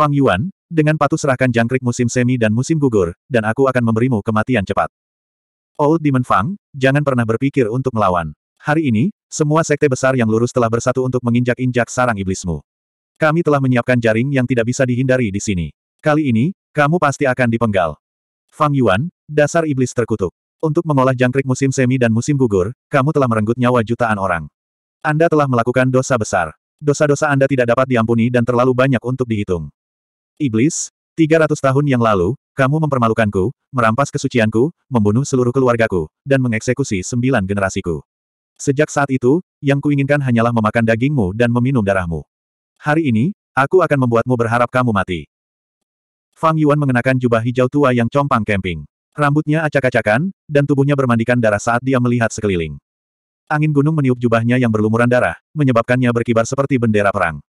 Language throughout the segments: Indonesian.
Fang Yuan, dengan patuh serahkan jangkrik musim semi dan musim gugur, dan aku akan memberimu kematian cepat. Old Demon Fang, jangan pernah berpikir untuk melawan. Hari ini, semua sekte besar yang lurus telah bersatu untuk menginjak-injak sarang iblismu. Kami telah menyiapkan jaring yang tidak bisa dihindari di sini. Kali ini, kamu pasti akan dipenggal. Fang Yuan, dasar iblis terkutuk. Untuk mengolah jangkrik musim semi dan musim gugur, kamu telah merenggut nyawa jutaan orang. Anda telah melakukan dosa besar. Dosa-dosa Anda tidak dapat diampuni dan terlalu banyak untuk dihitung. Iblis, 300 tahun yang lalu, kamu mempermalukanku, merampas kesucianku, membunuh seluruh keluargaku, dan mengeksekusi sembilan generasiku. Sejak saat itu, yang kuinginkan hanyalah memakan dagingmu dan meminum darahmu. Hari ini, aku akan membuatmu berharap kamu mati. Fang Yuan mengenakan jubah hijau tua yang compang camping. Rambutnya acak-acakan, dan tubuhnya bermandikan darah saat dia melihat sekeliling. Angin gunung meniup jubahnya yang berlumuran darah, menyebabkannya berkibar seperti bendera perang.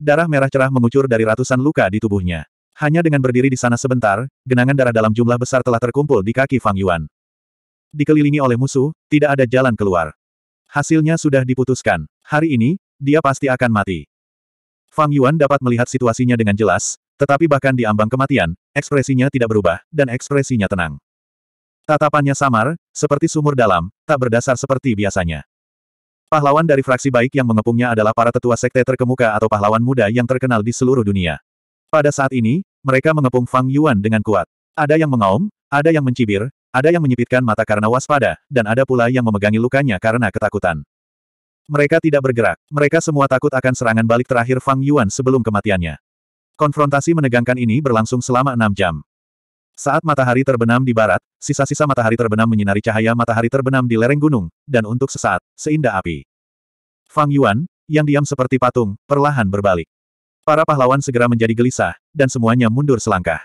Darah merah cerah mengucur dari ratusan luka di tubuhnya. Hanya dengan berdiri di sana sebentar, genangan darah dalam jumlah besar telah terkumpul di kaki Fang Yuan. Dikelilingi oleh musuh, tidak ada jalan keluar. Hasilnya sudah diputuskan. Hari ini, dia pasti akan mati. Fang Yuan dapat melihat situasinya dengan jelas, tetapi bahkan di ambang kematian, ekspresinya tidak berubah, dan ekspresinya tenang. Tatapannya samar, seperti sumur dalam, tak berdasar seperti biasanya. Pahlawan dari fraksi baik yang mengepungnya adalah para tetua sekte terkemuka atau pahlawan muda yang terkenal di seluruh dunia. Pada saat ini, mereka mengepung Fang Yuan dengan kuat. Ada yang mengaum, ada yang mencibir, ada yang menyipitkan mata karena waspada, dan ada pula yang memegangi lukanya karena ketakutan. Mereka tidak bergerak. Mereka semua takut akan serangan balik terakhir Fang Yuan sebelum kematiannya. Konfrontasi menegangkan ini berlangsung selama enam jam. Saat matahari terbenam di barat, sisa-sisa matahari terbenam menyinari cahaya matahari terbenam di lereng gunung, dan untuk sesaat, seindah api. Fang Yuan, yang diam seperti patung, perlahan berbalik. Para pahlawan segera menjadi gelisah, dan semuanya mundur selangkah.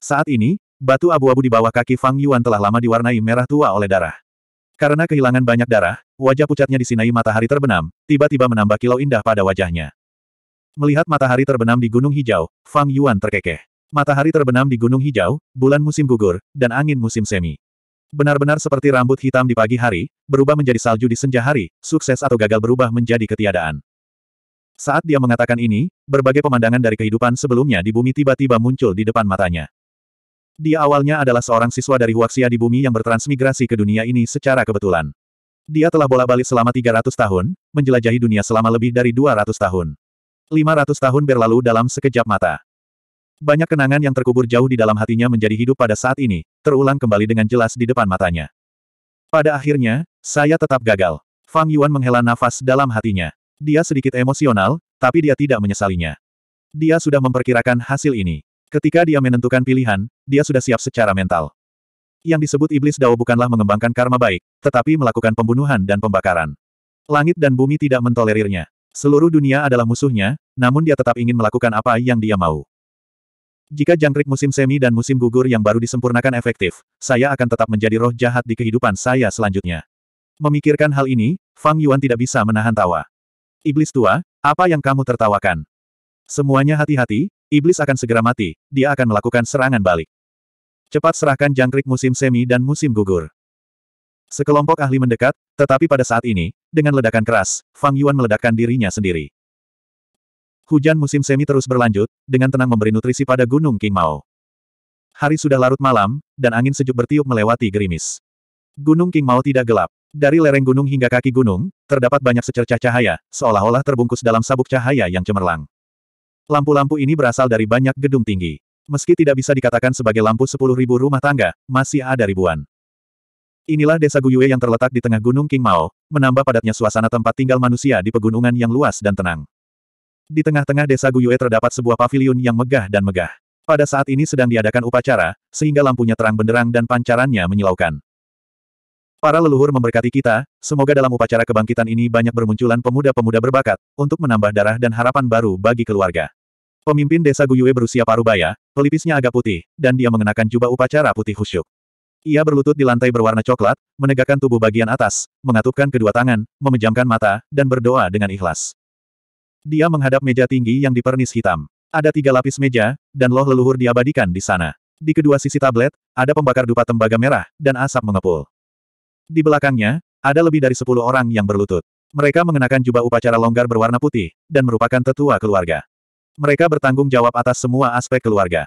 Saat ini, batu abu-abu di bawah kaki Fang Yuan telah lama diwarnai merah tua oleh darah. Karena kehilangan banyak darah, wajah pucatnya disinai matahari terbenam, tiba-tiba menambah kilau indah pada wajahnya. Melihat matahari terbenam di gunung hijau, Fang Yuan terkekeh. Matahari terbenam di gunung hijau, bulan musim gugur, dan angin musim semi. Benar-benar seperti rambut hitam di pagi hari, berubah menjadi salju di senja hari, sukses atau gagal berubah menjadi ketiadaan. Saat dia mengatakan ini, berbagai pemandangan dari kehidupan sebelumnya di bumi tiba-tiba muncul di depan matanya. Dia awalnya adalah seorang siswa dari Huaxia di bumi yang bertransmigrasi ke dunia ini secara kebetulan. Dia telah bolak-balik selama 300 tahun, menjelajahi dunia selama lebih dari 200 tahun. 500 tahun berlalu dalam sekejap mata. Banyak kenangan yang terkubur jauh di dalam hatinya menjadi hidup pada saat ini, terulang kembali dengan jelas di depan matanya. Pada akhirnya, saya tetap gagal. Fang Yuan menghela nafas dalam hatinya. Dia sedikit emosional, tapi dia tidak menyesalinya. Dia sudah memperkirakan hasil ini. Ketika dia menentukan pilihan, dia sudah siap secara mental. Yang disebut iblis Dao bukanlah mengembangkan karma baik, tetapi melakukan pembunuhan dan pembakaran. Langit dan bumi tidak mentolerirnya. Seluruh dunia adalah musuhnya, namun dia tetap ingin melakukan apa yang dia mau. Jika jangkrik musim semi dan musim gugur yang baru disempurnakan efektif, saya akan tetap menjadi roh jahat di kehidupan saya selanjutnya. Memikirkan hal ini, Fang Yuan tidak bisa menahan tawa. Iblis tua, apa yang kamu tertawakan? Semuanya hati-hati, iblis akan segera mati, dia akan melakukan serangan balik. Cepat serahkan jangkrik musim semi dan musim gugur. Sekelompok ahli mendekat, tetapi pada saat ini, dengan ledakan keras, Fang Yuan meledakkan dirinya sendiri. Hujan musim semi terus berlanjut, dengan tenang memberi nutrisi pada Gunung King Mao. Hari sudah larut malam, dan angin sejuk bertiup melewati gerimis. Gunung King Mao tidak gelap. Dari lereng gunung hingga kaki gunung, terdapat banyak secercah cahaya, seolah-olah terbungkus dalam sabuk cahaya yang cemerlang. Lampu-lampu ini berasal dari banyak gedung tinggi. Meski tidak bisa dikatakan sebagai lampu 10.000 rumah tangga, masih ada ribuan. Inilah desa Guyue yang terletak di tengah Gunung King Mao, menambah padatnya suasana tempat tinggal manusia di pegunungan yang luas dan tenang. Di tengah-tengah desa Guyue terdapat sebuah pavilion yang megah dan megah. Pada saat ini sedang diadakan upacara, sehingga lampunya terang benderang dan pancarannya menyilaukan. Para leluhur memberkati kita, semoga dalam upacara kebangkitan ini banyak bermunculan pemuda-pemuda berbakat, untuk menambah darah dan harapan baru bagi keluarga. Pemimpin desa Guyue berusia parubaya, pelipisnya agak putih, dan dia mengenakan jubah upacara putih khusyuk. Ia berlutut di lantai berwarna coklat, menegakkan tubuh bagian atas, mengatupkan kedua tangan, memejamkan mata, dan berdoa dengan ikhlas. Dia menghadap meja tinggi yang dipernis hitam. Ada tiga lapis meja, dan loh leluhur diabadikan di sana. Di kedua sisi tablet, ada pembakar dupa tembaga merah, dan asap mengepul. Di belakangnya, ada lebih dari sepuluh orang yang berlutut. Mereka mengenakan jubah upacara longgar berwarna putih, dan merupakan tetua keluarga. Mereka bertanggung jawab atas semua aspek keluarga.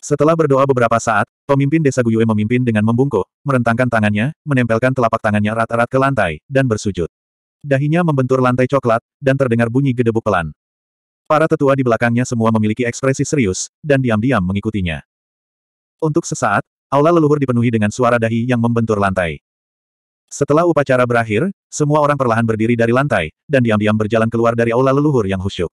Setelah berdoa beberapa saat, pemimpin desa Guyue memimpin dengan membungkuk, merentangkan tangannya, menempelkan telapak tangannya rata rata ke lantai, dan bersujud. Dahinya membentur lantai coklat, dan terdengar bunyi gedebuk pelan. Para tetua di belakangnya semua memiliki ekspresi serius, dan diam-diam mengikutinya. Untuk sesaat, aula leluhur dipenuhi dengan suara dahi yang membentur lantai. Setelah upacara berakhir, semua orang perlahan berdiri dari lantai, dan diam-diam berjalan keluar dari aula leluhur yang khusyuk.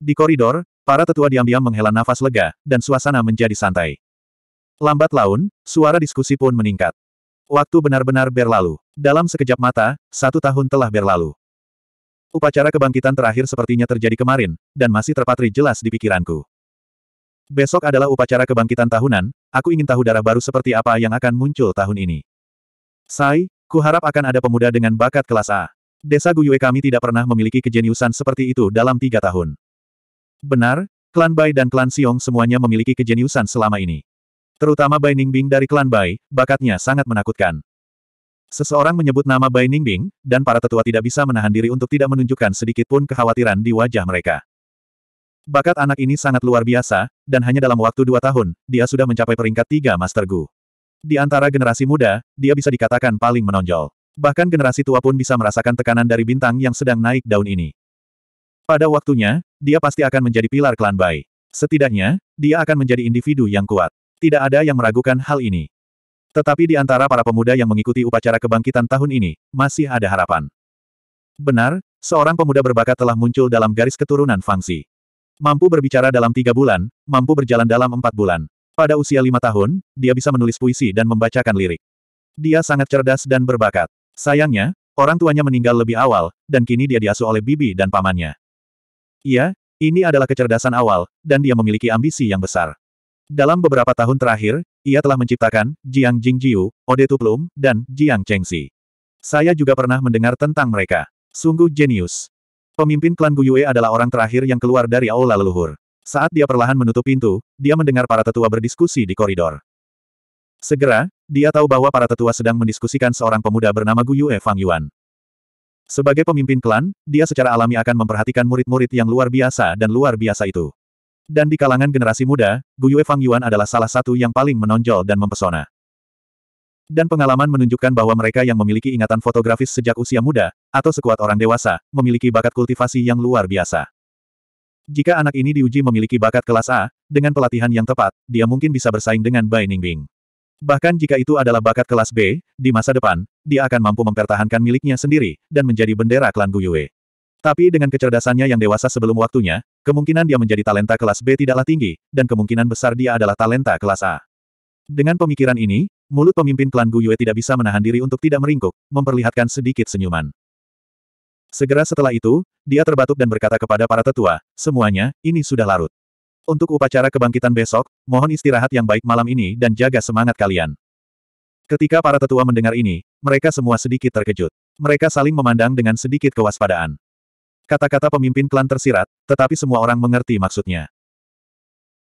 Di koridor, para tetua diam-diam menghela nafas lega, dan suasana menjadi santai. Lambat laun, suara diskusi pun meningkat. Waktu benar-benar berlalu. Dalam sekejap mata, satu tahun telah berlalu. Upacara kebangkitan terakhir sepertinya terjadi kemarin, dan masih terpatri jelas di pikiranku. Besok adalah upacara kebangkitan tahunan, aku ingin tahu darah baru seperti apa yang akan muncul tahun ini. Sai, kuharap akan ada pemuda dengan bakat kelas A. Desa Guyue kami tidak pernah memiliki kejeniusan seperti itu dalam tiga tahun. Benar, klan Bai dan klan Siong semuanya memiliki kejeniusan selama ini. Terutama Bai Ningbing dari klan Bai, bakatnya sangat menakutkan. Seseorang menyebut nama Bai Ningbing, dan para tetua tidak bisa menahan diri untuk tidak menunjukkan sedikit pun kekhawatiran di wajah mereka. Bakat anak ini sangat luar biasa, dan hanya dalam waktu dua tahun, dia sudah mencapai peringkat tiga Master Gu. Di antara generasi muda, dia bisa dikatakan paling menonjol. Bahkan generasi tua pun bisa merasakan tekanan dari bintang yang sedang naik daun ini. Pada waktunya, dia pasti akan menjadi pilar klan Bai. Setidaknya, dia akan menjadi individu yang kuat. Tidak ada yang meragukan hal ini. Tetapi di antara para pemuda yang mengikuti upacara kebangkitan tahun ini, masih ada harapan. Benar, seorang pemuda berbakat telah muncul dalam garis keturunan Fangsi. Mampu berbicara dalam tiga bulan, mampu berjalan dalam empat bulan. Pada usia lima tahun, dia bisa menulis puisi dan membacakan lirik. Dia sangat cerdas dan berbakat. Sayangnya, orang tuanya meninggal lebih awal, dan kini dia diasuh oleh bibi dan pamannya. Iya, ini adalah kecerdasan awal, dan dia memiliki ambisi yang besar. Dalam beberapa tahun terakhir, ia telah menciptakan Jiang Jingjiu, Ode Tuplum, dan Jiang Chengxi. Saya juga pernah mendengar tentang mereka. Sungguh jenius. Pemimpin klan Guyue adalah orang terakhir yang keluar dari aula leluhur. Saat dia perlahan menutup pintu, dia mendengar para tetua berdiskusi di koridor. Segera, dia tahu bahwa para tetua sedang mendiskusikan seorang pemuda bernama Guyue Fang Yuan. Sebagai pemimpin klan, dia secara alami akan memperhatikan murid-murid yang luar biasa dan luar biasa itu. Dan di kalangan generasi muda, Guyue Fang Yuan adalah salah satu yang paling menonjol dan mempesona. Dan pengalaman menunjukkan bahwa mereka yang memiliki ingatan fotografis sejak usia muda, atau sekuat orang dewasa, memiliki bakat kultivasi yang luar biasa. Jika anak ini diuji memiliki bakat kelas A, dengan pelatihan yang tepat, dia mungkin bisa bersaing dengan Bai Ningbing. Bahkan jika itu adalah bakat kelas B, di masa depan, dia akan mampu mempertahankan miliknya sendiri, dan menjadi bendera klan Guyue. Tapi dengan kecerdasannya yang dewasa sebelum waktunya, kemungkinan dia menjadi talenta kelas B tidaklah tinggi, dan kemungkinan besar dia adalah talenta kelas A. Dengan pemikiran ini, mulut pemimpin klan Yue tidak bisa menahan diri untuk tidak meringkuk, memperlihatkan sedikit senyuman. Segera setelah itu, dia terbatuk dan berkata kepada para tetua, semuanya, ini sudah larut. Untuk upacara kebangkitan besok, mohon istirahat yang baik malam ini dan jaga semangat kalian. Ketika para tetua mendengar ini, mereka semua sedikit terkejut. Mereka saling memandang dengan sedikit kewaspadaan. Kata-kata pemimpin klan tersirat, tetapi semua orang mengerti maksudnya.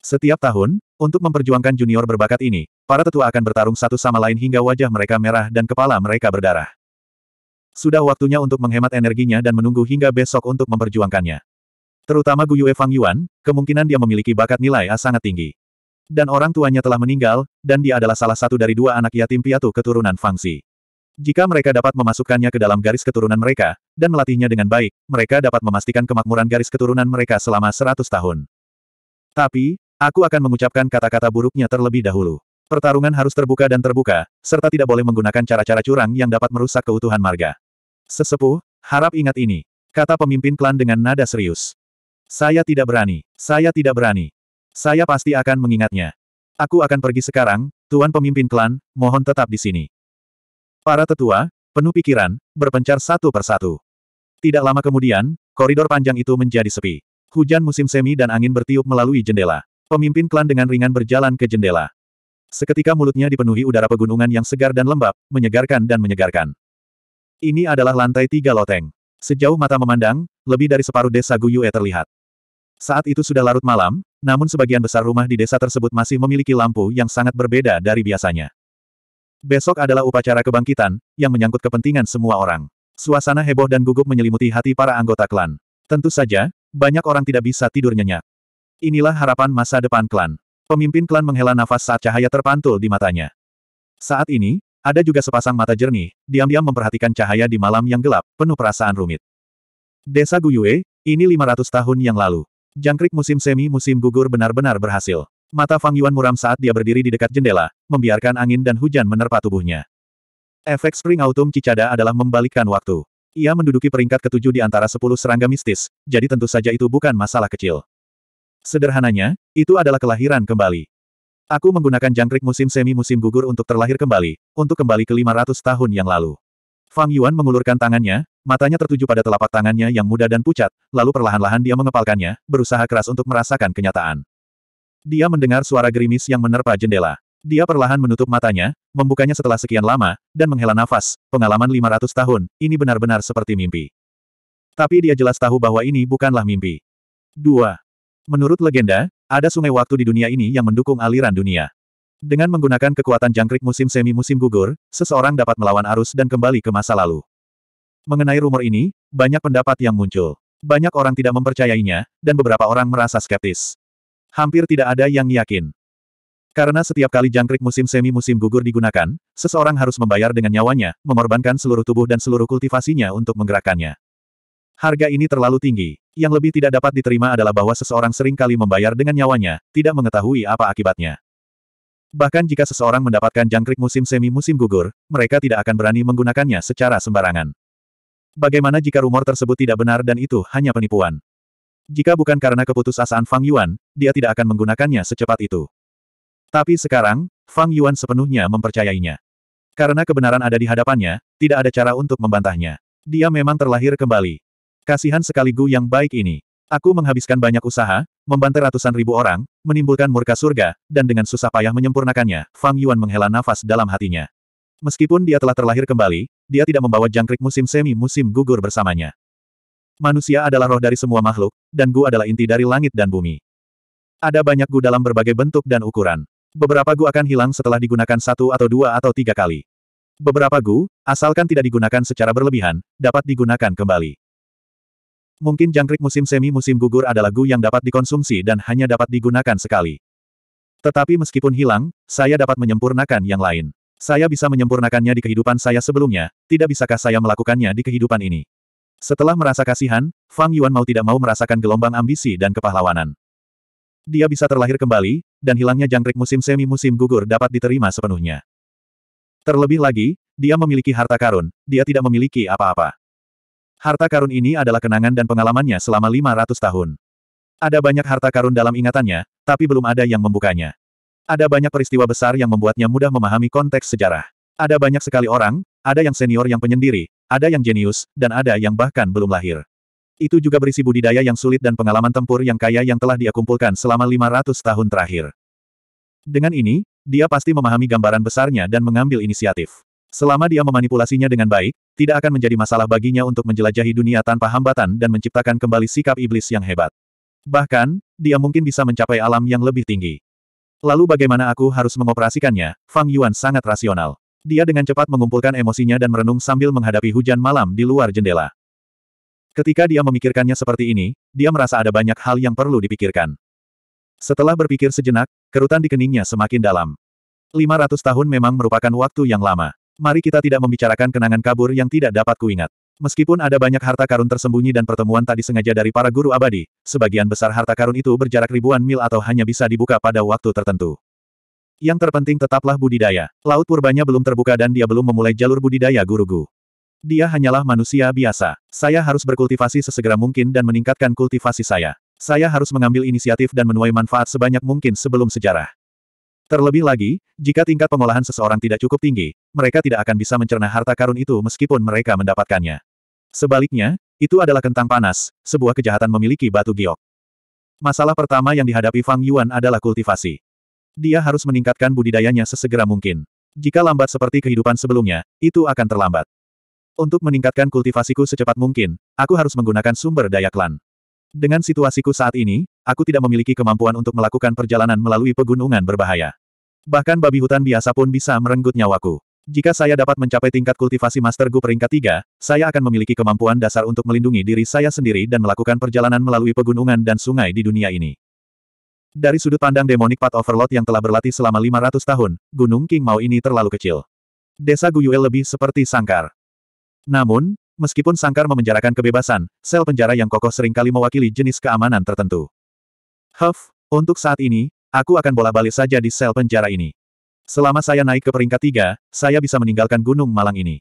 Setiap tahun, untuk memperjuangkan junior berbakat ini, para tetua akan bertarung satu sama lain hingga wajah mereka merah dan kepala mereka berdarah. Sudah waktunya untuk menghemat energinya dan menunggu hingga besok untuk memperjuangkannya. Terutama Yue Fang Yuan, kemungkinan dia memiliki bakat nilai A sangat tinggi. Dan orang tuanya telah meninggal, dan dia adalah salah satu dari dua anak yatim piatu keturunan Fangsi. Jika mereka dapat memasukkannya ke dalam garis keturunan mereka, dan melatihnya dengan baik, mereka dapat memastikan kemakmuran garis keturunan mereka selama seratus tahun. Tapi, aku akan mengucapkan kata-kata buruknya terlebih dahulu. Pertarungan harus terbuka dan terbuka, serta tidak boleh menggunakan cara-cara curang yang dapat merusak keutuhan marga. Sesepuh, harap ingat ini, kata pemimpin klan dengan nada serius. Saya tidak berani, saya tidak berani. Saya pasti akan mengingatnya. Aku akan pergi sekarang, Tuan Pemimpin Klan, mohon tetap di sini. Para tetua, penuh pikiran, berpencar satu persatu. Tidak lama kemudian, koridor panjang itu menjadi sepi. Hujan musim semi dan angin bertiup melalui jendela. Pemimpin klan dengan ringan berjalan ke jendela. Seketika mulutnya dipenuhi udara pegunungan yang segar dan lembab, menyegarkan dan menyegarkan. Ini adalah lantai tiga loteng. Sejauh mata memandang, lebih dari separuh desa Guyue terlihat. Saat itu sudah larut malam, namun sebagian besar rumah di desa tersebut masih memiliki lampu yang sangat berbeda dari biasanya. Besok adalah upacara kebangkitan, yang menyangkut kepentingan semua orang. Suasana heboh dan gugup menyelimuti hati para anggota klan. Tentu saja, banyak orang tidak bisa tidur nyenyak. Inilah harapan masa depan klan. Pemimpin klan menghela nafas saat cahaya terpantul di matanya. Saat ini, ada juga sepasang mata jernih, diam-diam memperhatikan cahaya di malam yang gelap, penuh perasaan rumit. Desa Guyue, ini 500 tahun yang lalu. Jangkrik musim semi-musim gugur benar-benar berhasil. Mata Fang Yuan muram saat dia berdiri di dekat jendela, membiarkan angin dan hujan menerpa tubuhnya. Efek Spring Autumn Cicada adalah membalikkan waktu. Ia menduduki peringkat ketujuh di antara sepuluh serangga mistis, jadi tentu saja itu bukan masalah kecil. Sederhananya, itu adalah kelahiran kembali. Aku menggunakan jangkrik musim semi-musim gugur untuk terlahir kembali, untuk kembali ke 500 tahun yang lalu. Fang Yuan mengulurkan tangannya, matanya tertuju pada telapak tangannya yang muda dan pucat, lalu perlahan-lahan dia mengepalkannya, berusaha keras untuk merasakan kenyataan. Dia mendengar suara gerimis yang menerpa jendela. Dia perlahan menutup matanya, membukanya setelah sekian lama, dan menghela nafas, pengalaman 500 tahun, ini benar-benar seperti mimpi. Tapi dia jelas tahu bahwa ini bukanlah mimpi. 2. Menurut legenda, ada sungai waktu di dunia ini yang mendukung aliran dunia. Dengan menggunakan kekuatan jangkrik musim semi musim gugur, seseorang dapat melawan arus dan kembali ke masa lalu. Mengenai rumor ini, banyak pendapat yang muncul. Banyak orang tidak mempercayainya, dan beberapa orang merasa skeptis hampir tidak ada yang yakin. Karena setiap kali jangkrik musim semi-musim gugur digunakan, seseorang harus membayar dengan nyawanya, mengorbankan seluruh tubuh dan seluruh kultivasinya untuk menggerakkannya. Harga ini terlalu tinggi. Yang lebih tidak dapat diterima adalah bahwa seseorang sering kali membayar dengan nyawanya, tidak mengetahui apa akibatnya. Bahkan jika seseorang mendapatkan jangkrik musim semi-musim gugur, mereka tidak akan berani menggunakannya secara sembarangan. Bagaimana jika rumor tersebut tidak benar dan itu hanya penipuan? Jika bukan karena keputusasaan Fang Yuan, dia tidak akan menggunakannya secepat itu. Tapi sekarang, Fang Yuan sepenuhnya mempercayainya. Karena kebenaran ada di hadapannya, tidak ada cara untuk membantahnya. Dia memang terlahir kembali. Kasihan sekali Gu yang baik ini. Aku menghabiskan banyak usaha, membantai ratusan ribu orang, menimbulkan murka surga, dan dengan susah payah menyempurnakannya, Fang Yuan menghela nafas dalam hatinya. Meskipun dia telah terlahir kembali, dia tidak membawa jangkrik musim semi musim gugur bersamanya. Manusia adalah roh dari semua makhluk, dan Gu adalah inti dari langit dan bumi. Ada banyak Gu dalam berbagai bentuk dan ukuran. Beberapa Gu akan hilang setelah digunakan satu atau dua atau tiga kali. Beberapa Gu, asalkan tidak digunakan secara berlebihan, dapat digunakan kembali. Mungkin jangkrik musim semi musim gugur adalah Gu yang dapat dikonsumsi dan hanya dapat digunakan sekali. Tetapi meskipun hilang, saya dapat menyempurnakan yang lain. Saya bisa menyempurnakannya di kehidupan saya sebelumnya, tidak bisakah saya melakukannya di kehidupan ini? Setelah merasa kasihan, Fang Yuan mau tidak mau merasakan gelombang ambisi dan kepahlawanan. Dia bisa terlahir kembali, dan hilangnya jangkrik musim semi musim gugur dapat diterima sepenuhnya. Terlebih lagi, dia memiliki harta karun, dia tidak memiliki apa-apa. Harta karun ini adalah kenangan dan pengalamannya selama 500 tahun. Ada banyak harta karun dalam ingatannya, tapi belum ada yang membukanya. Ada banyak peristiwa besar yang membuatnya mudah memahami konteks sejarah. Ada banyak sekali orang, ada yang senior yang penyendiri, ada yang jenius, dan ada yang bahkan belum lahir. Itu juga berisi budidaya yang sulit dan pengalaman tempur yang kaya yang telah dia kumpulkan selama 500 tahun terakhir. Dengan ini, dia pasti memahami gambaran besarnya dan mengambil inisiatif. Selama dia memanipulasinya dengan baik, tidak akan menjadi masalah baginya untuk menjelajahi dunia tanpa hambatan dan menciptakan kembali sikap iblis yang hebat. Bahkan, dia mungkin bisa mencapai alam yang lebih tinggi. Lalu bagaimana aku harus mengoperasikannya? Fang Yuan sangat rasional. Dia dengan cepat mengumpulkan emosinya dan merenung sambil menghadapi hujan malam di luar jendela. Ketika dia memikirkannya seperti ini, dia merasa ada banyak hal yang perlu dipikirkan. Setelah berpikir sejenak, kerutan di keningnya semakin dalam. 500 tahun memang merupakan waktu yang lama. Mari kita tidak membicarakan kenangan kabur yang tidak dapat kuingat. Meskipun ada banyak harta karun tersembunyi dan pertemuan tadi sengaja dari para guru abadi, sebagian besar harta karun itu berjarak ribuan mil atau hanya bisa dibuka pada waktu tertentu. Yang terpenting tetaplah budidaya. Laut purbanya belum terbuka dan dia belum memulai jalur budidaya gurugu. Dia hanyalah manusia biasa. Saya harus berkultivasi sesegera mungkin dan meningkatkan kultivasi saya. Saya harus mengambil inisiatif dan menuai manfaat sebanyak mungkin sebelum sejarah. Terlebih lagi, jika tingkat pengolahan seseorang tidak cukup tinggi, mereka tidak akan bisa mencerna harta karun itu meskipun mereka mendapatkannya. Sebaliknya, itu adalah kentang panas, sebuah kejahatan memiliki batu giok. Masalah pertama yang dihadapi Fang Yuan adalah kultivasi. Dia harus meningkatkan budidayanya sesegera mungkin. Jika lambat seperti kehidupan sebelumnya, itu akan terlambat. Untuk meningkatkan kultivasiku secepat mungkin, aku harus menggunakan sumber daya klan. Dengan situasiku saat ini, aku tidak memiliki kemampuan untuk melakukan perjalanan melalui pegunungan berbahaya. Bahkan babi hutan biasa pun bisa merenggut nyawaku. Jika saya dapat mencapai tingkat kultivasi Master Gu peringkat 3, saya akan memiliki kemampuan dasar untuk melindungi diri saya sendiri dan melakukan perjalanan melalui pegunungan dan sungai di dunia ini. Dari sudut pandang demonic Path Overlord yang telah berlatih selama 500 tahun, Gunung King Mao ini terlalu kecil. Desa Guyue lebih seperti sangkar. Namun, meskipun sangkar memenjarakan kebebasan, sel penjara yang kokoh seringkali mewakili jenis keamanan tertentu. Huff, untuk saat ini, aku akan bola balik saja di sel penjara ini. Selama saya naik ke peringkat tiga, saya bisa meninggalkan Gunung Malang ini.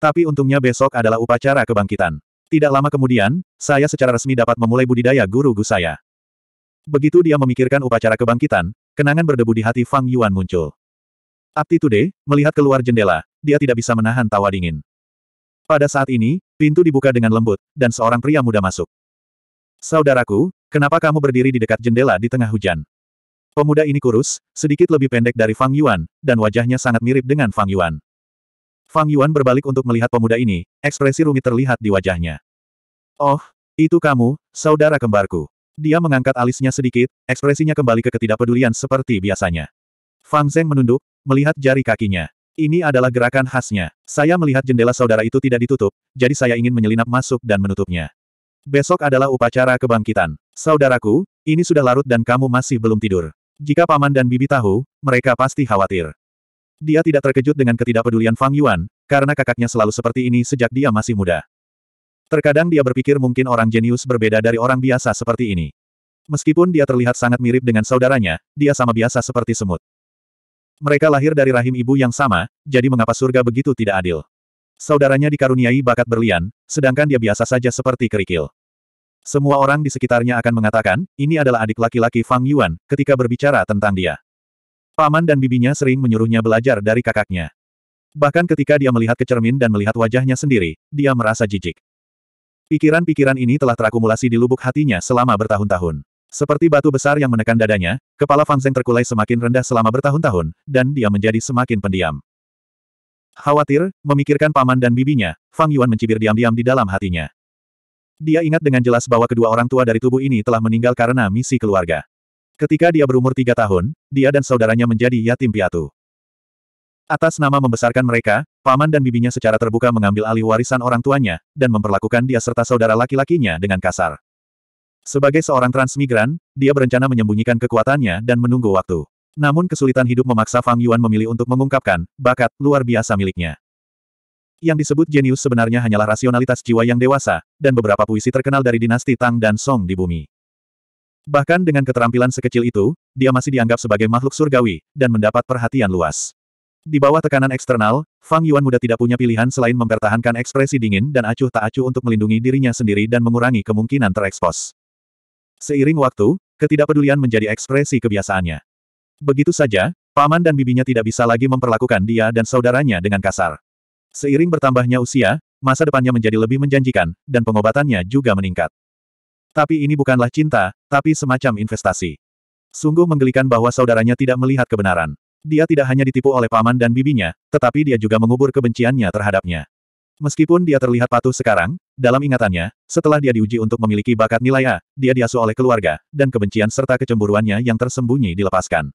Tapi untungnya besok adalah upacara kebangkitan. Tidak lama kemudian, saya secara resmi dapat memulai budidaya guru-guru saya. Begitu dia memikirkan upacara kebangkitan, kenangan berdebu di hati Fang Yuan muncul. Aptitude, melihat keluar jendela, dia tidak bisa menahan tawa dingin. Pada saat ini, pintu dibuka dengan lembut, dan seorang pria muda masuk. Saudaraku, kenapa kamu berdiri di dekat jendela di tengah hujan? Pemuda ini kurus, sedikit lebih pendek dari Fang Yuan, dan wajahnya sangat mirip dengan Fang Yuan. Fang Yuan berbalik untuk melihat pemuda ini, ekspresi rumit terlihat di wajahnya. Oh, itu kamu, saudara kembarku. Dia mengangkat alisnya sedikit, ekspresinya kembali ke ketidakpedulian seperti biasanya. Fang Zeng menunduk, melihat jari kakinya. Ini adalah gerakan khasnya. Saya melihat jendela saudara itu tidak ditutup, jadi saya ingin menyelinap masuk dan menutupnya. Besok adalah upacara kebangkitan. Saudaraku, ini sudah larut dan kamu masih belum tidur. Jika paman dan bibi tahu, mereka pasti khawatir. Dia tidak terkejut dengan ketidakpedulian Fang Yuan, karena kakaknya selalu seperti ini sejak dia masih muda. Terkadang dia berpikir mungkin orang jenius berbeda dari orang biasa seperti ini. Meskipun dia terlihat sangat mirip dengan saudaranya, dia sama biasa seperti semut. Mereka lahir dari rahim ibu yang sama, jadi mengapa surga begitu tidak adil? Saudaranya dikaruniai bakat berlian, sedangkan dia biasa saja seperti kerikil. Semua orang di sekitarnya akan mengatakan, ini adalah adik laki-laki Fang Yuan, ketika berbicara tentang dia. Paman dan bibinya sering menyuruhnya belajar dari kakaknya. Bahkan ketika dia melihat ke cermin dan melihat wajahnya sendiri, dia merasa jijik. Pikiran-pikiran ini telah terakumulasi di lubuk hatinya selama bertahun-tahun. Seperti batu besar yang menekan dadanya, kepala Fang Zeng terkulai semakin rendah selama bertahun-tahun, dan dia menjadi semakin pendiam. Khawatir, memikirkan paman dan bibinya, Fang Yuan mencibir diam-diam di dalam hatinya. Dia ingat dengan jelas bahwa kedua orang tua dari tubuh ini telah meninggal karena misi keluarga. Ketika dia berumur tiga tahun, dia dan saudaranya menjadi yatim piatu. Atas nama membesarkan mereka, paman dan bibinya secara terbuka mengambil alih warisan orang tuanya, dan memperlakukan dia serta saudara laki-lakinya dengan kasar. Sebagai seorang transmigran, dia berencana menyembunyikan kekuatannya dan menunggu waktu. Namun kesulitan hidup memaksa Fang Yuan memilih untuk mengungkapkan bakat luar biasa miliknya. Yang disebut jenius sebenarnya hanyalah rasionalitas jiwa yang dewasa, dan beberapa puisi terkenal dari dinasti Tang dan Song di bumi. Bahkan dengan keterampilan sekecil itu, dia masih dianggap sebagai makhluk surgawi, dan mendapat perhatian luas. Di bawah tekanan eksternal, Fang Yuan muda tidak punya pilihan selain mempertahankan ekspresi dingin dan acuh tak acuh untuk melindungi dirinya sendiri dan mengurangi kemungkinan terekspos. Seiring waktu, ketidakpedulian menjadi ekspresi kebiasaannya. Begitu saja, paman dan bibinya tidak bisa lagi memperlakukan dia dan saudaranya dengan kasar. Seiring bertambahnya usia, masa depannya menjadi lebih menjanjikan, dan pengobatannya juga meningkat. Tapi ini bukanlah cinta, tapi semacam investasi. Sungguh menggelikan bahwa saudaranya tidak melihat kebenaran. Dia tidak hanya ditipu oleh paman dan bibinya, tetapi dia juga mengubur kebenciannya terhadapnya. Meskipun dia terlihat patuh sekarang, dalam ingatannya, setelah dia diuji untuk memiliki bakat nilai A, dia diasuh oleh keluarga, dan kebencian serta kecemburuannya yang tersembunyi dilepaskan.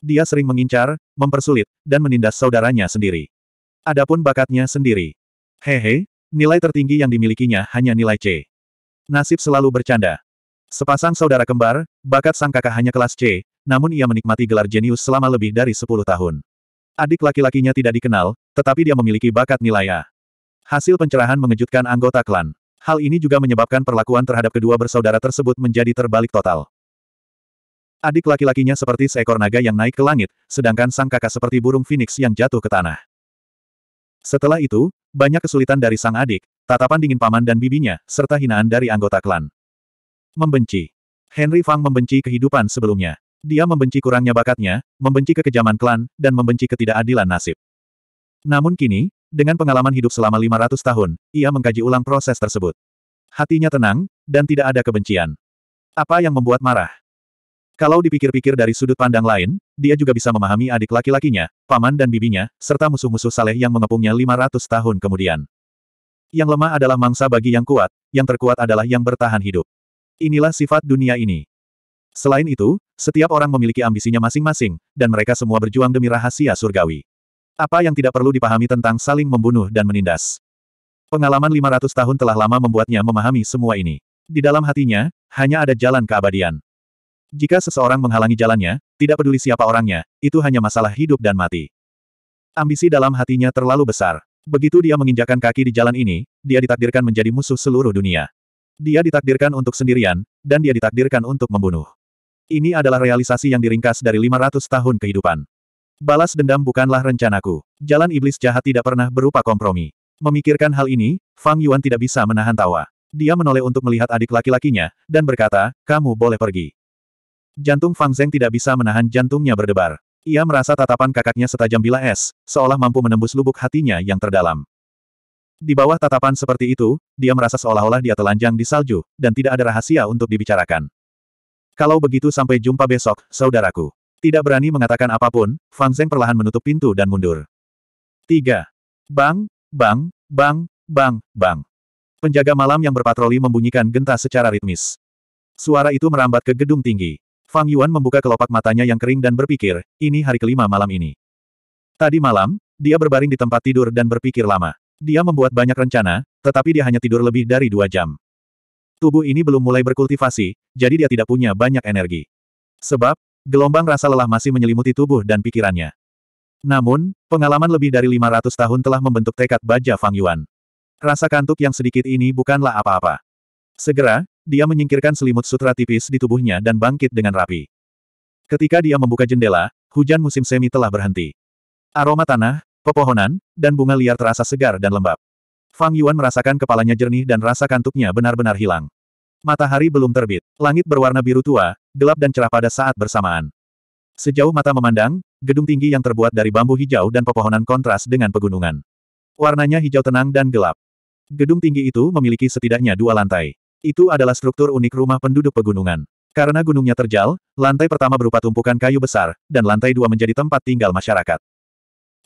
Dia sering mengincar, mempersulit, dan menindas saudaranya sendiri. Adapun bakatnya sendiri. Hehe, nilai tertinggi yang dimilikinya hanya nilai C. Nasib selalu bercanda. Sepasang saudara kembar, bakat sang kakak hanya kelas C, namun ia menikmati gelar jenius selama lebih dari sepuluh tahun. Adik laki-lakinya tidak dikenal, tetapi dia memiliki bakat nilai A. Hasil pencerahan mengejutkan anggota klan. Hal ini juga menyebabkan perlakuan terhadap kedua bersaudara tersebut menjadi terbalik total. Adik laki-lakinya seperti seekor naga yang naik ke langit, sedangkan sang kakak seperti burung phoenix yang jatuh ke tanah. Setelah itu, banyak kesulitan dari sang adik, tatapan dingin paman dan bibinya, serta hinaan dari anggota klan. Membenci. Henry Fang membenci kehidupan sebelumnya. Dia membenci kurangnya bakatnya, membenci kekejaman klan, dan membenci ketidakadilan nasib. Namun kini, dengan pengalaman hidup selama 500 tahun, ia mengkaji ulang proses tersebut. Hatinya tenang, dan tidak ada kebencian. Apa yang membuat marah? Kalau dipikir-pikir dari sudut pandang lain, dia juga bisa memahami adik laki-lakinya, paman dan bibinya, serta musuh-musuh saleh yang mengepungnya 500 tahun kemudian. Yang lemah adalah mangsa bagi yang kuat, yang terkuat adalah yang bertahan hidup. Inilah sifat dunia ini. Selain itu, setiap orang memiliki ambisinya masing-masing, dan mereka semua berjuang demi rahasia surgawi. Apa yang tidak perlu dipahami tentang saling membunuh dan menindas? Pengalaman 500 tahun telah lama membuatnya memahami semua ini. Di dalam hatinya, hanya ada jalan keabadian. Jika seseorang menghalangi jalannya, tidak peduli siapa orangnya, itu hanya masalah hidup dan mati. Ambisi dalam hatinya terlalu besar. Begitu dia menginjakan kaki di jalan ini, dia ditakdirkan menjadi musuh seluruh dunia. Dia ditakdirkan untuk sendirian, dan dia ditakdirkan untuk membunuh. Ini adalah realisasi yang diringkas dari 500 tahun kehidupan. Balas dendam bukanlah rencanaku. Jalan iblis jahat tidak pernah berupa kompromi. Memikirkan hal ini, Fang Yuan tidak bisa menahan tawa. Dia menoleh untuk melihat adik laki-lakinya, dan berkata, kamu boleh pergi. Jantung Fang Zeng tidak bisa menahan jantungnya berdebar. Ia merasa tatapan kakaknya setajam bila es, seolah mampu menembus lubuk hatinya yang terdalam. Di bawah tatapan seperti itu, dia merasa seolah-olah dia telanjang di salju, dan tidak ada rahasia untuk dibicarakan. Kalau begitu sampai jumpa besok, saudaraku. Tidak berani mengatakan apapun, Fang Zeng perlahan menutup pintu dan mundur. 3. Bang, bang, bang, bang, bang. Penjaga malam yang berpatroli membunyikan genta secara ritmis. Suara itu merambat ke gedung tinggi. Fang Yuan membuka kelopak matanya yang kering dan berpikir, ini hari kelima malam ini. Tadi malam, dia berbaring di tempat tidur dan berpikir lama. Dia membuat banyak rencana, tetapi dia hanya tidur lebih dari dua jam. Tubuh ini belum mulai berkultivasi, jadi dia tidak punya banyak energi. Sebab, gelombang rasa lelah masih menyelimuti tubuh dan pikirannya. Namun, pengalaman lebih dari 500 tahun telah membentuk tekad baja Fang Yuan. Rasa kantuk yang sedikit ini bukanlah apa-apa. Segera, dia menyingkirkan selimut sutra tipis di tubuhnya dan bangkit dengan rapi. Ketika dia membuka jendela, hujan musim semi telah berhenti. Aroma tanah, pepohonan, dan bunga liar terasa segar dan lembab. Fang Yuan merasakan kepalanya jernih dan rasa kantuknya benar-benar hilang. Matahari belum terbit. Langit berwarna biru tua, gelap dan cerah pada saat bersamaan. Sejauh mata memandang, gedung tinggi yang terbuat dari bambu hijau dan pepohonan kontras dengan pegunungan. Warnanya hijau tenang dan gelap. Gedung tinggi itu memiliki setidaknya dua lantai. Itu adalah struktur unik rumah penduduk pegunungan. Karena gunungnya terjal, lantai pertama berupa tumpukan kayu besar, dan lantai dua menjadi tempat tinggal masyarakat.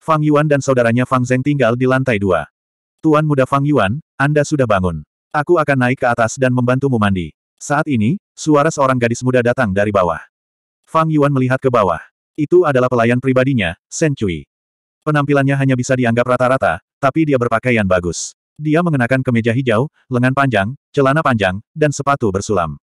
Fang Yuan dan saudaranya Fang Zeng tinggal di lantai dua. Tuan muda Fang Yuan, Anda sudah bangun. Aku akan naik ke atas dan membantumu mandi. Saat ini, suara seorang gadis muda datang dari bawah. Fang Yuan melihat ke bawah. Itu adalah pelayan pribadinya, Shen Cui. Penampilannya hanya bisa dianggap rata-rata, tapi dia berpakaian bagus. Dia mengenakan kemeja hijau, lengan panjang, celana panjang, dan sepatu bersulam.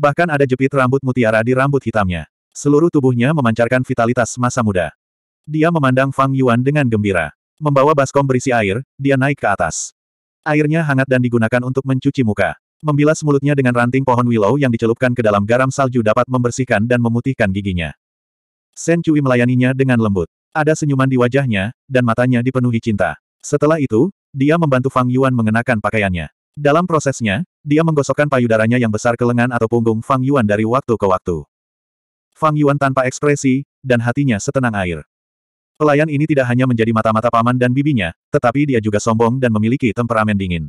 Bahkan ada jepit rambut mutiara di rambut hitamnya. Seluruh tubuhnya memancarkan vitalitas masa muda. Dia memandang Fang Yuan dengan gembira. Membawa baskom berisi air, dia naik ke atas. Airnya hangat dan digunakan untuk mencuci muka. Membilas mulutnya dengan ranting pohon willow yang dicelupkan ke dalam garam salju dapat membersihkan dan memutihkan giginya. Sen Cui melayaninya dengan lembut. Ada senyuman di wajahnya, dan matanya dipenuhi cinta. Setelah itu, dia membantu Fang Yuan mengenakan pakaiannya. Dalam prosesnya, dia menggosokkan payudaranya yang besar ke lengan atau punggung Fang Yuan dari waktu ke waktu. Fang Yuan tanpa ekspresi, dan hatinya setenang air. Pelayan ini tidak hanya menjadi mata-mata paman dan bibinya, tetapi dia juga sombong dan memiliki temperamen dingin.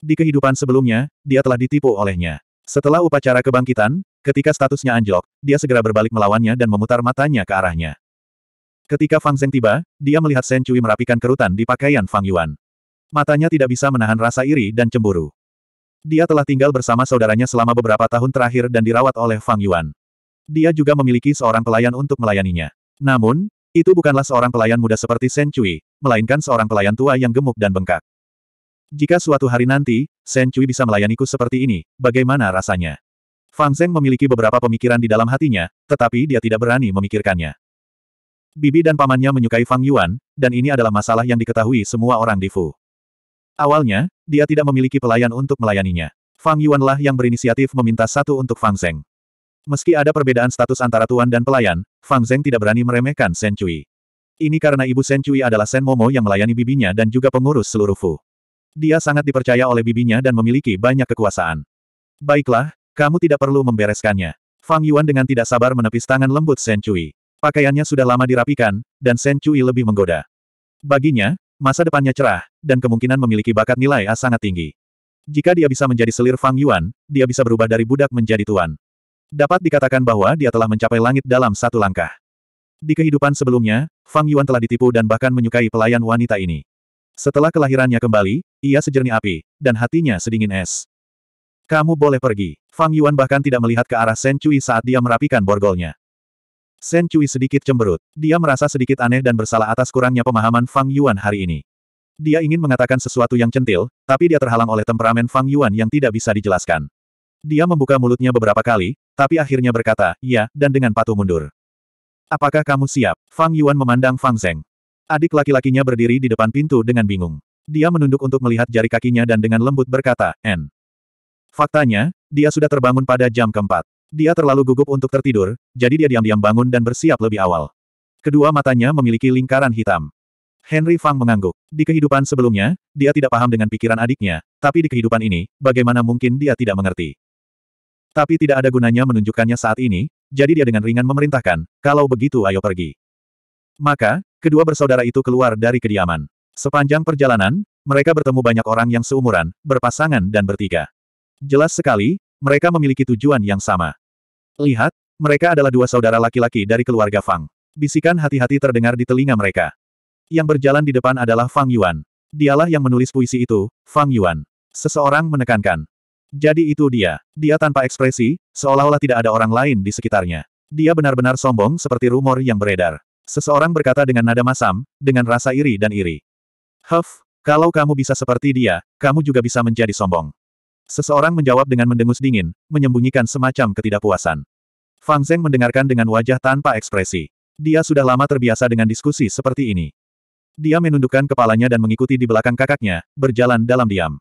Di kehidupan sebelumnya, dia telah ditipu olehnya. Setelah upacara kebangkitan, ketika statusnya anjlok, dia segera berbalik melawannya dan memutar matanya ke arahnya. Ketika Fang Zeng tiba, dia melihat Shen Cui merapikan kerutan di pakaian Fang Yuan. Matanya tidak bisa menahan rasa iri dan cemburu. Dia telah tinggal bersama saudaranya selama beberapa tahun terakhir dan dirawat oleh Fang Yuan. Dia juga memiliki seorang pelayan untuk melayaninya. Namun, itu bukanlah seorang pelayan muda seperti Shen Cui, melainkan seorang pelayan tua yang gemuk dan bengkak. Jika suatu hari nanti, Shen Cui bisa melayaniku seperti ini, bagaimana rasanya? Fang Zeng memiliki beberapa pemikiran di dalam hatinya, tetapi dia tidak berani memikirkannya. Bibi dan pamannya menyukai Fang Yuan, dan ini adalah masalah yang diketahui semua orang di Fu. Awalnya, dia tidak memiliki pelayan untuk melayaninya. Fang Yuanlah yang berinisiatif meminta satu untuk Fang Zeng. Meski ada perbedaan status antara tuan dan pelayan, Fang Zeng tidak berani meremehkan Shen Cui. Ini karena ibu Shen Cui adalah Shen Momo yang melayani bibinya dan juga pengurus seluruh Fu. Dia sangat dipercaya oleh bibinya dan memiliki banyak kekuasaan. Baiklah, kamu tidak perlu membereskannya. Fang Yuan dengan tidak sabar menepis tangan lembut Shen Cui. Pakaiannya sudah lama dirapikan, dan Shen Cui lebih menggoda. Baginya, masa depannya cerah, dan kemungkinan memiliki bakat nilai A sangat tinggi. Jika dia bisa menjadi selir Fang Yuan, dia bisa berubah dari budak menjadi tuan. Dapat dikatakan bahwa dia telah mencapai langit dalam satu langkah. Di kehidupan sebelumnya, Fang Yuan telah ditipu dan bahkan menyukai pelayan wanita ini. Setelah kelahirannya kembali, ia sejernih api, dan hatinya sedingin es. Kamu boleh pergi. Fang Yuan bahkan tidak melihat ke arah Shen Cui saat dia merapikan borgolnya. Shen Cui sedikit cemberut. Dia merasa sedikit aneh dan bersalah atas kurangnya pemahaman Fang Yuan hari ini. Dia ingin mengatakan sesuatu yang centil, tapi dia terhalang oleh temperamen Fang Yuan yang tidak bisa dijelaskan. Dia membuka mulutnya beberapa kali, tapi akhirnya berkata, ya, dan dengan patuh mundur. Apakah kamu siap? Fang Yuan memandang Fang Zeng. Adik laki-lakinya berdiri di depan pintu dengan bingung. Dia menunduk untuk melihat jari kakinya dan dengan lembut berkata, N. Faktanya, dia sudah terbangun pada jam keempat. Dia terlalu gugup untuk tertidur, jadi dia diam-diam bangun dan bersiap lebih awal. Kedua matanya memiliki lingkaran hitam. Henry Fang mengangguk. Di kehidupan sebelumnya, dia tidak paham dengan pikiran adiknya, tapi di kehidupan ini, bagaimana mungkin dia tidak mengerti tapi tidak ada gunanya menunjukkannya saat ini, jadi dia dengan ringan memerintahkan, kalau begitu ayo pergi. Maka, kedua bersaudara itu keluar dari kediaman. Sepanjang perjalanan, mereka bertemu banyak orang yang seumuran, berpasangan dan bertiga. Jelas sekali, mereka memiliki tujuan yang sama. Lihat, mereka adalah dua saudara laki-laki dari keluarga Fang. Bisikan hati-hati terdengar di telinga mereka. Yang berjalan di depan adalah Fang Yuan. Dialah yang menulis puisi itu, Fang Yuan. Seseorang menekankan, jadi itu dia. Dia tanpa ekspresi, seolah-olah tidak ada orang lain di sekitarnya. Dia benar-benar sombong seperti rumor yang beredar. Seseorang berkata dengan nada masam, dengan rasa iri dan iri. Huff, kalau kamu bisa seperti dia, kamu juga bisa menjadi sombong. Seseorang menjawab dengan mendengus dingin, menyembunyikan semacam ketidakpuasan. Fang Zeng mendengarkan dengan wajah tanpa ekspresi. Dia sudah lama terbiasa dengan diskusi seperti ini. Dia menundukkan kepalanya dan mengikuti di belakang kakaknya, berjalan dalam diam.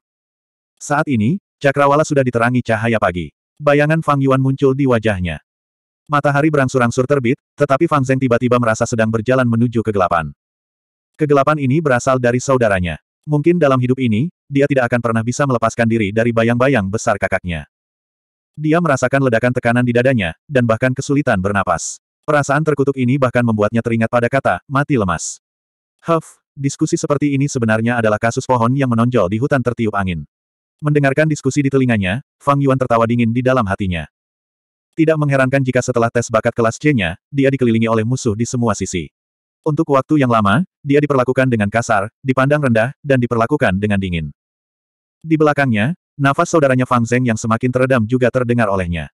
Saat ini, Cakrawala sudah diterangi cahaya pagi. Bayangan Fang Yuan muncul di wajahnya. Matahari berangsur-angsur terbit, tetapi Fang Zeng tiba-tiba merasa sedang berjalan menuju kegelapan. Kegelapan ini berasal dari saudaranya. Mungkin dalam hidup ini, dia tidak akan pernah bisa melepaskan diri dari bayang-bayang besar kakaknya. Dia merasakan ledakan tekanan di dadanya, dan bahkan kesulitan bernapas. Perasaan terkutuk ini bahkan membuatnya teringat pada kata, mati lemas. Huff, diskusi seperti ini sebenarnya adalah kasus pohon yang menonjol di hutan tertiup angin. Mendengarkan diskusi di telinganya, Fang Yuan tertawa dingin di dalam hatinya. Tidak mengherankan jika setelah tes bakat kelas C-nya, dia dikelilingi oleh musuh di semua sisi. Untuk waktu yang lama, dia diperlakukan dengan kasar, dipandang rendah, dan diperlakukan dengan dingin. Di belakangnya, nafas saudaranya Fang Zeng yang semakin teredam juga terdengar olehnya.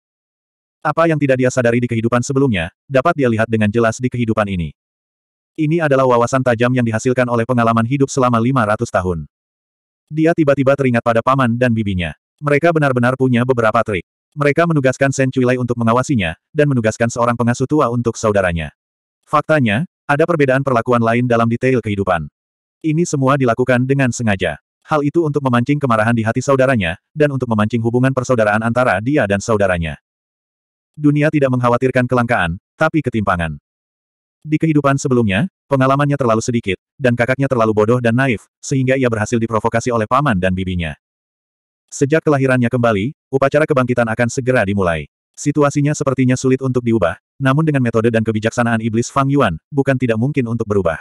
Apa yang tidak dia sadari di kehidupan sebelumnya, dapat dia lihat dengan jelas di kehidupan ini. Ini adalah wawasan tajam yang dihasilkan oleh pengalaman hidup selama 500 tahun. Dia tiba-tiba teringat pada paman dan bibinya. Mereka benar-benar punya beberapa trik. Mereka menugaskan Sen Cuilai untuk mengawasinya, dan menugaskan seorang pengasuh tua untuk saudaranya. Faktanya, ada perbedaan perlakuan lain dalam detail kehidupan. Ini semua dilakukan dengan sengaja. Hal itu untuk memancing kemarahan di hati saudaranya, dan untuk memancing hubungan persaudaraan antara dia dan saudaranya. Dunia tidak mengkhawatirkan kelangkaan, tapi ketimpangan. Di kehidupan sebelumnya, pengalamannya terlalu sedikit, dan kakaknya terlalu bodoh dan naif, sehingga ia berhasil diprovokasi oleh paman dan bibinya. Sejak kelahirannya kembali, upacara kebangkitan akan segera dimulai. Situasinya sepertinya sulit untuk diubah, namun dengan metode dan kebijaksanaan iblis Fang Yuan, bukan tidak mungkin untuk berubah.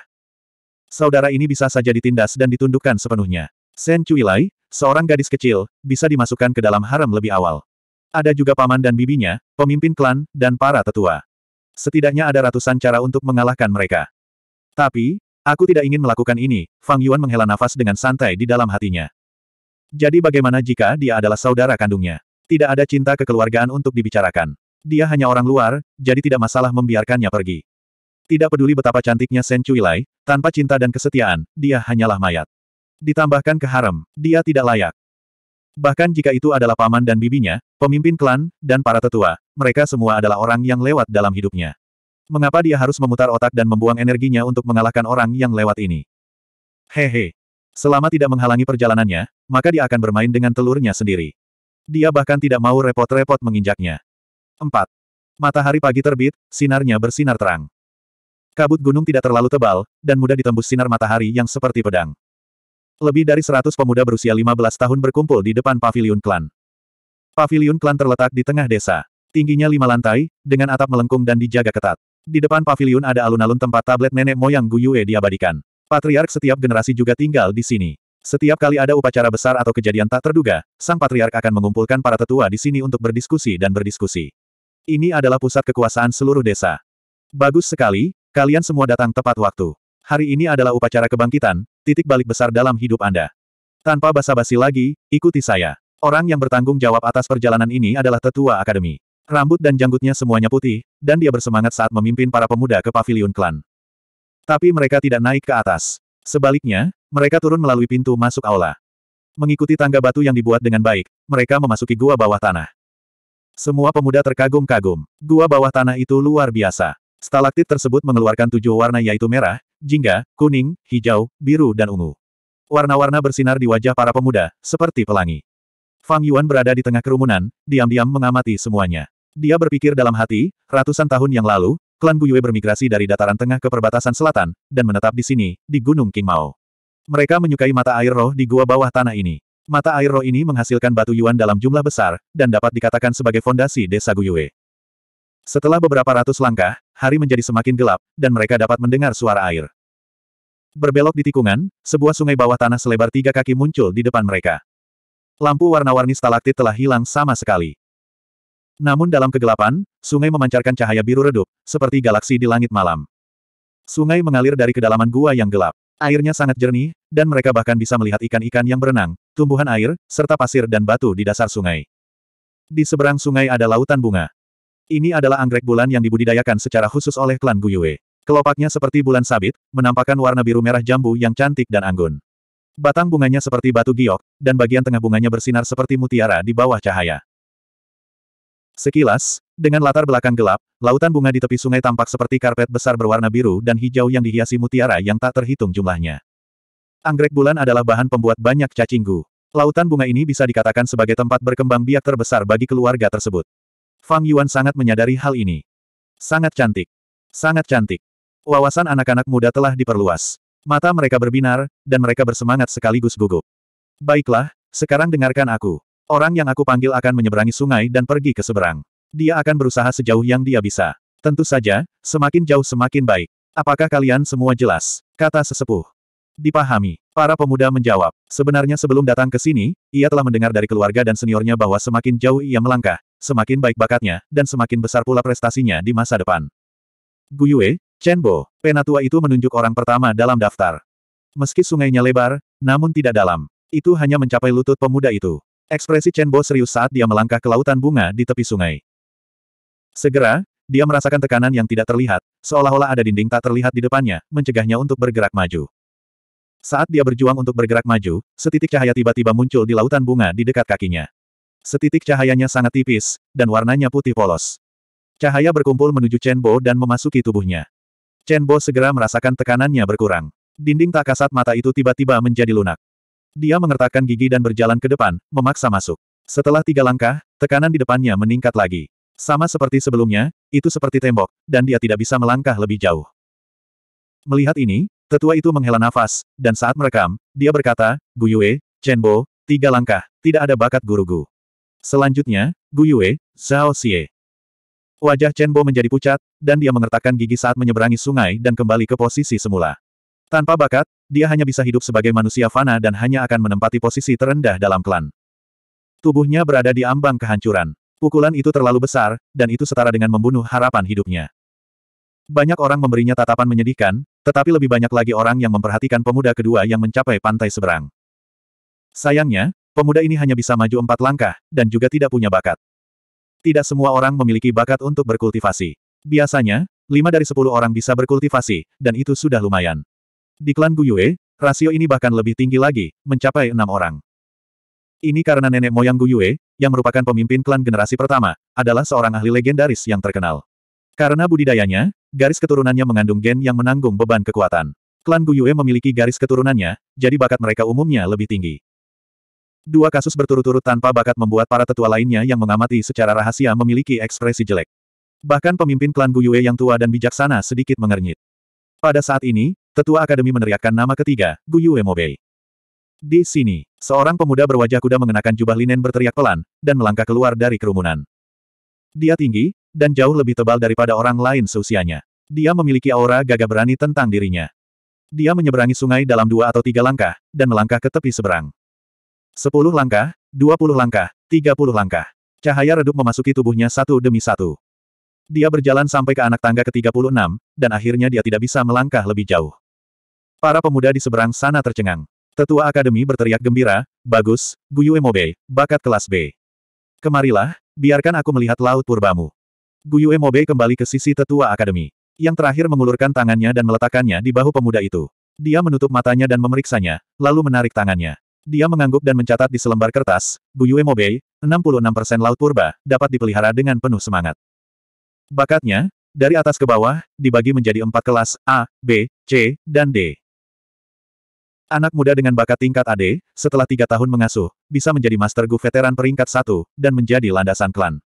Saudara ini bisa saja ditindas dan ditundukkan sepenuhnya. Sen Cuilai, seorang gadis kecil, bisa dimasukkan ke dalam harem lebih awal. Ada juga paman dan bibinya, pemimpin klan, dan para tetua. Setidaknya ada ratusan cara untuk mengalahkan mereka. Tapi, aku tidak ingin melakukan ini, Fang Yuan menghela nafas dengan santai di dalam hatinya. Jadi bagaimana jika dia adalah saudara kandungnya? Tidak ada cinta kekeluargaan untuk dibicarakan. Dia hanya orang luar, jadi tidak masalah membiarkannya pergi. Tidak peduli betapa cantiknya Sen Lai, tanpa cinta dan kesetiaan, dia hanyalah mayat. Ditambahkan ke harem, dia tidak layak. Bahkan jika itu adalah paman dan bibinya, pemimpin klan, dan para tetua, mereka semua adalah orang yang lewat dalam hidupnya. Mengapa dia harus memutar otak dan membuang energinya untuk mengalahkan orang yang lewat ini? Hehe. Selama tidak menghalangi perjalanannya, maka dia akan bermain dengan telurnya sendiri. Dia bahkan tidak mau repot-repot menginjaknya. 4. Matahari pagi terbit, sinarnya bersinar terang. Kabut gunung tidak terlalu tebal, dan mudah ditembus sinar matahari yang seperti pedang. Lebih dari 100 pemuda berusia 15 tahun berkumpul di depan paviliun klan. Paviliun klan terletak di tengah desa. Tingginya lima lantai, dengan atap melengkung dan dijaga ketat. Di depan pavilion ada alun-alun tempat tablet nenek moyang Guyue diabadikan. Patriark setiap generasi juga tinggal di sini. Setiap kali ada upacara besar atau kejadian tak terduga, sang patriark akan mengumpulkan para tetua di sini untuk berdiskusi dan berdiskusi. Ini adalah pusat kekuasaan seluruh desa. Bagus sekali, kalian semua datang tepat waktu. Hari ini adalah upacara kebangkitan, titik balik besar dalam hidup Anda. Tanpa basa-basi lagi, ikuti saya. Orang yang bertanggung jawab atas perjalanan ini adalah Tetua Akademi. Rambut dan janggutnya semuanya putih, dan dia bersemangat saat memimpin para pemuda ke paviliun klan. Tapi mereka tidak naik ke atas. Sebaliknya, mereka turun melalui pintu masuk aula. Mengikuti tangga batu yang dibuat dengan baik, mereka memasuki gua bawah tanah. Semua pemuda terkagum-kagum. Gua bawah tanah itu luar biasa. Stalaktit tersebut mengeluarkan tujuh warna yaitu merah, jingga, kuning, hijau, biru dan ungu. Warna-warna bersinar di wajah para pemuda, seperti pelangi. Fang Yuan berada di tengah kerumunan, diam-diam mengamati semuanya. Dia berpikir dalam hati, ratusan tahun yang lalu, klan Buyue bermigrasi dari dataran tengah ke perbatasan selatan, dan menetap di sini, di Gunung King Mao. Mereka menyukai mata air roh di gua bawah tanah ini. Mata air roh ini menghasilkan batu yuan dalam jumlah besar, dan dapat dikatakan sebagai fondasi desa Guyue. Setelah beberapa ratus langkah, hari menjadi semakin gelap, dan mereka dapat mendengar suara air. Berbelok di tikungan, sebuah sungai bawah tanah selebar tiga kaki muncul di depan mereka. Lampu warna-warni stalaktit telah hilang sama sekali. Namun dalam kegelapan, sungai memancarkan cahaya biru redup, seperti galaksi di langit malam. Sungai mengalir dari kedalaman gua yang gelap. Airnya sangat jernih, dan mereka bahkan bisa melihat ikan-ikan yang berenang, tumbuhan air, serta pasir dan batu di dasar sungai. Di seberang sungai ada lautan bunga. Ini adalah anggrek bulan yang dibudidayakan secara khusus oleh klan Guyue. Kelopaknya seperti bulan sabit, menampakkan warna biru merah jambu yang cantik dan anggun. Batang bunganya seperti batu giok, dan bagian tengah bunganya bersinar seperti mutiara di bawah cahaya. Sekilas, dengan latar belakang gelap, lautan bunga di tepi sungai tampak seperti karpet besar berwarna biru dan hijau yang dihiasi mutiara yang tak terhitung jumlahnya. Anggrek bulan adalah bahan pembuat banyak cacinggu. Lautan bunga ini bisa dikatakan sebagai tempat berkembang biak terbesar bagi keluarga tersebut. Fang Yuan sangat menyadari hal ini. Sangat cantik. Sangat cantik. Wawasan anak-anak muda telah diperluas. Mata mereka berbinar, dan mereka bersemangat sekaligus gugup. Baiklah, sekarang dengarkan aku. Orang yang aku panggil akan menyeberangi sungai dan pergi ke seberang. Dia akan berusaha sejauh yang dia bisa. Tentu saja, semakin jauh semakin baik. Apakah kalian semua jelas? Kata sesepuh. Dipahami. Para pemuda menjawab. Sebenarnya sebelum datang ke sini, ia telah mendengar dari keluarga dan seniornya bahwa semakin jauh ia melangkah, semakin baik bakatnya, dan semakin besar pula prestasinya di masa depan. Guyue, Chenbo, penatua itu menunjuk orang pertama dalam daftar. Meski sungainya lebar, namun tidak dalam. Itu hanya mencapai lutut pemuda itu. Ekspresi Chen Bo serius saat dia melangkah ke lautan bunga di tepi sungai. Segera, dia merasakan tekanan yang tidak terlihat, seolah-olah ada dinding tak terlihat di depannya, mencegahnya untuk bergerak maju. Saat dia berjuang untuk bergerak maju, setitik cahaya tiba-tiba muncul di lautan bunga di dekat kakinya. Setitik cahayanya sangat tipis, dan warnanya putih polos. Cahaya berkumpul menuju Chen Bo dan memasuki tubuhnya. Chen Bo segera merasakan tekanannya berkurang. Dinding tak kasat mata itu tiba-tiba menjadi lunak. Dia mengertakkan gigi dan berjalan ke depan, memaksa masuk. Setelah tiga langkah, tekanan di depannya meningkat lagi. Sama seperti sebelumnya, itu seperti tembok, dan dia tidak bisa melangkah lebih jauh. Melihat ini, tetua itu menghela nafas, dan saat merekam, dia berkata, Gu Yue, Chen Bo, tiga langkah, tidak ada bakat guru Selanjutnya, Gu Yue, Zhao Xie. Wajah Chen Bo menjadi pucat, dan dia mengertakkan gigi saat menyeberangi sungai dan kembali ke posisi semula. Tanpa bakat, dia hanya bisa hidup sebagai manusia fana dan hanya akan menempati posisi terendah dalam klan. Tubuhnya berada di ambang kehancuran. Pukulan itu terlalu besar, dan itu setara dengan membunuh harapan hidupnya. Banyak orang memberinya tatapan menyedihkan, tetapi lebih banyak lagi orang yang memperhatikan pemuda kedua yang mencapai pantai seberang. Sayangnya, pemuda ini hanya bisa maju empat langkah, dan juga tidak punya bakat. Tidak semua orang memiliki bakat untuk berkultivasi. Biasanya, lima dari sepuluh orang bisa berkultivasi, dan itu sudah lumayan. Di klan Guyue, rasio ini bahkan lebih tinggi lagi, mencapai enam orang. Ini karena nenek moyang Guyue, yang merupakan pemimpin klan generasi pertama, adalah seorang ahli legendaris yang terkenal. Karena budidayanya, garis keturunannya mengandung gen yang menanggung beban kekuatan. Klan Guyue memiliki garis keturunannya, jadi bakat mereka umumnya lebih tinggi. Dua kasus berturut-turut tanpa bakat membuat para tetua lainnya yang mengamati secara rahasia memiliki ekspresi jelek. Bahkan pemimpin klan Guyue yang tua dan bijaksana sedikit mengernyit. Pada saat ini, tetua akademi meneriakkan nama ketiga, Guyu Mobei. Di sini, seorang pemuda berwajah kuda mengenakan jubah linen berteriak pelan, dan melangkah keluar dari kerumunan. Dia tinggi, dan jauh lebih tebal daripada orang lain seusianya. Dia memiliki aura gagah berani tentang dirinya. Dia menyeberangi sungai dalam dua atau tiga langkah, dan melangkah ke tepi seberang. Sepuluh langkah, dua puluh langkah, tiga puluh langkah. Cahaya redup memasuki tubuhnya satu demi satu. Dia berjalan sampai ke anak tangga ke-36, dan akhirnya dia tidak bisa melangkah lebih jauh. Para pemuda di seberang sana tercengang. Tetua Akademi berteriak gembira, bagus, Guyue Mobe, bakat kelas B. Kemarilah, biarkan aku melihat laut purbamu. Guyue Mobe kembali ke sisi Tetua Akademi. Yang terakhir mengulurkan tangannya dan meletakkannya di bahu pemuda itu. Dia menutup matanya dan memeriksanya, lalu menarik tangannya. Dia mengangguk dan mencatat di selembar kertas, Guyue Mobe, 66% laut purba, dapat dipelihara dengan penuh semangat. Bakatnya, dari atas ke bawah, dibagi menjadi empat kelas, A, B, C, dan D. Anak muda dengan bakat tingkat AD, setelah tiga tahun mengasuh, bisa menjadi Master Gu veteran peringkat satu, dan menjadi landasan klan.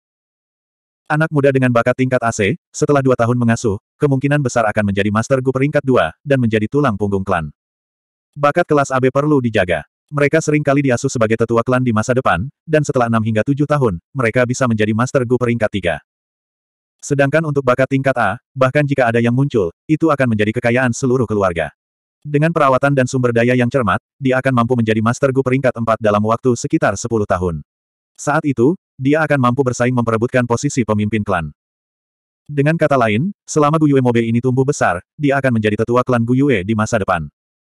Anak muda dengan bakat tingkat AC, setelah dua tahun mengasuh, kemungkinan besar akan menjadi Master Gu peringkat dua, dan menjadi tulang punggung klan. Bakat kelas AB perlu dijaga. Mereka sering kali diasuh sebagai tetua klan di masa depan, dan setelah 6 hingga 7 tahun, mereka bisa menjadi Master Gu peringkat 3. Sedangkan untuk bakat tingkat A, bahkan jika ada yang muncul, itu akan menjadi kekayaan seluruh keluarga. Dengan perawatan dan sumber daya yang cermat, dia akan mampu menjadi Master Gu peringkat 4 dalam waktu sekitar 10 tahun. Saat itu, dia akan mampu bersaing memperebutkan posisi pemimpin klan. Dengan kata lain, selama Guyue Mobe ini tumbuh besar, dia akan menjadi tetua klan Guyue di masa depan.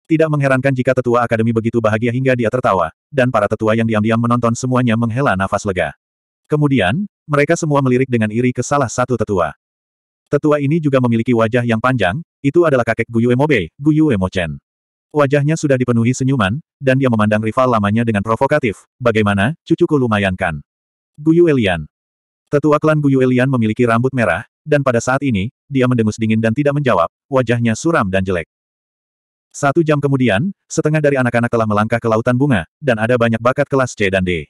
Tidak mengherankan jika tetua akademi begitu bahagia hingga dia tertawa, dan para tetua yang diam-diam menonton semuanya menghela nafas lega. Kemudian, mereka semua melirik dengan iri ke salah satu tetua. Tetua ini juga memiliki wajah yang panjang, itu adalah kakek Guyu Emobe, Guyu Emochen. Wajahnya sudah dipenuhi senyuman, dan dia memandang rival lamanya dengan provokatif, bagaimana, cucuku lumayan kan? Guyu Elian. Tetua klan Guyu Elian memiliki rambut merah, dan pada saat ini, dia mendengus dingin dan tidak menjawab, wajahnya suram dan jelek. Satu jam kemudian, setengah dari anak-anak telah melangkah ke lautan bunga, dan ada banyak bakat kelas C dan D.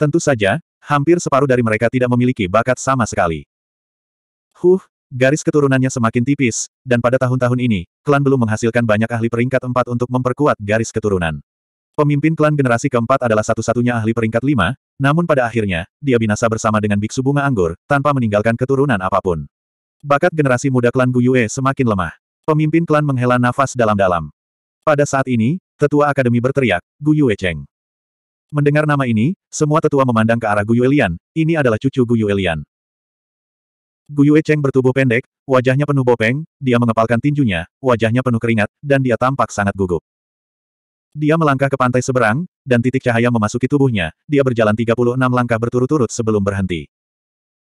Tentu saja, hampir separuh dari mereka tidak memiliki bakat sama sekali. Huh, garis keturunannya semakin tipis, dan pada tahun-tahun ini, klan belum menghasilkan banyak ahli peringkat empat untuk memperkuat garis keturunan. Pemimpin klan generasi keempat adalah satu-satunya ahli peringkat lima, namun pada akhirnya, dia binasa bersama dengan biksu bunga anggur, tanpa meninggalkan keturunan apapun. Bakat generasi muda klan Guyue semakin lemah. Pemimpin klan menghela nafas dalam-dalam. Pada saat ini, tetua akademi berteriak, Guyue Cheng. Mendengar nama ini, semua tetua memandang ke arah Lian, ini adalah cucu Lian. Gu Yue Cheng bertubuh pendek, wajahnya penuh bopeng, dia mengepalkan tinjunya, wajahnya penuh keringat, dan dia tampak sangat gugup. Dia melangkah ke pantai seberang, dan titik cahaya memasuki tubuhnya, dia berjalan 36 langkah berturut-turut sebelum berhenti.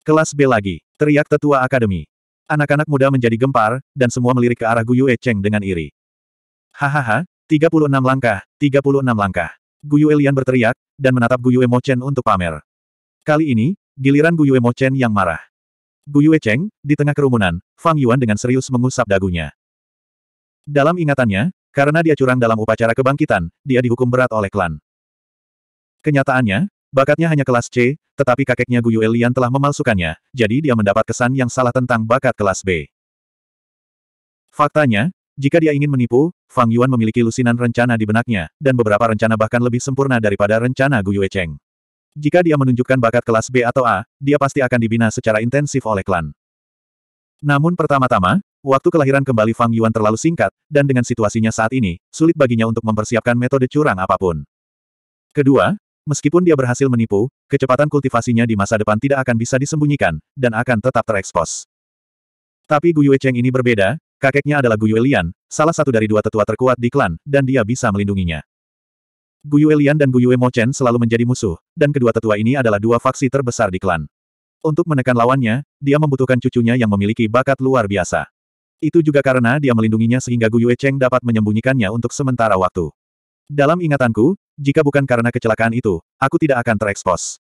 Kelas B lagi, teriak tetua akademi. Anak-anak muda menjadi gempar, dan semua melirik ke arah Guyu Cheng dengan iri. Hahaha, 36 langkah, 36 langkah. Guyu Lian berteriak, dan menatap Gu Yue Mo Chen untuk pamer. Kali ini, giliran Gu Yue Mo Chen yang marah. Guyue Cheng, di tengah kerumunan, Fang Yuan dengan serius mengusap dagunya. Dalam ingatannya, karena dia curang dalam upacara kebangkitan, dia dihukum berat oleh klan. Kenyataannya, bakatnya hanya kelas C, tetapi kakeknya Guyu Elian telah memalsukannya, jadi dia mendapat kesan yang salah tentang bakat kelas B. Faktanya, jika dia ingin menipu, Fang Yuan memiliki lusinan rencana di benaknya, dan beberapa rencana bahkan lebih sempurna daripada rencana Guyu Cheng. Jika dia menunjukkan bakat kelas B atau A, dia pasti akan dibina secara intensif oleh klan. Namun pertama-tama, waktu kelahiran kembali Fang Yuan terlalu singkat, dan dengan situasinya saat ini, sulit baginya untuk mempersiapkan metode curang apapun. Kedua, meskipun dia berhasil menipu, kecepatan kultivasinya di masa depan tidak akan bisa disembunyikan, dan akan tetap terekspos. Tapi Guyue Cheng ini berbeda, kakeknya adalah Guyue Lian, salah satu dari dua tetua terkuat di klan, dan dia bisa melindunginya. Guyue Lian dan Guyue Mo Chen selalu menjadi musuh, dan kedua tetua ini adalah dua faksi terbesar di klan. Untuk menekan lawannya, dia membutuhkan cucunya yang memiliki bakat luar biasa. Itu juga karena dia melindunginya sehingga Guyue Cheng dapat menyembunyikannya untuk sementara waktu. Dalam ingatanku, jika bukan karena kecelakaan itu, aku tidak akan terekspos.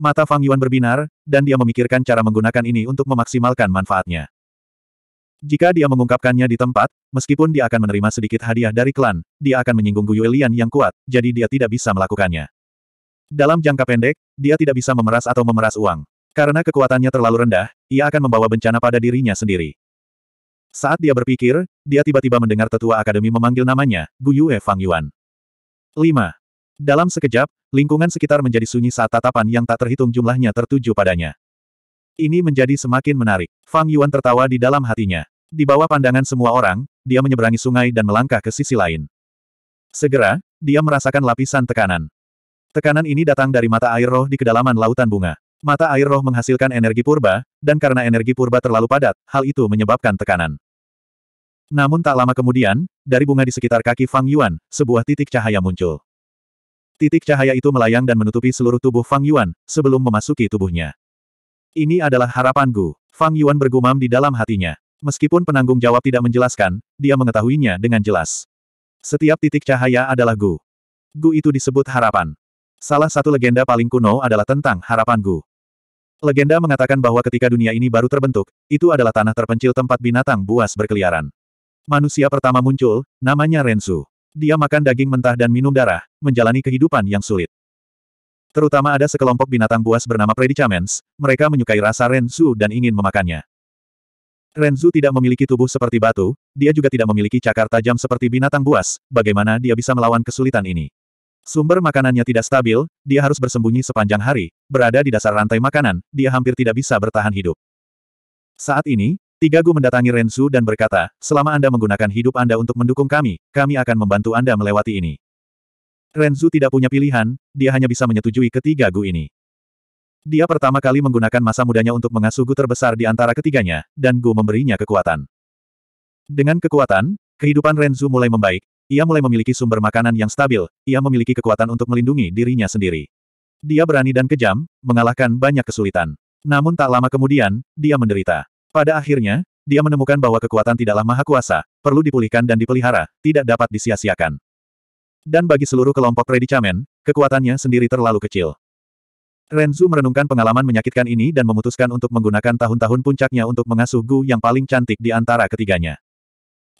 Mata Fang Yuan berbinar, dan dia memikirkan cara menggunakan ini untuk memaksimalkan manfaatnya. Jika dia mengungkapkannya di tempat, meskipun dia akan menerima sedikit hadiah dari klan, dia akan menyinggung Gu Yuelian yang kuat, jadi dia tidak bisa melakukannya. Dalam jangka pendek, dia tidak bisa memeras atau memeras uang. Karena kekuatannya terlalu rendah, ia akan membawa bencana pada dirinya sendiri. Saat dia berpikir, dia tiba-tiba mendengar tetua akademi memanggil namanya, Gu Yue Fang Yuan. 5. Dalam sekejap, lingkungan sekitar menjadi sunyi saat tatapan yang tak terhitung jumlahnya tertuju padanya. Ini menjadi semakin menarik. Fang Yuan tertawa di dalam hatinya. Di bawah pandangan semua orang, dia menyeberangi sungai dan melangkah ke sisi lain. Segera, dia merasakan lapisan tekanan. Tekanan ini datang dari mata air roh di kedalaman lautan bunga. Mata air roh menghasilkan energi purba, dan karena energi purba terlalu padat, hal itu menyebabkan tekanan. Namun tak lama kemudian, dari bunga di sekitar kaki Fang Yuan, sebuah titik cahaya muncul. Titik cahaya itu melayang dan menutupi seluruh tubuh Fang Yuan, sebelum memasuki tubuhnya. Ini adalah harapanku. Fang Yuan bergumam di dalam hatinya. Meskipun penanggung jawab tidak menjelaskan, dia mengetahuinya dengan jelas. Setiap titik cahaya adalah Gu. Gu itu disebut harapan. Salah satu legenda paling kuno adalah tentang harapan Gu. Legenda mengatakan bahwa ketika dunia ini baru terbentuk, itu adalah tanah terpencil tempat binatang buas berkeliaran. Manusia pertama muncul, namanya Rensu. Dia makan daging mentah dan minum darah, menjalani kehidupan yang sulit. Terutama ada sekelompok binatang buas bernama predicamens, mereka menyukai rasa Renzu dan ingin memakannya. Renzu tidak memiliki tubuh seperti batu, dia juga tidak memiliki cakar tajam seperti binatang buas, bagaimana dia bisa melawan kesulitan ini? Sumber makanannya tidak stabil, dia harus bersembunyi sepanjang hari, berada di dasar rantai makanan, dia hampir tidak bisa bertahan hidup. Saat ini, Tiga Gu mendatangi Renzu dan berkata, selama Anda menggunakan hidup Anda untuk mendukung kami, kami akan membantu Anda melewati ini. Renzu tidak punya pilihan, dia hanya bisa menyetujui ketiga Gu ini. Dia pertama kali menggunakan masa mudanya untuk mengasuh Gu terbesar di antara ketiganya, dan Gu memberinya kekuatan. Dengan kekuatan, kehidupan Renzu mulai membaik, ia mulai memiliki sumber makanan yang stabil, ia memiliki kekuatan untuk melindungi dirinya sendiri. Dia berani dan kejam, mengalahkan banyak kesulitan. Namun tak lama kemudian, dia menderita. Pada akhirnya, dia menemukan bahwa kekuatan tidaklah maha kuasa, perlu dipulihkan dan dipelihara, tidak dapat disia-siakan. Dan bagi seluruh kelompok predicamen, kekuatannya sendiri terlalu kecil. Renzu merenungkan pengalaman menyakitkan ini dan memutuskan untuk menggunakan tahun-tahun puncaknya untuk mengasuh Gu yang paling cantik di antara ketiganya.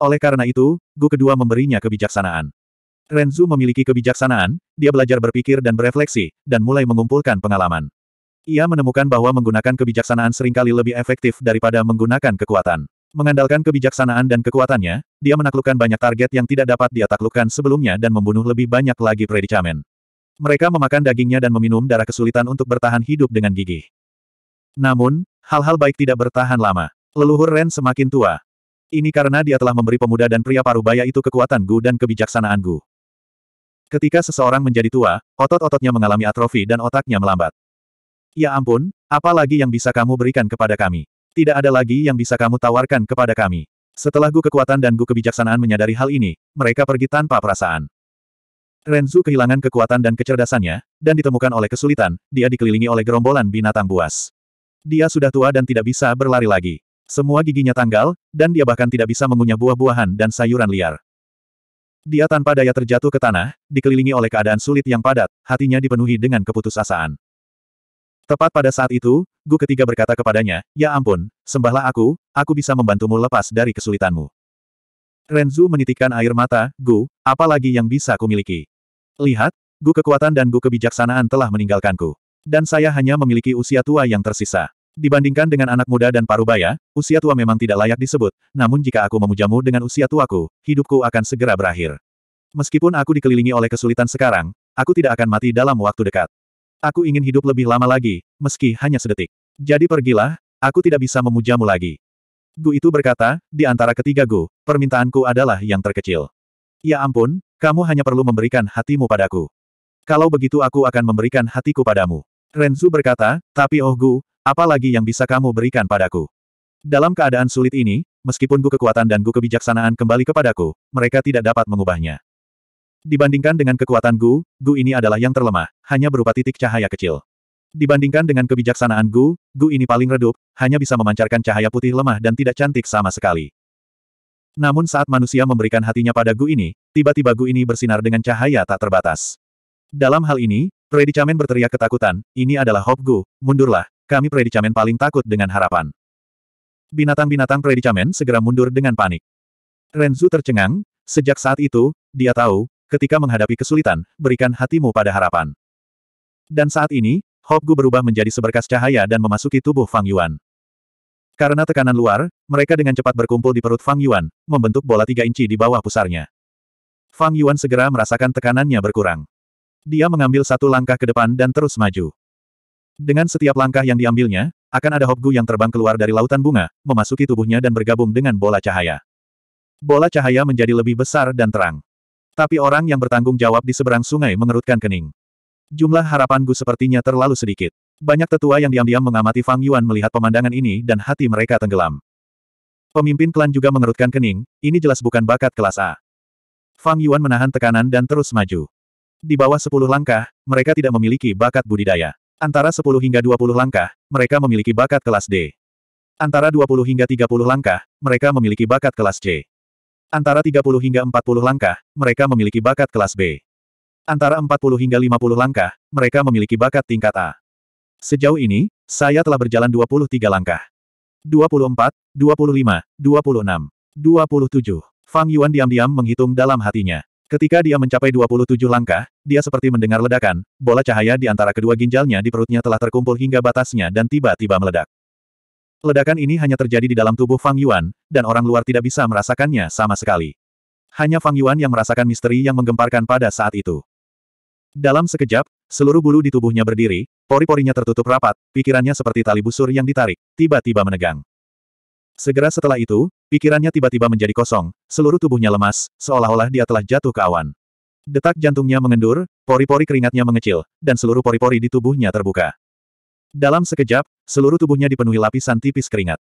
Oleh karena itu, Gu kedua memberinya kebijaksanaan. Renzu memiliki kebijaksanaan, dia belajar berpikir dan berefleksi, dan mulai mengumpulkan pengalaman. Ia menemukan bahwa menggunakan kebijaksanaan seringkali lebih efektif daripada menggunakan kekuatan. Mengandalkan kebijaksanaan dan kekuatannya, dia menaklukkan banyak target yang tidak dapat dia taklukkan sebelumnya dan membunuh lebih banyak lagi predicamen. Mereka memakan dagingnya dan meminum darah kesulitan untuk bertahan hidup dengan gigih. Namun, hal-hal baik tidak bertahan lama. Leluhur Ren semakin tua. Ini karena dia telah memberi pemuda dan pria parubaya itu kekuatan Gu dan kebijaksanaan Gu. Ketika seseorang menjadi tua, otot-ototnya mengalami atrofi dan otaknya melambat. Ya ampun, apa lagi yang bisa kamu berikan kepada kami? Tidak ada lagi yang bisa kamu tawarkan kepada kami. Setelah Gu kekuatan dan Gu kebijaksanaan menyadari hal ini, mereka pergi tanpa perasaan. Renzu kehilangan kekuatan dan kecerdasannya, dan ditemukan oleh kesulitan, dia dikelilingi oleh gerombolan binatang buas. Dia sudah tua dan tidak bisa berlari lagi. Semua giginya tanggal, dan dia bahkan tidak bisa mengunyah buah-buahan dan sayuran liar. Dia tanpa daya terjatuh ke tanah, dikelilingi oleh keadaan sulit yang padat, hatinya dipenuhi dengan keputusasaan. Tepat pada saat itu, Gu ketiga berkata kepadanya, Ya ampun, sembahlah aku, aku bisa membantumu lepas dari kesulitanmu. Renzu menitikkan air mata, Gu, apa lagi yang bisa miliki? Lihat, Gu kekuatan dan Gu kebijaksanaan telah meninggalkanku. Dan saya hanya memiliki usia tua yang tersisa. Dibandingkan dengan anak muda dan parubaya, usia tua memang tidak layak disebut, namun jika aku memujamu dengan usia tuaku, hidupku akan segera berakhir. Meskipun aku dikelilingi oleh kesulitan sekarang, aku tidak akan mati dalam waktu dekat. Aku ingin hidup lebih lama lagi, meski hanya sedetik. Jadi pergilah, aku tidak bisa memujamu lagi. Gu itu berkata, di antara ketiga Gu, permintaanku adalah yang terkecil. Ya ampun, kamu hanya perlu memberikan hatimu padaku. Kalau begitu aku akan memberikan hatiku padamu. Renzu berkata, tapi oh Gu, lagi yang bisa kamu berikan padaku? Dalam keadaan sulit ini, meskipun Gu kekuatan dan Gu kebijaksanaan kembali kepadaku, mereka tidak dapat mengubahnya. Dibandingkan dengan kekuatan Gu, Gu ini adalah yang terlemah, hanya berupa titik cahaya kecil. Dibandingkan dengan kebijaksanaan Gu, Gu ini paling redup, hanya bisa memancarkan cahaya putih lemah dan tidak cantik sama sekali. Namun saat manusia memberikan hatinya pada Gu ini, tiba-tiba Gu ini bersinar dengan cahaya tak terbatas. Dalam hal ini, Predicamen berteriak ketakutan, ini adalah Hop Gu, mundurlah, kami Predicamen paling takut dengan harapan. Binatang-binatang Predicamen segera mundur dengan panik. Renzu tercengang, sejak saat itu, dia tahu, ketika menghadapi kesulitan, berikan hatimu pada harapan. Dan saat ini, Hopgu berubah menjadi seberkas cahaya dan memasuki tubuh Fang Yuan. Karena tekanan luar, mereka dengan cepat berkumpul di perut Fang Yuan, membentuk bola tiga inci di bawah pusarnya. Fang Yuan segera merasakan tekanannya berkurang. Dia mengambil satu langkah ke depan dan terus maju. Dengan setiap langkah yang diambilnya, akan ada Hopgu yang terbang keluar dari lautan bunga, memasuki tubuhnya dan bergabung dengan bola cahaya. Bola cahaya menjadi lebih besar dan terang. Tapi orang yang bertanggung jawab di seberang sungai mengerutkan kening. Jumlah harapan Gu sepertinya terlalu sedikit. Banyak tetua yang diam-diam mengamati Fang Yuan melihat pemandangan ini dan hati mereka tenggelam. Pemimpin klan juga mengerutkan kening, ini jelas bukan bakat kelas A. Fang Yuan menahan tekanan dan terus maju. Di bawah 10 langkah, mereka tidak memiliki bakat budidaya. Antara 10 hingga 20 langkah, mereka memiliki bakat kelas D. Antara 20 hingga 30 langkah, mereka memiliki bakat kelas C. Antara 30 hingga 40 langkah, mereka memiliki bakat kelas B. Antara 40 hingga 50 langkah, mereka memiliki bakat tingkat A. Sejauh ini, saya telah berjalan 23 langkah. 24, 25, 26, 27. Fang Yuan diam-diam menghitung dalam hatinya. Ketika dia mencapai 27 langkah, dia seperti mendengar ledakan, bola cahaya di antara kedua ginjalnya di perutnya telah terkumpul hingga batasnya dan tiba-tiba meledak. Ledakan ini hanya terjadi di dalam tubuh Fang Yuan, dan orang luar tidak bisa merasakannya sama sekali. Hanya Fang Yuan yang merasakan misteri yang menggemparkan pada saat itu. Dalam sekejap, seluruh bulu di tubuhnya berdiri, pori-porinya tertutup rapat, pikirannya seperti tali busur yang ditarik, tiba-tiba menegang. Segera setelah itu, pikirannya tiba-tiba menjadi kosong, seluruh tubuhnya lemas, seolah-olah dia telah jatuh ke awan. Detak jantungnya mengendur, pori-pori keringatnya mengecil, dan seluruh pori-pori di tubuhnya terbuka. Dalam sekejap, seluruh tubuhnya dipenuhi lapisan tipis keringat.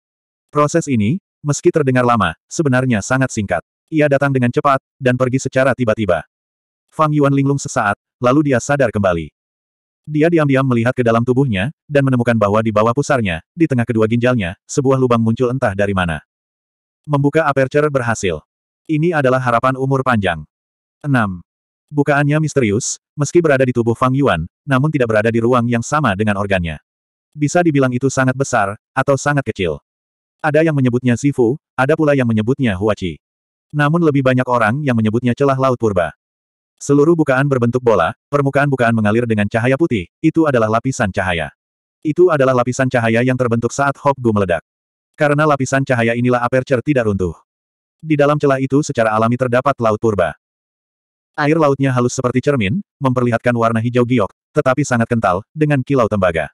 Proses ini, meski terdengar lama, sebenarnya sangat singkat. Ia datang dengan cepat, dan pergi secara tiba-tiba. Fang Yuan linglung sesaat, lalu dia sadar kembali. Dia diam-diam melihat ke dalam tubuhnya, dan menemukan bahwa di bawah pusarnya, di tengah kedua ginjalnya, sebuah lubang muncul entah dari mana. Membuka aperture berhasil. Ini adalah harapan umur panjang. 6. Bukaannya misterius, meski berada di tubuh Fang Yuan, namun tidak berada di ruang yang sama dengan organnya. Bisa dibilang itu sangat besar, atau sangat kecil. Ada yang menyebutnya Sifu, ada pula yang menyebutnya Huachi. Namun lebih banyak orang yang menyebutnya celah laut purba. Seluruh bukaan berbentuk bola, permukaan bukaan mengalir dengan cahaya putih, itu adalah lapisan cahaya. Itu adalah lapisan cahaya yang terbentuk saat Hokgu meledak. Karena lapisan cahaya inilah aperture tidak runtuh. Di dalam celah itu secara alami terdapat laut purba. Air lautnya halus seperti cermin, memperlihatkan warna hijau giok, tetapi sangat kental, dengan kilau tembaga.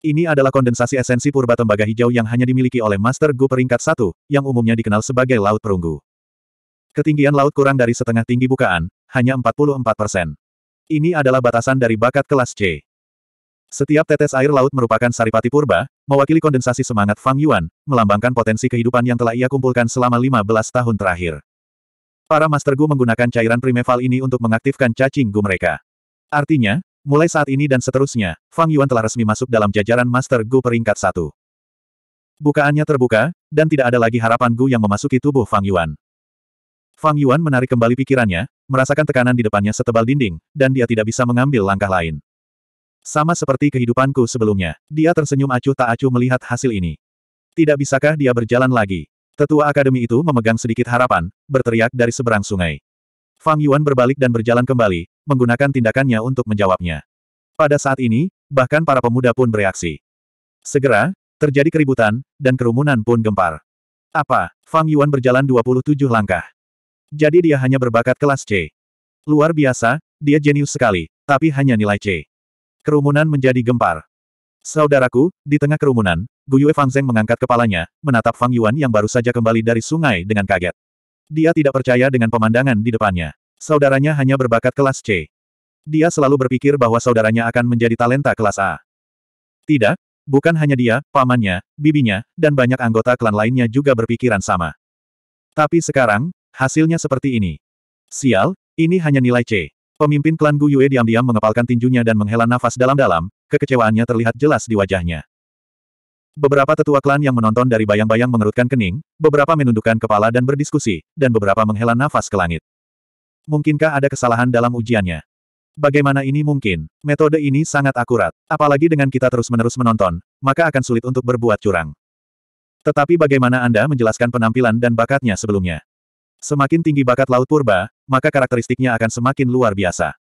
Ini adalah kondensasi esensi purba tembaga hijau yang hanya dimiliki oleh Master Gu peringkat satu, yang umumnya dikenal sebagai Laut Perunggu. Ketinggian laut kurang dari setengah tinggi bukaan, hanya 44 persen. Ini adalah batasan dari bakat kelas C. Setiap tetes air laut merupakan saripati purba, mewakili kondensasi semangat Fang Yuan, melambangkan potensi kehidupan yang telah ia kumpulkan selama 15 tahun terakhir. Para Master Gu menggunakan cairan primeval ini untuk mengaktifkan cacing Gu mereka. Artinya, Mulai saat ini dan seterusnya, Fang Yuan telah resmi masuk dalam jajaran Master Gu peringkat satu. Bukaannya terbuka, dan tidak ada lagi harapan Gu yang memasuki tubuh Fang Yuan. Fang Yuan menarik kembali pikirannya, merasakan tekanan di depannya setebal dinding, dan dia tidak bisa mengambil langkah lain. Sama seperti kehidupanku sebelumnya, dia tersenyum acuh tak acuh melihat hasil ini. Tidak bisakah dia berjalan lagi? Tetua akademi itu memegang sedikit harapan, berteriak dari seberang sungai. Fang Yuan berbalik dan berjalan kembali, menggunakan tindakannya untuk menjawabnya. Pada saat ini, bahkan para pemuda pun bereaksi. Segera, terjadi keributan, dan kerumunan pun gempar. Apa? Fang Yuan berjalan 27 langkah. Jadi dia hanya berbakat kelas C. Luar biasa, dia jenius sekali, tapi hanya nilai C. Kerumunan menjadi gempar. Saudaraku, di tengah kerumunan, Yue Fang Zeng mengangkat kepalanya, menatap Fang Yuan yang baru saja kembali dari sungai dengan kaget. Dia tidak percaya dengan pemandangan di depannya. Saudaranya hanya berbakat kelas C. Dia selalu berpikir bahwa saudaranya akan menjadi talenta kelas A. Tidak, bukan hanya dia, pamannya, bibinya, dan banyak anggota klan lainnya juga berpikiran sama. Tapi sekarang, hasilnya seperti ini. Sial, ini hanya nilai C. Pemimpin klan Gu Yue diam-diam mengepalkan tinjunya dan menghela nafas dalam-dalam, kekecewaannya terlihat jelas di wajahnya. Beberapa tetua klan yang menonton dari bayang-bayang mengerutkan kening, beberapa menundukkan kepala dan berdiskusi, dan beberapa menghela nafas ke langit. Mungkinkah ada kesalahan dalam ujiannya? Bagaimana ini mungkin? Metode ini sangat akurat. Apalagi dengan kita terus-menerus menonton, maka akan sulit untuk berbuat curang. Tetapi bagaimana Anda menjelaskan penampilan dan bakatnya sebelumnya? Semakin tinggi bakat Laut Purba, maka karakteristiknya akan semakin luar biasa.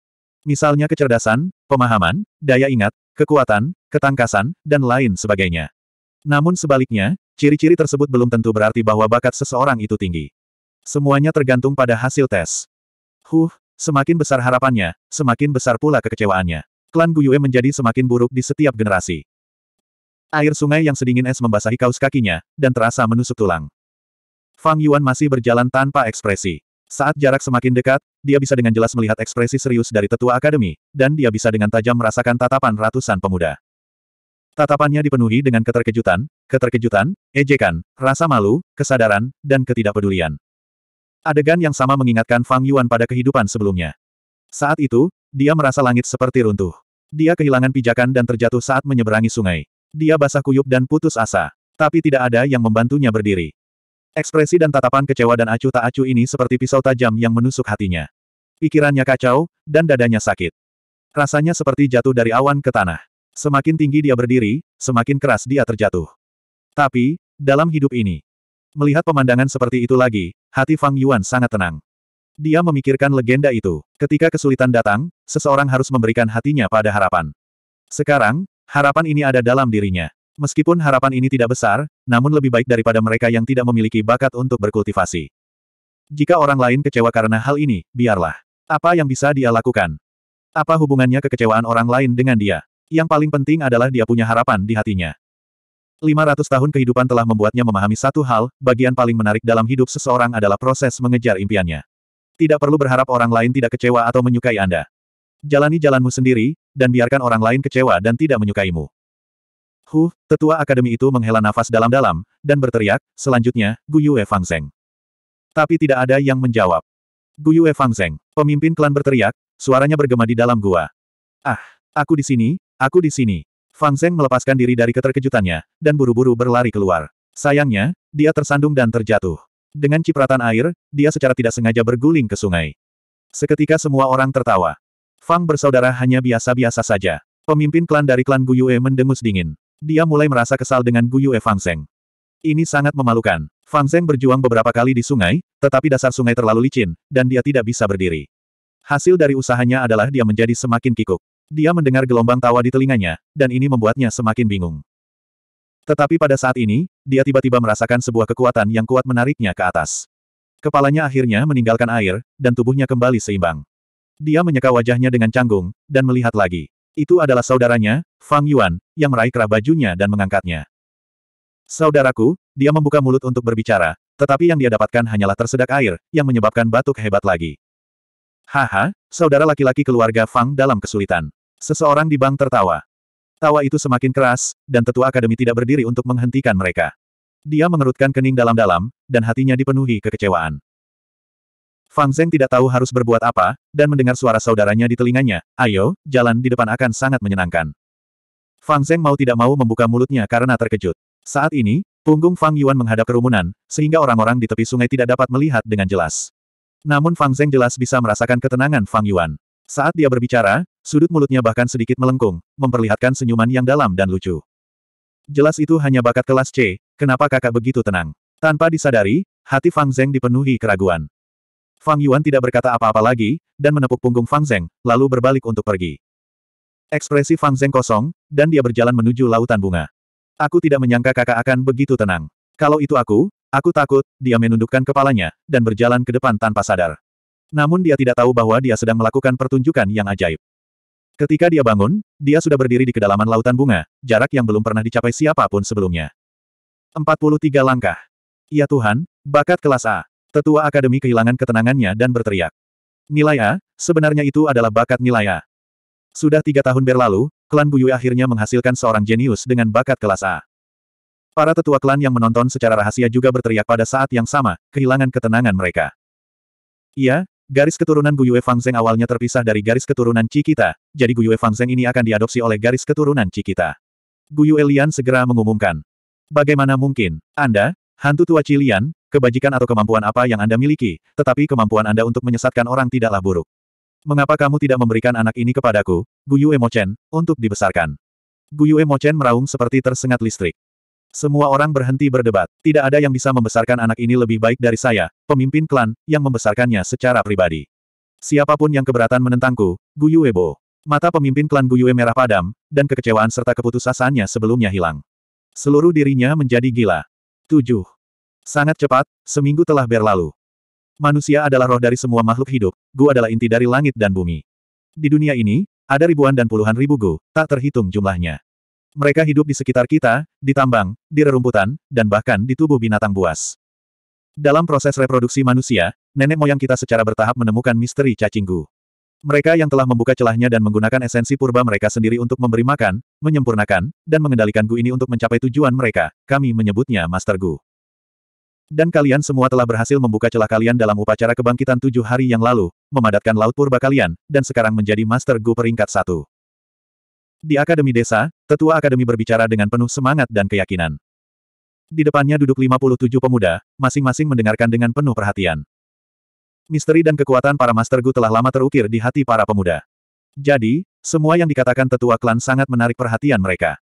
Misalnya kecerdasan, pemahaman, daya ingat, kekuatan, ketangkasan, dan lain sebagainya. Namun sebaliknya, ciri-ciri tersebut belum tentu berarti bahwa bakat seseorang itu tinggi. Semuanya tergantung pada hasil tes. Huh, semakin besar harapannya, semakin besar pula kekecewaannya. Klan Guyue menjadi semakin buruk di setiap generasi. Air sungai yang sedingin es membasahi kaos kakinya, dan terasa menusuk tulang. Fang Yuan masih berjalan tanpa ekspresi. Saat jarak semakin dekat, dia bisa dengan jelas melihat ekspresi serius dari tetua akademi, dan dia bisa dengan tajam merasakan tatapan ratusan pemuda. Tatapannya dipenuhi dengan keterkejutan, keterkejutan, ejekan, rasa malu, kesadaran, dan ketidakpedulian. Adegan yang sama mengingatkan Fang Yuan pada kehidupan sebelumnya. Saat itu, dia merasa langit seperti runtuh. Dia kehilangan pijakan dan terjatuh saat menyeberangi sungai. Dia basah kuyup dan putus asa. Tapi tidak ada yang membantunya berdiri. Ekspresi dan tatapan kecewa dan acuh tak acuh ini seperti pisau tajam yang menusuk hatinya. Pikirannya kacau, dan dadanya sakit. Rasanya seperti jatuh dari awan ke tanah. Semakin tinggi dia berdiri, semakin keras dia terjatuh. Tapi, dalam hidup ini, melihat pemandangan seperti itu lagi, hati Fang Yuan sangat tenang. Dia memikirkan legenda itu. Ketika kesulitan datang, seseorang harus memberikan hatinya pada harapan. Sekarang, harapan ini ada dalam dirinya. Meskipun harapan ini tidak besar, namun lebih baik daripada mereka yang tidak memiliki bakat untuk berkultivasi. Jika orang lain kecewa karena hal ini, biarlah. Apa yang bisa dia lakukan? Apa hubungannya kekecewaan orang lain dengan dia? Yang paling penting adalah dia punya harapan di hatinya. 500 tahun kehidupan telah membuatnya memahami satu hal, bagian paling menarik dalam hidup seseorang adalah proses mengejar impiannya. Tidak perlu berharap orang lain tidak kecewa atau menyukai Anda. Jalani jalanmu sendiri, dan biarkan orang lain kecewa dan tidak menyukaimu. Huh, tetua akademi itu menghela nafas dalam-dalam, dan berteriak, selanjutnya, Guyu Fang Zeng. Tapi tidak ada yang menjawab. Guyu Fang Zeng, pemimpin klan berteriak, suaranya bergema di dalam gua. Ah, aku di sini, Aku di sini. Fang Zeng melepaskan diri dari keterkejutannya, dan buru-buru berlari keluar. Sayangnya, dia tersandung dan terjatuh. Dengan cipratan air, dia secara tidak sengaja berguling ke sungai. Seketika semua orang tertawa. Fang bersaudara hanya biasa-biasa saja. Pemimpin klan dari klan Guyue mendengus dingin. Dia mulai merasa kesal dengan Guyue Fang Zeng. Ini sangat memalukan. Fang Zeng berjuang beberapa kali di sungai, tetapi dasar sungai terlalu licin, dan dia tidak bisa berdiri. Hasil dari usahanya adalah dia menjadi semakin kikuk. Dia mendengar gelombang tawa di telinganya, dan ini membuatnya semakin bingung. Tetapi pada saat ini, dia tiba-tiba merasakan sebuah kekuatan yang kuat menariknya ke atas. Kepalanya akhirnya meninggalkan air, dan tubuhnya kembali seimbang. Dia menyeka wajahnya dengan canggung, dan melihat lagi. Itu adalah saudaranya, Fang Yuan, yang meraih kerah bajunya dan mengangkatnya. Saudaraku, dia membuka mulut untuk berbicara, tetapi yang dia dapatkan hanyalah tersedak air, yang menyebabkan batuk hebat lagi. Haha, saudara laki-laki keluarga Fang dalam kesulitan. Seseorang di bank tertawa. Tawa itu semakin keras, dan tetua akademi tidak berdiri untuk menghentikan mereka. Dia mengerutkan kening dalam-dalam, dan hatinya dipenuhi kekecewaan. Fang Zeng tidak tahu harus berbuat apa, dan mendengar suara saudaranya di telinganya, ayo, jalan di depan akan sangat menyenangkan. Fang Zeng mau tidak mau membuka mulutnya karena terkejut. Saat ini, punggung Fang Yuan menghadap kerumunan, sehingga orang-orang di tepi sungai tidak dapat melihat dengan jelas. Namun Fang Zeng jelas bisa merasakan ketenangan Fang Yuan. Saat dia berbicara, sudut mulutnya bahkan sedikit melengkung, memperlihatkan senyuman yang dalam dan lucu. Jelas itu hanya bakat kelas C, kenapa kakak begitu tenang? Tanpa disadari, hati Fang Zeng dipenuhi keraguan. Fang Yuan tidak berkata apa-apa lagi, dan menepuk punggung Fang Zeng, lalu berbalik untuk pergi. Ekspresi Fang Zeng kosong, dan dia berjalan menuju lautan bunga. Aku tidak menyangka kakak akan begitu tenang. Kalau itu aku, aku takut, dia menundukkan kepalanya, dan berjalan ke depan tanpa sadar. Namun dia tidak tahu bahwa dia sedang melakukan pertunjukan yang ajaib. Ketika dia bangun, dia sudah berdiri di kedalaman lautan bunga, jarak yang belum pernah dicapai siapapun sebelumnya. 43 langkah. Ya Tuhan, bakat kelas A. Tetua Akademi kehilangan ketenangannya dan berteriak. Nilai A, sebenarnya itu adalah bakat nilai A. Sudah tiga tahun berlalu, klan Buyu akhirnya menghasilkan seorang jenius dengan bakat kelas A. Para tetua klan yang menonton secara rahasia juga berteriak pada saat yang sama, kehilangan ketenangan mereka. Iya, Garis keturunan Guyue Zeng awalnya terpisah dari garis keturunan Cikita, jadi Guyue Zeng ini akan diadopsi oleh garis keturunan Cikita. Guyue Lian segera mengumumkan. Bagaimana mungkin, Anda, hantu tua Cilian, kebajikan atau kemampuan apa yang Anda miliki, tetapi kemampuan Anda untuk menyesatkan orang tidaklah buruk. Mengapa kamu tidak memberikan anak ini kepadaku, Guyue Mochen, untuk dibesarkan? Guyue Mochen meraung seperti tersengat listrik. Semua orang berhenti berdebat. Tidak ada yang bisa membesarkan anak ini lebih baik dari saya, pemimpin klan, yang membesarkannya secara pribadi. Siapapun yang keberatan menentangku, Guyu Ebo. Mata pemimpin klan Guyue merah padam, dan kekecewaan serta keputusasaannya sebelumnya hilang. Seluruh dirinya menjadi gila. 7. Sangat cepat, seminggu telah berlalu. Manusia adalah roh dari semua makhluk hidup, Gu adalah inti dari langit dan bumi. Di dunia ini, ada ribuan dan puluhan ribu Gu, tak terhitung jumlahnya. Mereka hidup di sekitar kita, di tambang, di rerumputan, dan bahkan di tubuh binatang buas. Dalam proses reproduksi manusia, nenek moyang kita secara bertahap menemukan misteri cacing Mereka yang telah membuka celahnya dan menggunakan esensi purba mereka sendiri untuk memberi makan, menyempurnakan, dan mengendalikan gu ini untuk mencapai tujuan mereka, kami menyebutnya Master Gu. Dan kalian semua telah berhasil membuka celah kalian dalam upacara kebangkitan tujuh hari yang lalu, memadatkan laut purba kalian, dan sekarang menjadi Master Gu peringkat satu. Di Akademi Desa, Tetua Akademi berbicara dengan penuh semangat dan keyakinan. Di depannya duduk 57 pemuda, masing-masing mendengarkan dengan penuh perhatian. Misteri dan kekuatan para Master Gu telah lama terukir di hati para pemuda. Jadi, semua yang dikatakan tetua klan sangat menarik perhatian mereka.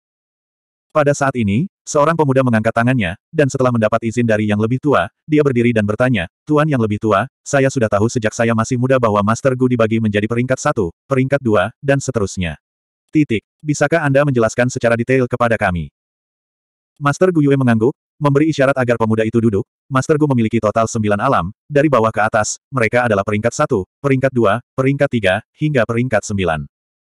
Pada saat ini, seorang pemuda mengangkat tangannya, dan setelah mendapat izin dari yang lebih tua, dia berdiri dan bertanya, Tuan yang lebih tua, saya sudah tahu sejak saya masih muda bahwa Master Gu dibagi menjadi peringkat satu, peringkat dua, dan seterusnya. Titik. Bisakah Anda menjelaskan secara detail kepada kami? Master Guyue mengangguk, memberi isyarat agar pemuda itu duduk. Master Gu memiliki total sembilan alam, dari bawah ke atas, mereka adalah peringkat satu, peringkat dua, peringkat tiga, hingga peringkat sembilan.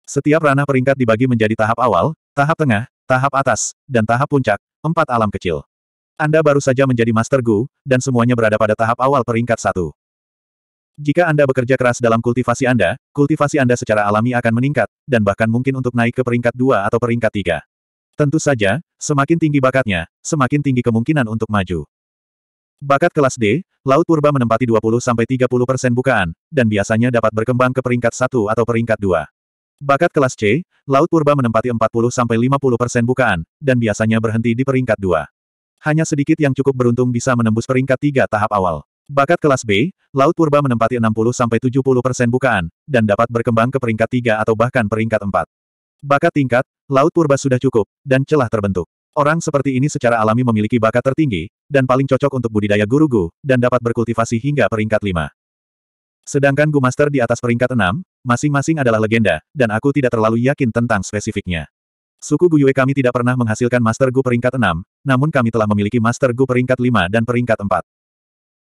Setiap ranah peringkat dibagi menjadi tahap awal, tahap tengah, tahap atas, dan tahap puncak, empat alam kecil. Anda baru saja menjadi Master Gu, dan semuanya berada pada tahap awal peringkat satu. Jika Anda bekerja keras dalam kultivasi Anda, kultivasi Anda secara alami akan meningkat, dan bahkan mungkin untuk naik ke peringkat dua atau peringkat tiga. Tentu saja, semakin tinggi bakatnya, semakin tinggi kemungkinan untuk maju. Bakat kelas D, Laut Purba menempati 20-30% bukaan, dan biasanya dapat berkembang ke peringkat satu atau peringkat dua. Bakat kelas C, Laut Purba menempati 40-50% bukaan, dan biasanya berhenti di peringkat dua. Hanya sedikit yang cukup beruntung bisa menembus peringkat tiga tahap awal. Bakat kelas B, Laut Purba menempati 60-70% persen bukaan, dan dapat berkembang ke peringkat 3 atau bahkan peringkat 4. Bakat tingkat, Laut Purba sudah cukup, dan celah terbentuk. Orang seperti ini secara alami memiliki bakat tertinggi, dan paling cocok untuk budidaya gurugu, dan dapat berkultivasi hingga peringkat 5. Sedangkan Gu Master di atas peringkat 6, masing-masing adalah legenda, dan aku tidak terlalu yakin tentang spesifiknya. Suku Guyue kami tidak pernah menghasilkan Master Gu peringkat 6, namun kami telah memiliki Master Gu peringkat 5 dan peringkat 4.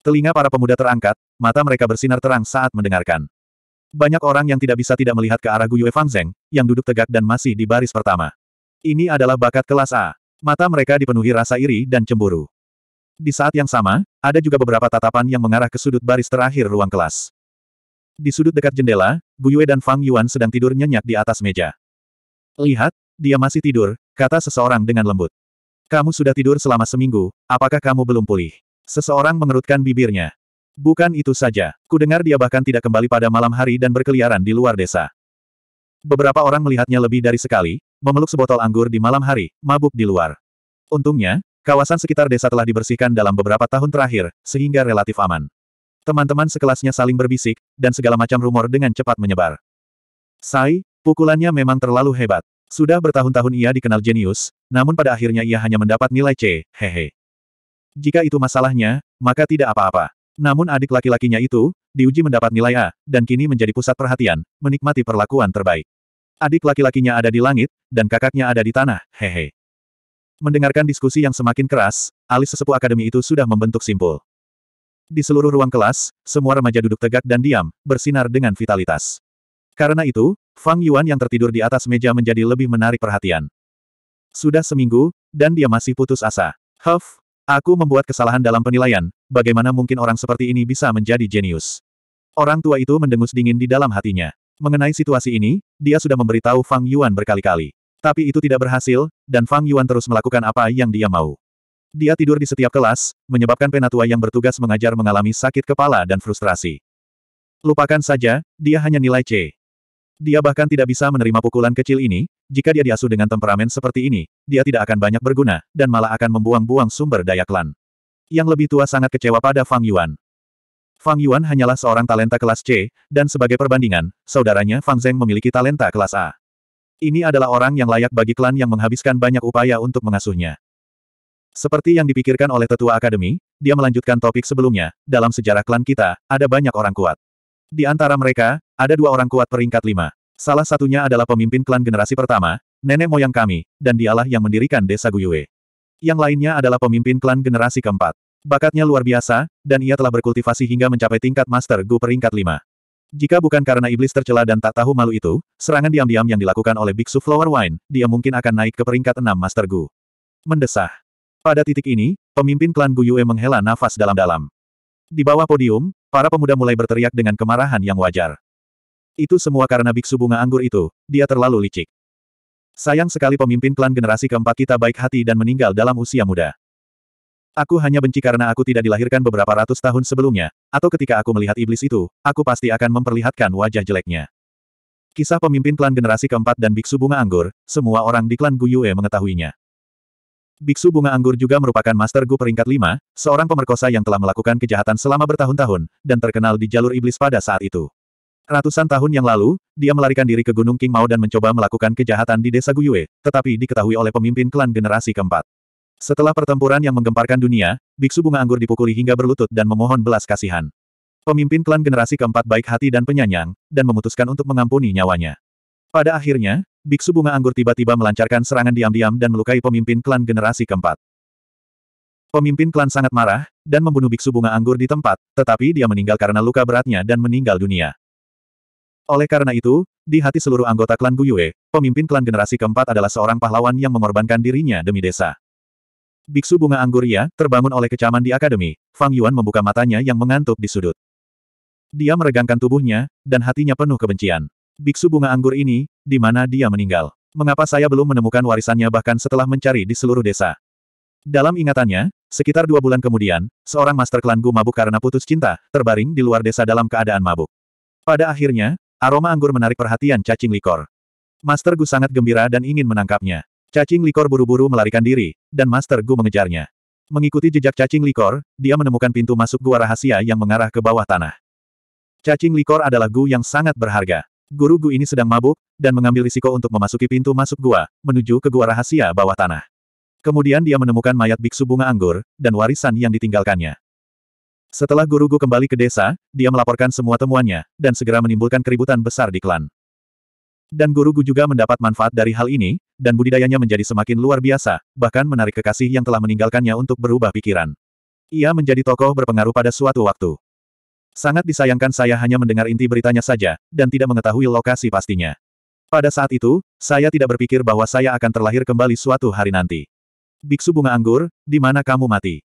Telinga para pemuda terangkat, mata mereka bersinar terang saat mendengarkan. Banyak orang yang tidak bisa tidak melihat ke arah Guyue Fangzeng, yang duduk tegak dan masih di baris pertama. Ini adalah bakat kelas A. Mata mereka dipenuhi rasa iri dan cemburu. Di saat yang sama, ada juga beberapa tatapan yang mengarah ke sudut baris terakhir ruang kelas. Di sudut dekat jendela, Guyue dan Fang Yuan sedang tidur nyenyak di atas meja. Lihat, dia masih tidur, kata seseorang dengan lembut. Kamu sudah tidur selama seminggu, apakah kamu belum pulih? Seseorang mengerutkan bibirnya. Bukan itu saja, kudengar dia bahkan tidak kembali pada malam hari dan berkeliaran di luar desa. Beberapa orang melihatnya lebih dari sekali, memeluk sebotol anggur di malam hari, mabuk di luar. Untungnya, kawasan sekitar desa telah dibersihkan dalam beberapa tahun terakhir, sehingga relatif aman. Teman-teman sekelasnya saling berbisik, dan segala macam rumor dengan cepat menyebar. Sai, pukulannya memang terlalu hebat. Sudah bertahun-tahun ia dikenal jenius, namun pada akhirnya ia hanya mendapat nilai C, hehe. Jika itu masalahnya, maka tidak apa-apa. Namun adik laki-lakinya itu, diuji mendapat nilai A, dan kini menjadi pusat perhatian, menikmati perlakuan terbaik. Adik laki-lakinya ada di langit, dan kakaknya ada di tanah, hehe. Mendengarkan diskusi yang semakin keras, alis sesepuh akademi itu sudah membentuk simpul. Di seluruh ruang kelas, semua remaja duduk tegak dan diam, bersinar dengan vitalitas. Karena itu, Fang Yuan yang tertidur di atas meja menjadi lebih menarik perhatian. Sudah seminggu, dan dia masih putus asa. Huff, Aku membuat kesalahan dalam penilaian, bagaimana mungkin orang seperti ini bisa menjadi jenius. Orang tua itu mendengus dingin di dalam hatinya. Mengenai situasi ini, dia sudah memberitahu Fang Yuan berkali-kali. Tapi itu tidak berhasil, dan Fang Yuan terus melakukan apa yang dia mau. Dia tidur di setiap kelas, menyebabkan penatua yang bertugas mengajar mengalami sakit kepala dan frustrasi. Lupakan saja, dia hanya nilai C. Dia bahkan tidak bisa menerima pukulan kecil ini, jika dia diasuh dengan temperamen seperti ini, dia tidak akan banyak berguna, dan malah akan membuang-buang sumber daya klan. Yang lebih tua sangat kecewa pada Fang Yuan. Fang Yuan hanyalah seorang talenta kelas C, dan sebagai perbandingan, saudaranya Fang Zeng memiliki talenta kelas A. Ini adalah orang yang layak bagi klan yang menghabiskan banyak upaya untuk mengasuhnya. Seperti yang dipikirkan oleh tetua akademi, dia melanjutkan topik sebelumnya, dalam sejarah klan kita, ada banyak orang kuat. Di antara mereka, ada dua orang kuat peringkat lima. Salah satunya adalah pemimpin klan generasi pertama, nenek moyang kami, dan dialah yang mendirikan desa Guyue. Yang lainnya adalah pemimpin klan generasi keempat. Bakatnya luar biasa, dan ia telah berkultivasi hingga mencapai tingkat Master Gu peringkat lima. Jika bukan karena iblis tercela dan tak tahu malu itu, serangan diam-diam yang dilakukan oleh Biksu Flower Wine, dia mungkin akan naik ke peringkat enam Master Gu. Mendesah. Pada titik ini, pemimpin klan Guyue menghela nafas dalam-dalam. Di bawah podium, para pemuda mulai berteriak dengan kemarahan yang wajar. Itu semua karena biksu bunga anggur itu, dia terlalu licik. Sayang sekali pemimpin klan generasi keempat kita baik hati dan meninggal dalam usia muda. Aku hanya benci karena aku tidak dilahirkan beberapa ratus tahun sebelumnya, atau ketika aku melihat iblis itu, aku pasti akan memperlihatkan wajah jeleknya. Kisah pemimpin klan generasi keempat dan biksu bunga anggur, semua orang di klan Guyue mengetahuinya. Biksu bunga anggur juga merupakan master Gu peringkat lima, seorang pemerkosa yang telah melakukan kejahatan selama bertahun-tahun, dan terkenal di jalur iblis pada saat itu. Ratusan tahun yang lalu, dia melarikan diri ke Gunung King Mao dan mencoba melakukan kejahatan di desa Guyue, tetapi diketahui oleh pemimpin klan generasi keempat. Setelah pertempuran yang menggemparkan dunia, biksu bunga anggur dipukuli hingga berlutut dan memohon belas kasihan. Pemimpin klan generasi keempat baik hati dan penyanyang, dan memutuskan untuk mengampuni nyawanya. Pada akhirnya, biksu bunga anggur tiba-tiba melancarkan serangan diam-diam dan melukai pemimpin klan generasi keempat. Pemimpin klan sangat marah, dan membunuh biksu bunga anggur di tempat, tetapi dia meninggal karena luka beratnya dan meninggal dunia. Oleh karena itu, di hati seluruh anggota klan Guyue, pemimpin klan generasi keempat adalah seorang pahlawan yang mengorbankan dirinya demi desa. Biksu bunga anggur angguria, terbangun oleh kecaman di akademi, Fang Yuan membuka matanya yang mengantuk di sudut. Dia meregangkan tubuhnya, dan hatinya penuh kebencian. Biksu bunga anggur ini, di mana dia meninggal? Mengapa saya belum menemukan warisannya bahkan setelah mencari di seluruh desa? Dalam ingatannya, sekitar dua bulan kemudian, seorang master klan Gu mabuk karena putus cinta, terbaring di luar desa dalam keadaan mabuk. Pada akhirnya, Aroma anggur menarik perhatian cacing likor. Master Gu sangat gembira dan ingin menangkapnya. Cacing likor buru-buru melarikan diri, dan Master Gu mengejarnya. Mengikuti jejak cacing likor, dia menemukan pintu masuk gua rahasia yang mengarah ke bawah tanah. Cacing likor adalah Gu yang sangat berharga. Guru Gu ini sedang mabuk, dan mengambil risiko untuk memasuki pintu masuk gua, menuju ke gua rahasia bawah tanah. Kemudian dia menemukan mayat biksu bunga anggur, dan warisan yang ditinggalkannya. Setelah Guru Gu kembali ke desa, dia melaporkan semua temuannya, dan segera menimbulkan keributan besar di klan. Dan Guru Gu juga mendapat manfaat dari hal ini, dan budidayanya menjadi semakin luar biasa, bahkan menarik kekasih yang telah meninggalkannya untuk berubah pikiran. Ia menjadi tokoh berpengaruh pada suatu waktu. Sangat disayangkan saya hanya mendengar inti beritanya saja, dan tidak mengetahui lokasi pastinya. Pada saat itu, saya tidak berpikir bahwa saya akan terlahir kembali suatu hari nanti. Biksu bunga anggur, di mana kamu mati?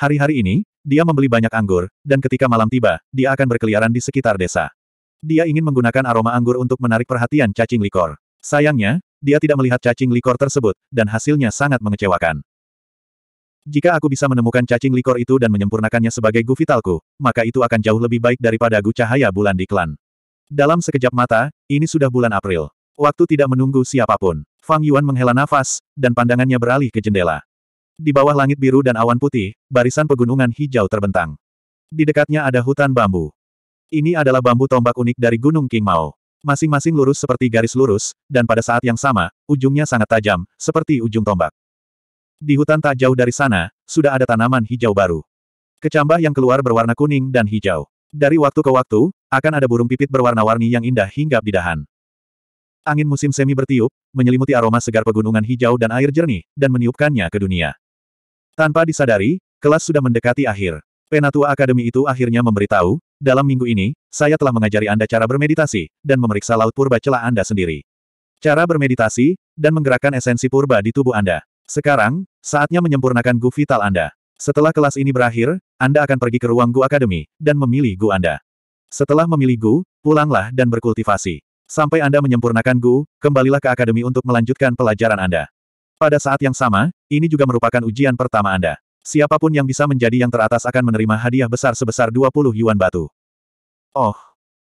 Hari-hari ini, dia membeli banyak anggur, dan ketika malam tiba, dia akan berkeliaran di sekitar desa. Dia ingin menggunakan aroma anggur untuk menarik perhatian cacing likor. Sayangnya, dia tidak melihat cacing likor tersebut, dan hasilnya sangat mengecewakan. Jika aku bisa menemukan cacing likor itu dan menyempurnakannya sebagai gu vitalku, maka itu akan jauh lebih baik daripada gu cahaya bulan di klan. Dalam sekejap mata, ini sudah bulan April. Waktu tidak menunggu siapapun. Fang Yuan menghela nafas, dan pandangannya beralih ke jendela. Di bawah langit biru dan awan putih, barisan pegunungan hijau terbentang. Di dekatnya ada hutan bambu. Ini adalah bambu tombak unik dari Gunung King Mao. Masing-masing lurus seperti garis lurus, dan pada saat yang sama, ujungnya sangat tajam, seperti ujung tombak. Di hutan tak jauh dari sana, sudah ada tanaman hijau baru. Kecambah yang keluar berwarna kuning dan hijau. Dari waktu ke waktu, akan ada burung pipit berwarna-warni yang indah hinggap di dahan. Angin musim semi bertiup, menyelimuti aroma segar pegunungan hijau dan air jernih, dan meniupkannya ke dunia. Tanpa disadari, kelas sudah mendekati akhir. Penatua Akademi itu akhirnya memberitahu, dalam minggu ini, saya telah mengajari Anda cara bermeditasi, dan memeriksa laut purba celah Anda sendiri. Cara bermeditasi, dan menggerakkan esensi purba di tubuh Anda. Sekarang, saatnya menyempurnakan gu vital Anda. Setelah kelas ini berakhir, Anda akan pergi ke ruang gu akademi, dan memilih gu Anda. Setelah memilih gu, pulanglah dan berkultivasi. Sampai Anda menyempurnakan gu, kembalilah ke akademi untuk melanjutkan pelajaran Anda. Pada saat yang sama, ini juga merupakan ujian pertama Anda. Siapapun yang bisa menjadi yang teratas akan menerima hadiah besar sebesar 20 yuan batu. Oh.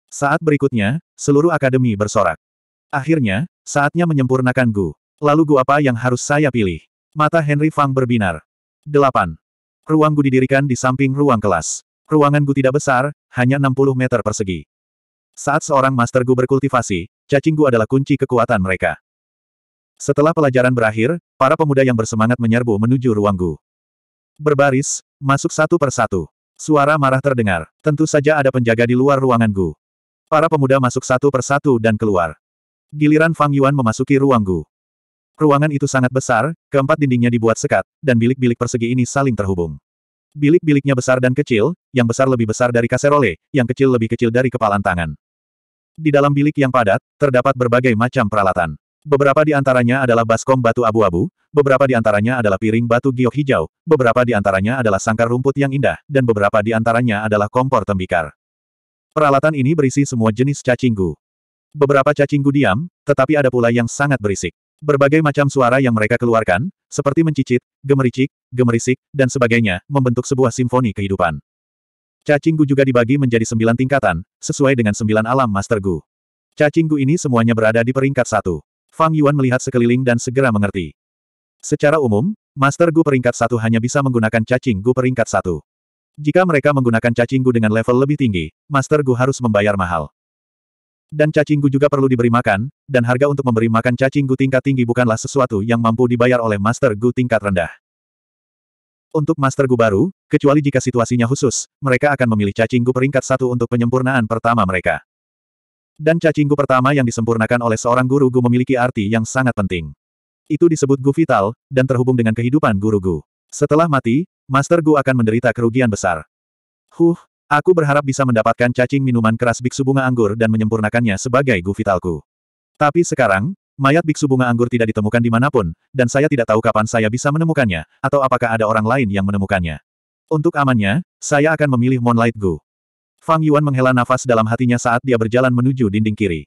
Saat berikutnya, seluruh akademi bersorak. Akhirnya, saatnya menyempurnakan Gu. Lalu Gu apa yang harus saya pilih? Mata Henry Fang berbinar. 8. Ruang Gu didirikan di samping ruang kelas. Ruangan Gu tidak besar, hanya 60 meter persegi. Saat seorang Master Gu berkultivasi, cacing Gu adalah kunci kekuatan mereka. Setelah pelajaran berakhir, para pemuda yang bersemangat menyerbu menuju ruang Gu. Berbaris, masuk satu persatu. Suara marah terdengar. Tentu saja ada penjaga di luar ruangan Gu. Para pemuda masuk satu persatu dan keluar. Giliran Fang Yuan memasuki ruang Gu. Ruangan itu sangat besar, keempat dindingnya dibuat sekat, dan bilik-bilik persegi ini saling terhubung. Bilik-biliknya besar dan kecil, yang besar lebih besar dari kaserole, yang kecil lebih kecil dari kepalan tangan. Di dalam bilik yang padat, terdapat berbagai macam peralatan. Beberapa di antaranya adalah baskom batu abu-abu, beberapa di antaranya adalah piring batu giok hijau, beberapa di antaranya adalah sangkar rumput yang indah, dan beberapa di antaranya adalah kompor tembikar. Peralatan ini berisi semua jenis cacinggu. Beberapa cacinggu diam, tetapi ada pula yang sangat berisik. Berbagai macam suara yang mereka keluarkan, seperti mencicit, gemericik, gemerisik, dan sebagainya, membentuk sebuah simfoni kehidupan. Cacinggu juga dibagi menjadi sembilan tingkatan, sesuai dengan sembilan alam Master Gu. Cacinggu ini semuanya berada di peringkat satu. Fang Yuan melihat sekeliling dan segera mengerti. Secara umum, Master Gu peringkat satu hanya bisa menggunakan cacing Gu peringkat satu. Jika mereka menggunakan cacing Gu dengan level lebih tinggi, Master Gu harus membayar mahal. Dan cacing Gu juga perlu diberi makan, dan harga untuk memberi makan cacing Gu tingkat tinggi bukanlah sesuatu yang mampu dibayar oleh Master Gu tingkat rendah. Untuk Master Gu baru, kecuali jika situasinya khusus, mereka akan memilih cacing Gu peringkat satu untuk penyempurnaan pertama mereka. Dan cacinggu pertama yang disempurnakan oleh seorang guru Gu memiliki arti yang sangat penting. Itu disebut Gu vital, dan terhubung dengan kehidupan guru Gu. Setelah mati, Master Gu akan menderita kerugian besar. Huh, aku berharap bisa mendapatkan cacing minuman keras biksu bunga anggur dan menyempurnakannya sebagai Gu vitalku. Tapi sekarang, mayat biksu bunga anggur tidak ditemukan di dimanapun, dan saya tidak tahu kapan saya bisa menemukannya, atau apakah ada orang lain yang menemukannya. Untuk amannya, saya akan memilih Moonlight Gu. Fang Yuan menghela nafas dalam hatinya saat dia berjalan menuju dinding kiri.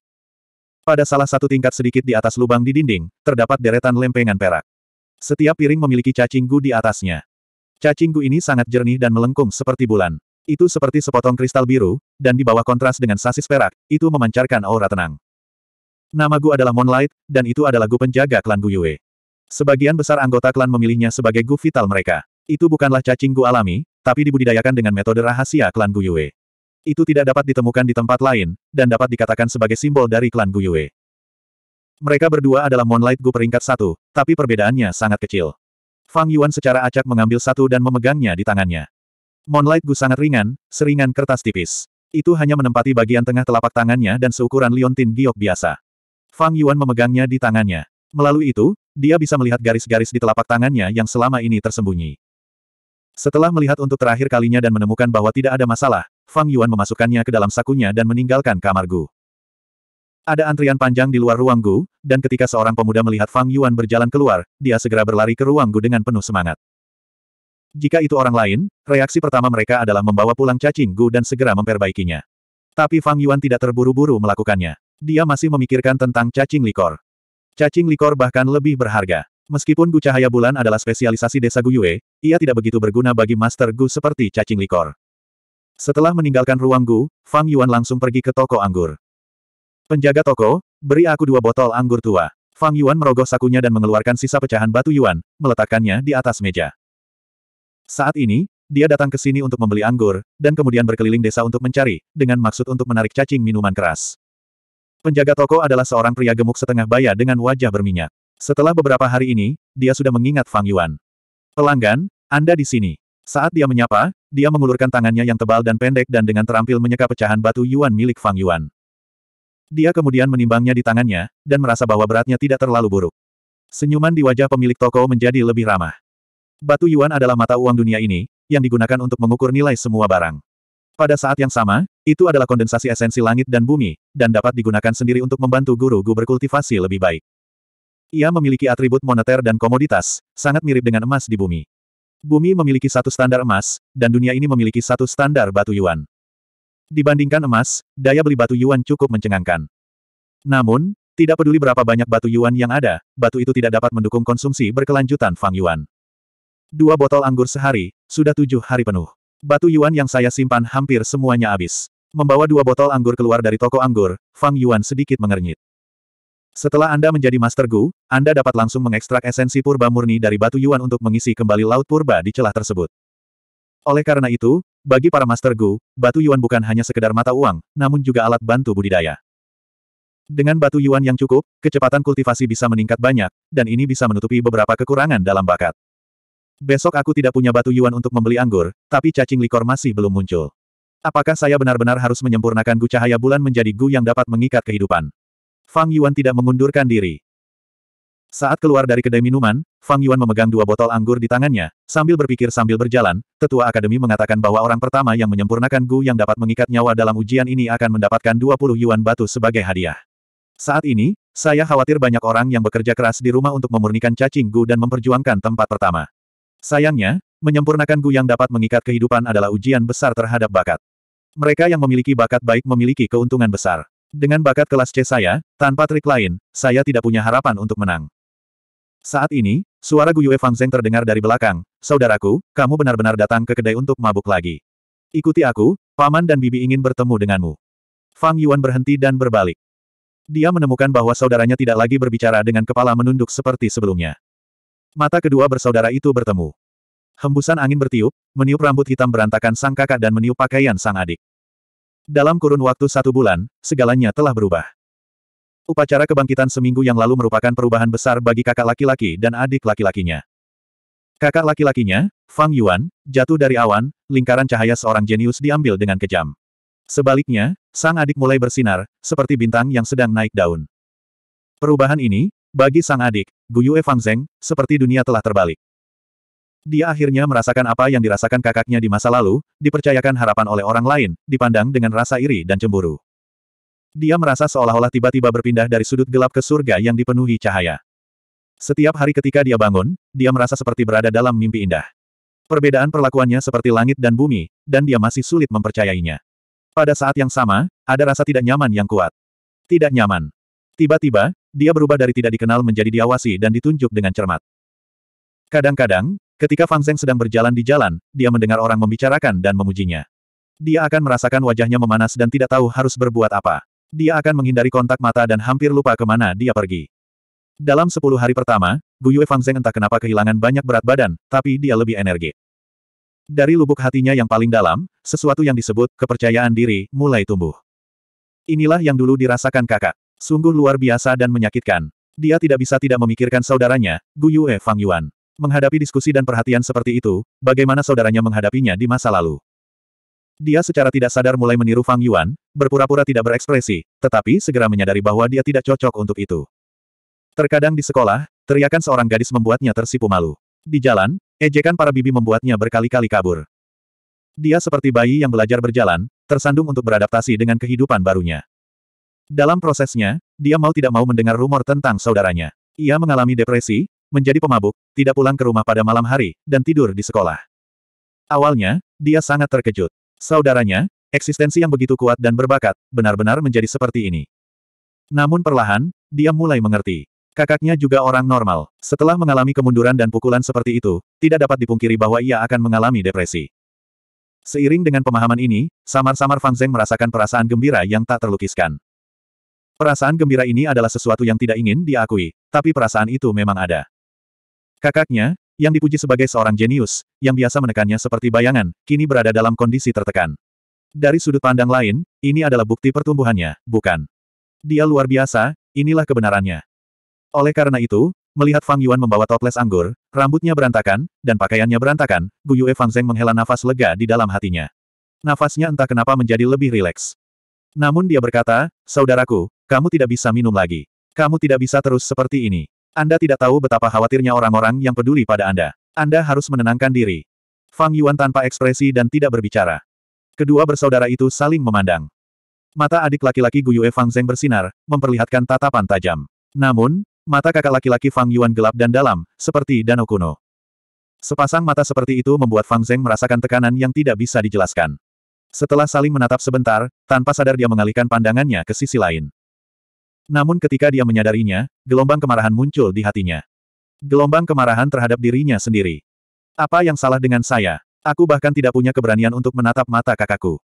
Pada salah satu tingkat sedikit di atas lubang di dinding, terdapat deretan lempengan perak. Setiap piring memiliki cacing gu di atasnya. Cacing gu ini sangat jernih dan melengkung seperti bulan. Itu seperti sepotong kristal biru, dan di bawah kontras dengan sasis perak, itu memancarkan aura tenang. Nama Gu adalah Moonlight, dan itu adalah Gu penjaga klan Gu Yue. Sebagian besar anggota klan memilihnya sebagai Gu vital mereka. Itu bukanlah cacing Gu alami, tapi dibudidayakan dengan metode rahasia klan Gu Yue. Itu tidak dapat ditemukan di tempat lain, dan dapat dikatakan sebagai simbol dari klan Guyue. Mereka berdua adalah Moonlight Gu peringkat satu, tapi perbedaannya sangat kecil. Fang Yuan secara acak mengambil satu dan memegangnya di tangannya. Moonlight Gu sangat ringan, seringan kertas tipis. Itu hanya menempati bagian tengah telapak tangannya dan seukuran liontin giok biasa. Fang Yuan memegangnya di tangannya. Melalui itu, dia bisa melihat garis-garis di telapak tangannya yang selama ini tersembunyi. Setelah melihat untuk terakhir kalinya dan menemukan bahwa tidak ada masalah, Fang Yuan memasukkannya ke dalam sakunya dan meninggalkan kamar Gu. Ada antrian panjang di luar ruang Gu, dan ketika seorang pemuda melihat Fang Yuan berjalan keluar, dia segera berlari ke ruang Gu dengan penuh semangat. Jika itu orang lain, reaksi pertama mereka adalah membawa pulang cacing Gu dan segera memperbaikinya. Tapi Fang Yuan tidak terburu-buru melakukannya. Dia masih memikirkan tentang cacing likor. Cacing likor bahkan lebih berharga. Meskipun Gu Cahaya Bulan adalah spesialisasi desa Gu Yue, ia tidak begitu berguna bagi Master Gu seperti cacing likor. Setelah meninggalkan ruang Gu, Fang Yuan langsung pergi ke toko anggur. Penjaga toko, beri aku dua botol anggur tua. Fang Yuan merogoh sakunya dan mengeluarkan sisa pecahan batu Yuan, meletakkannya di atas meja. Saat ini, dia datang ke sini untuk membeli anggur, dan kemudian berkeliling desa untuk mencari, dengan maksud untuk menarik cacing minuman keras. Penjaga toko adalah seorang pria gemuk setengah baya dengan wajah berminyak. Setelah beberapa hari ini, dia sudah mengingat Fang Yuan. Pelanggan, Anda di sini. Saat dia menyapa, dia mengulurkan tangannya yang tebal dan pendek dan dengan terampil menyeka pecahan batu Yuan milik Fang Yuan. Dia kemudian menimbangnya di tangannya, dan merasa bahwa beratnya tidak terlalu buruk. Senyuman di wajah pemilik toko menjadi lebih ramah. Batu Yuan adalah mata uang dunia ini, yang digunakan untuk mengukur nilai semua barang. Pada saat yang sama, itu adalah kondensasi esensi langit dan bumi, dan dapat digunakan sendiri untuk membantu guru-guru berkultivasi lebih baik. Ia memiliki atribut moneter dan komoditas, sangat mirip dengan emas di bumi. Bumi memiliki satu standar emas, dan dunia ini memiliki satu standar batu yuan. Dibandingkan emas, daya beli batu yuan cukup mencengangkan. Namun, tidak peduli berapa banyak batu yuan yang ada, batu itu tidak dapat mendukung konsumsi berkelanjutan Fang Yuan. Dua botol anggur sehari, sudah tujuh hari penuh. Batu yuan yang saya simpan hampir semuanya habis. Membawa dua botol anggur keluar dari toko anggur, Fang Yuan sedikit mengernyit. Setelah Anda menjadi Master Gu, Anda dapat langsung mengekstrak esensi purba murni dari batu Yuan untuk mengisi kembali laut purba di celah tersebut. Oleh karena itu, bagi para Master Gu, batu Yuan bukan hanya sekedar mata uang, namun juga alat bantu budidaya. Dengan batu Yuan yang cukup, kecepatan kultivasi bisa meningkat banyak, dan ini bisa menutupi beberapa kekurangan dalam bakat. Besok aku tidak punya batu Yuan untuk membeli anggur, tapi cacing likor masih belum muncul. Apakah saya benar-benar harus menyempurnakan Gu Cahaya Bulan menjadi Gu yang dapat mengikat kehidupan? Fang Yuan tidak mengundurkan diri. Saat keluar dari kedai minuman, Fang Yuan memegang dua botol anggur di tangannya, sambil berpikir sambil berjalan, tetua akademi mengatakan bahwa orang pertama yang menyempurnakan Gu yang dapat mengikat nyawa dalam ujian ini akan mendapatkan 20 yuan batu sebagai hadiah. Saat ini, saya khawatir banyak orang yang bekerja keras di rumah untuk memurnikan cacing Gu dan memperjuangkan tempat pertama. Sayangnya, menyempurnakan Gu yang dapat mengikat kehidupan adalah ujian besar terhadap bakat. Mereka yang memiliki bakat baik memiliki keuntungan besar. Dengan bakat kelas C saya, tanpa trik lain, saya tidak punya harapan untuk menang. Saat ini, suara Guyue Zeng terdengar dari belakang, Saudaraku, kamu benar-benar datang ke kedai untuk mabuk lagi. Ikuti aku, paman dan bibi ingin bertemu denganmu. Fang Yuan berhenti dan berbalik. Dia menemukan bahwa saudaranya tidak lagi berbicara dengan kepala menunduk seperti sebelumnya. Mata kedua bersaudara itu bertemu. Hembusan angin bertiup, meniup rambut hitam berantakan sang kakak dan meniup pakaian sang adik. Dalam kurun waktu satu bulan, segalanya telah berubah. Upacara kebangkitan seminggu yang lalu merupakan perubahan besar bagi kakak laki-laki dan adik laki-lakinya. Kakak laki-lakinya, Fang Yuan, jatuh dari awan, lingkaran cahaya seorang jenius diambil dengan kejam. Sebaliknya, sang adik mulai bersinar, seperti bintang yang sedang naik daun. Perubahan ini, bagi sang adik, Gu Yue Fang Zeng, seperti dunia telah terbalik. Dia akhirnya merasakan apa yang dirasakan kakaknya di masa lalu, dipercayakan harapan oleh orang lain, dipandang dengan rasa iri dan cemburu. Dia merasa seolah-olah tiba-tiba berpindah dari sudut gelap ke surga yang dipenuhi cahaya. Setiap hari ketika dia bangun, dia merasa seperti berada dalam mimpi indah. Perbedaan perlakuannya seperti langit dan bumi, dan dia masih sulit mempercayainya. Pada saat yang sama, ada rasa tidak nyaman yang kuat. Tidak nyaman. Tiba-tiba, dia berubah dari tidak dikenal menjadi diawasi dan ditunjuk dengan cermat. Kadang-kadang, Ketika Fang Zeng sedang berjalan di jalan, dia mendengar orang membicarakan dan memujinya. Dia akan merasakan wajahnya memanas dan tidak tahu harus berbuat apa. Dia akan menghindari kontak mata dan hampir lupa kemana dia pergi. Dalam sepuluh hari pertama, Gu Yue Fang Zeng entah kenapa kehilangan banyak berat badan, tapi dia lebih energi. Dari lubuk hatinya yang paling dalam, sesuatu yang disebut kepercayaan diri mulai tumbuh. Inilah yang dulu dirasakan kakak. Sungguh luar biasa dan menyakitkan. Dia tidak bisa tidak memikirkan saudaranya, Gu Yue Fang Yuan. Menghadapi diskusi dan perhatian seperti itu, bagaimana saudaranya menghadapinya di masa lalu? Dia secara tidak sadar mulai meniru Fang Yuan, berpura-pura tidak berekspresi, tetapi segera menyadari bahwa dia tidak cocok untuk itu. Terkadang di sekolah, teriakan seorang gadis membuatnya tersipu malu. Di jalan, ejekan para bibi membuatnya berkali-kali kabur. Dia seperti bayi yang belajar berjalan, tersandung untuk beradaptasi dengan kehidupan barunya. Dalam prosesnya, dia mau tidak mau mendengar rumor tentang saudaranya. Ia mengalami depresi, menjadi pemabuk, tidak pulang ke rumah pada malam hari, dan tidur di sekolah. Awalnya, dia sangat terkejut. Saudaranya, eksistensi yang begitu kuat dan berbakat, benar-benar menjadi seperti ini. Namun perlahan, dia mulai mengerti. Kakaknya juga orang normal. Setelah mengalami kemunduran dan pukulan seperti itu, tidak dapat dipungkiri bahwa ia akan mengalami depresi. Seiring dengan pemahaman ini, samar-samar Fang Zeng merasakan perasaan gembira yang tak terlukiskan. Perasaan gembira ini adalah sesuatu yang tidak ingin diakui, tapi perasaan itu memang ada. Kakaknya, yang dipuji sebagai seorang jenius, yang biasa menekannya seperti bayangan, kini berada dalam kondisi tertekan. Dari sudut pandang lain, ini adalah bukti pertumbuhannya, bukan? Dia luar biasa, inilah kebenarannya. Oleh karena itu, melihat Fang Yuan membawa toples anggur, rambutnya berantakan, dan pakaiannya berantakan, Gu Yue Fang Zeng menghela nafas lega di dalam hatinya. Nafasnya entah kenapa menjadi lebih rileks. Namun dia berkata, Saudaraku, kamu tidak bisa minum lagi. Kamu tidak bisa terus seperti ini. Anda tidak tahu betapa khawatirnya orang-orang yang peduli pada Anda. Anda harus menenangkan diri. Fang Yuan tanpa ekspresi dan tidak berbicara. Kedua bersaudara itu saling memandang. Mata adik laki-laki Guyue Fang Zeng bersinar, memperlihatkan tatapan tajam. Namun, mata kakak laki-laki Fang Yuan gelap dan dalam, seperti danau kuno. Sepasang mata seperti itu membuat Fang Zeng merasakan tekanan yang tidak bisa dijelaskan. Setelah saling menatap sebentar, tanpa sadar dia mengalihkan pandangannya ke sisi lain. Namun ketika dia menyadarinya, gelombang kemarahan muncul di hatinya. Gelombang kemarahan terhadap dirinya sendiri. Apa yang salah dengan saya? Aku bahkan tidak punya keberanian untuk menatap mata kakakku.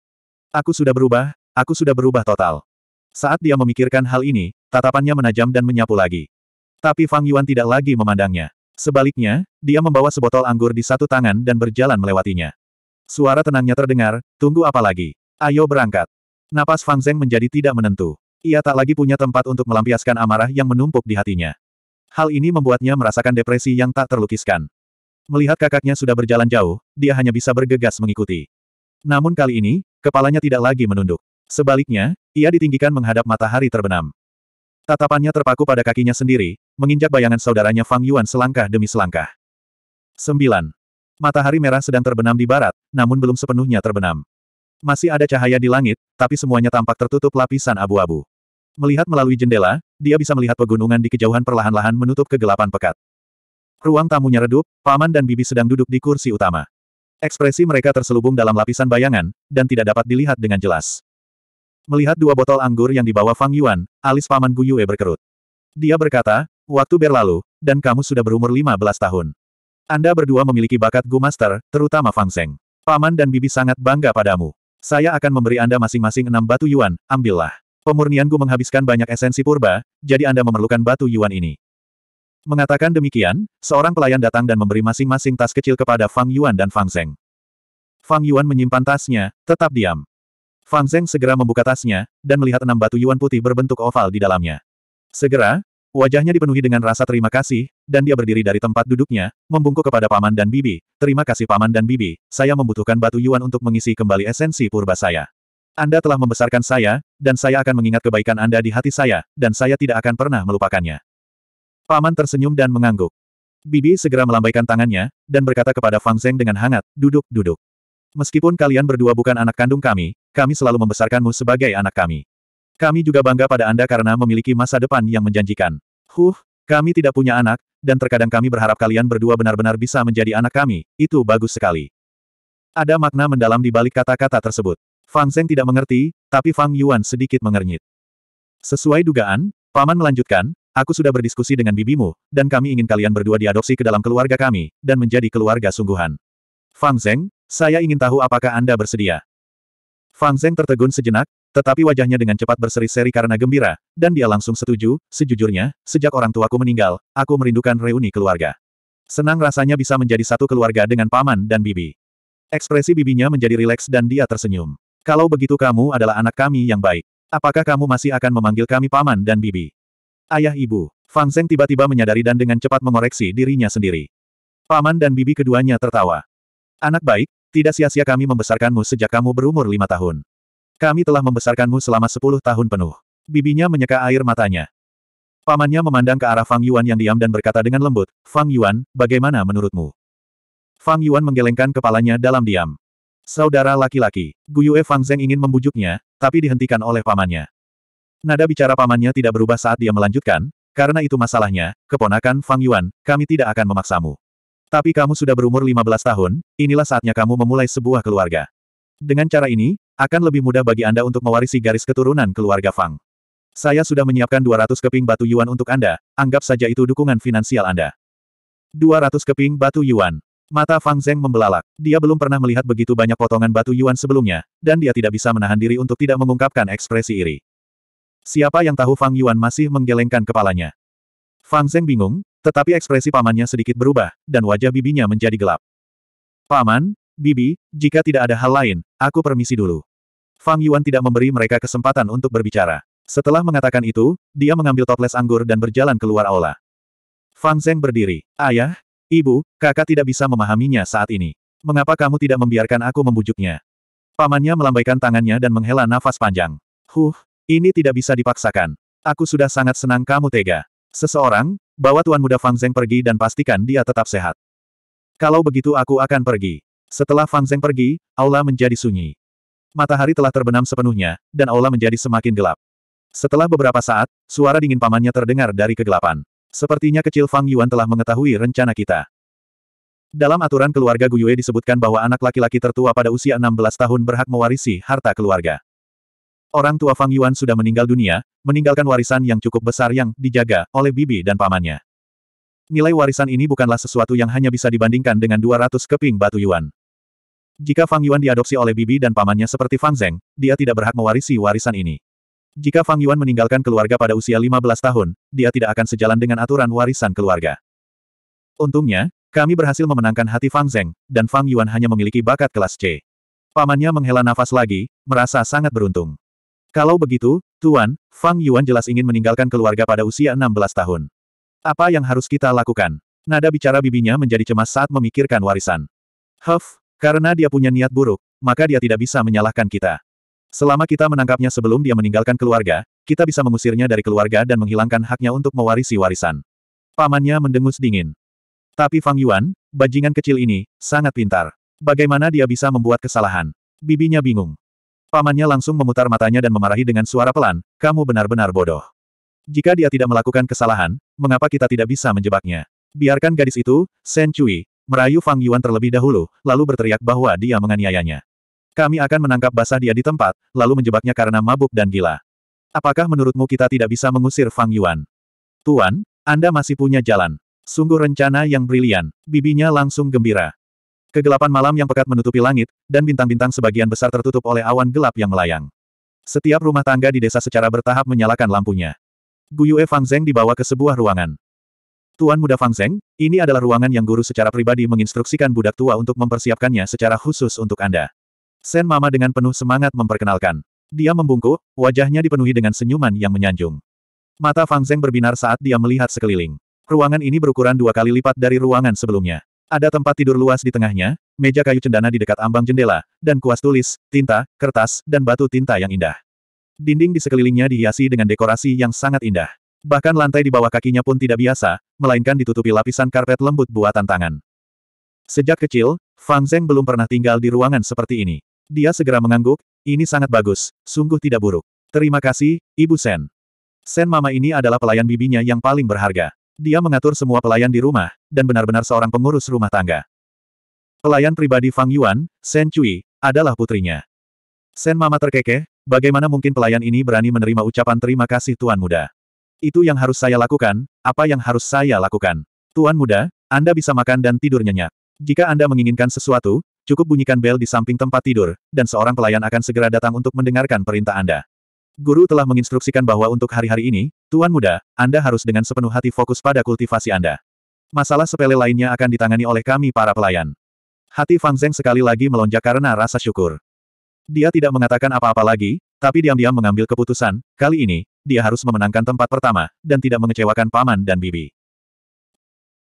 Aku sudah berubah, aku sudah berubah total. Saat dia memikirkan hal ini, tatapannya menajam dan menyapu lagi. Tapi Fang Yuan tidak lagi memandangnya. Sebaliknya, dia membawa sebotol anggur di satu tangan dan berjalan melewatinya. Suara tenangnya terdengar, tunggu apa lagi? Ayo berangkat. Napas Fang Zeng menjadi tidak menentu. Ia tak lagi punya tempat untuk melampiaskan amarah yang menumpuk di hatinya. Hal ini membuatnya merasakan depresi yang tak terlukiskan. Melihat kakaknya sudah berjalan jauh, dia hanya bisa bergegas mengikuti. Namun kali ini, kepalanya tidak lagi menunduk. Sebaliknya, ia ditinggikan menghadap matahari terbenam. Tatapannya terpaku pada kakinya sendiri, menginjak bayangan saudaranya Fang Yuan selangkah demi selangkah. 9. Matahari merah sedang terbenam di barat, namun belum sepenuhnya terbenam. Masih ada cahaya di langit, tapi semuanya tampak tertutup lapisan abu-abu. Melihat melalui jendela, dia bisa melihat pegunungan di kejauhan perlahan-lahan menutup kegelapan pekat. Ruang tamunya redup, paman dan bibi sedang duduk di kursi utama. Ekspresi mereka terselubung dalam lapisan bayangan, dan tidak dapat dilihat dengan jelas. Melihat dua botol anggur yang dibawa Fang Yuan, alis paman Gu Yue berkerut. Dia berkata, waktu berlalu, dan kamu sudah berumur 15 tahun. Anda berdua memiliki bakat Gu Master, terutama Fang Seng. Paman dan bibi sangat bangga padamu. Saya akan memberi Anda masing-masing enam batu yuan, ambillah. Pemurnianku menghabiskan banyak esensi purba, jadi Anda memerlukan batu Yuan ini. Mengatakan demikian, seorang pelayan datang dan memberi masing-masing tas kecil kepada Fang Yuan dan Fang Zeng. Fang Yuan menyimpan tasnya, tetap diam. Fang Zeng segera membuka tasnya, dan melihat enam batu Yuan putih berbentuk oval di dalamnya. Segera, Wajahnya dipenuhi dengan rasa terima kasih, dan dia berdiri dari tempat duduknya, membungkuk kepada paman dan bibi, terima kasih paman dan bibi, saya membutuhkan batu yuan untuk mengisi kembali esensi purba saya. Anda telah membesarkan saya, dan saya akan mengingat kebaikan Anda di hati saya, dan saya tidak akan pernah melupakannya. Paman tersenyum dan mengangguk. Bibi segera melambaikan tangannya, dan berkata kepada Fang Zeng dengan hangat, duduk, duduk. Meskipun kalian berdua bukan anak kandung kami, kami selalu membesarkanmu sebagai anak kami. Kami juga bangga pada Anda karena memiliki masa depan yang menjanjikan. Huh, kami tidak punya anak, dan terkadang kami berharap kalian berdua benar-benar bisa menjadi anak kami, itu bagus sekali. Ada makna mendalam di balik kata-kata tersebut. Fang Zeng tidak mengerti, tapi Fang Yuan sedikit mengernyit. Sesuai dugaan, Paman melanjutkan, aku sudah berdiskusi dengan bibimu, dan kami ingin kalian berdua diadopsi ke dalam keluarga kami, dan menjadi keluarga sungguhan. Fang Zeng, saya ingin tahu apakah Anda bersedia. Fang Zeng tertegun sejenak, tetapi wajahnya dengan cepat berseri-seri karena gembira, dan dia langsung setuju, sejujurnya, sejak orang tuaku meninggal, aku merindukan reuni keluarga. Senang rasanya bisa menjadi satu keluarga dengan paman dan bibi. Ekspresi bibinya menjadi rileks dan dia tersenyum. Kalau begitu kamu adalah anak kami yang baik. Apakah kamu masih akan memanggil kami paman dan bibi? Ayah ibu, Fang Zeng tiba-tiba menyadari dan dengan cepat mengoreksi dirinya sendiri. Paman dan bibi keduanya tertawa. Anak baik, tidak sia-sia kami membesarkanmu sejak kamu berumur lima tahun. Kami telah membesarkanmu selama sepuluh tahun penuh. Bibinya menyeka air matanya. Pamannya memandang ke arah Fang Yuan yang diam dan berkata dengan lembut, Fang Yuan, bagaimana menurutmu? Fang Yuan menggelengkan kepalanya dalam diam. Saudara laki-laki, Guyue Fang Zeng ingin membujuknya, tapi dihentikan oleh pamannya. Nada bicara pamannya tidak berubah saat dia melanjutkan, karena itu masalahnya, keponakan Fang Yuan, kami tidak akan memaksamu. Tapi kamu sudah berumur 15 tahun, inilah saatnya kamu memulai sebuah keluarga. Dengan cara ini, akan lebih mudah bagi Anda untuk mewarisi garis keturunan keluarga Fang. Saya sudah menyiapkan 200 keping batu yuan untuk Anda, anggap saja itu dukungan finansial Anda. 200 keping batu yuan. Mata Fang Zeng membelalak. Dia belum pernah melihat begitu banyak potongan batu Yuan sebelumnya, dan dia tidak bisa menahan diri untuk tidak mengungkapkan ekspresi iri. Siapa yang tahu Fang Yuan masih menggelengkan kepalanya? Fang Zeng bingung, tetapi ekspresi pamannya sedikit berubah, dan wajah bibinya menjadi gelap. Paman, bibi, jika tidak ada hal lain, aku permisi dulu. Fang Yuan tidak memberi mereka kesempatan untuk berbicara. Setelah mengatakan itu, dia mengambil toples anggur dan berjalan keluar aula. Fang Zeng berdiri. Ayah, Ibu, kakak tidak bisa memahaminya saat ini. Mengapa kamu tidak membiarkan aku membujuknya? Pamannya melambaikan tangannya dan menghela nafas panjang. Huh, ini tidak bisa dipaksakan. Aku sudah sangat senang kamu tega. Seseorang, bawa Tuan Muda Fang Zeng pergi dan pastikan dia tetap sehat. Kalau begitu aku akan pergi. Setelah Fang Zeng pergi, aula menjadi sunyi. Matahari telah terbenam sepenuhnya, dan aula menjadi semakin gelap. Setelah beberapa saat, suara dingin pamannya terdengar dari kegelapan. Sepertinya kecil Fang Yuan telah mengetahui rencana kita. Dalam aturan keluarga Guyue disebutkan bahwa anak laki-laki tertua pada usia 16 tahun berhak mewarisi harta keluarga. Orang tua Fang Yuan sudah meninggal dunia, meninggalkan warisan yang cukup besar yang dijaga oleh bibi dan pamannya. Nilai warisan ini bukanlah sesuatu yang hanya bisa dibandingkan dengan 200 keping batu yuan. Jika Fang Yuan diadopsi oleh bibi dan pamannya seperti Fang Zeng, dia tidak berhak mewarisi warisan ini. Jika Fang Yuan meninggalkan keluarga pada usia 15 tahun, dia tidak akan sejalan dengan aturan warisan keluarga. Untungnya, kami berhasil memenangkan hati Fang Zeng, dan Fang Yuan hanya memiliki bakat kelas C. Pamannya menghela nafas lagi, merasa sangat beruntung. Kalau begitu, Tuan, Fang Yuan jelas ingin meninggalkan keluarga pada usia 16 tahun. Apa yang harus kita lakukan? Nada bicara bibinya menjadi cemas saat memikirkan warisan. Huff, karena dia punya niat buruk, maka dia tidak bisa menyalahkan kita. Selama kita menangkapnya sebelum dia meninggalkan keluarga, kita bisa mengusirnya dari keluarga dan menghilangkan haknya untuk mewarisi warisan. Pamannya mendengus dingin. Tapi Fang Yuan, bajingan kecil ini, sangat pintar. Bagaimana dia bisa membuat kesalahan? Bibinya bingung. Pamannya langsung memutar matanya dan memarahi dengan suara pelan, kamu benar-benar bodoh. Jika dia tidak melakukan kesalahan, mengapa kita tidak bisa menjebaknya? Biarkan gadis itu, Shen Cui, merayu Fang Yuan terlebih dahulu, lalu berteriak bahwa dia menganiayanya. Kami akan menangkap basah dia di tempat, lalu menjebaknya karena mabuk dan gila. Apakah menurutmu kita tidak bisa mengusir Fang Yuan? Tuan, Anda masih punya jalan. Sungguh rencana yang brilian. Bibinya langsung gembira. Kegelapan malam yang pekat menutupi langit, dan bintang-bintang sebagian besar tertutup oleh awan gelap yang melayang. Setiap rumah tangga di desa secara bertahap menyalakan lampunya. Yue Fang Zeng dibawa ke sebuah ruangan. Tuan Muda Fang Zeng, ini adalah ruangan yang guru secara pribadi menginstruksikan budak tua untuk mempersiapkannya secara khusus untuk Anda. Sen Mama dengan penuh semangat memperkenalkan. Dia membungkuk, wajahnya dipenuhi dengan senyuman yang menyanjung. Mata Fang Zeng berbinar saat dia melihat sekeliling. Ruangan ini berukuran dua kali lipat dari ruangan sebelumnya. Ada tempat tidur luas di tengahnya, meja kayu cendana di dekat ambang jendela, dan kuas tulis, tinta, kertas, dan batu tinta yang indah. Dinding di sekelilingnya dihiasi dengan dekorasi yang sangat indah. Bahkan lantai di bawah kakinya pun tidak biasa, melainkan ditutupi lapisan karpet lembut buatan tangan. Sejak kecil, Fang Zeng belum pernah tinggal di ruangan seperti ini. Dia segera mengangguk, ini sangat bagus, sungguh tidak buruk. Terima kasih, Ibu Sen. Sen Mama ini adalah pelayan bibinya yang paling berharga. Dia mengatur semua pelayan di rumah, dan benar-benar seorang pengurus rumah tangga. Pelayan pribadi Fang Yuan, Sen Cui, adalah putrinya. Sen Mama terkekeh, bagaimana mungkin pelayan ini berani menerima ucapan terima kasih Tuan Muda? Itu yang harus saya lakukan, apa yang harus saya lakukan? Tuan Muda, Anda bisa makan dan tidur nyenyak. Jika Anda menginginkan sesuatu, Cukup bunyikan bel di samping tempat tidur, dan seorang pelayan akan segera datang untuk mendengarkan perintah Anda. Guru telah menginstruksikan bahwa untuk hari-hari ini, Tuan Muda, Anda harus dengan sepenuh hati fokus pada kultivasi Anda. Masalah sepele lainnya akan ditangani oleh kami para pelayan. Hati Fang Zeng sekali lagi melonjak karena rasa syukur. Dia tidak mengatakan apa-apa lagi, tapi diam-diam mengambil keputusan, kali ini, dia harus memenangkan tempat pertama, dan tidak mengecewakan paman dan bibi.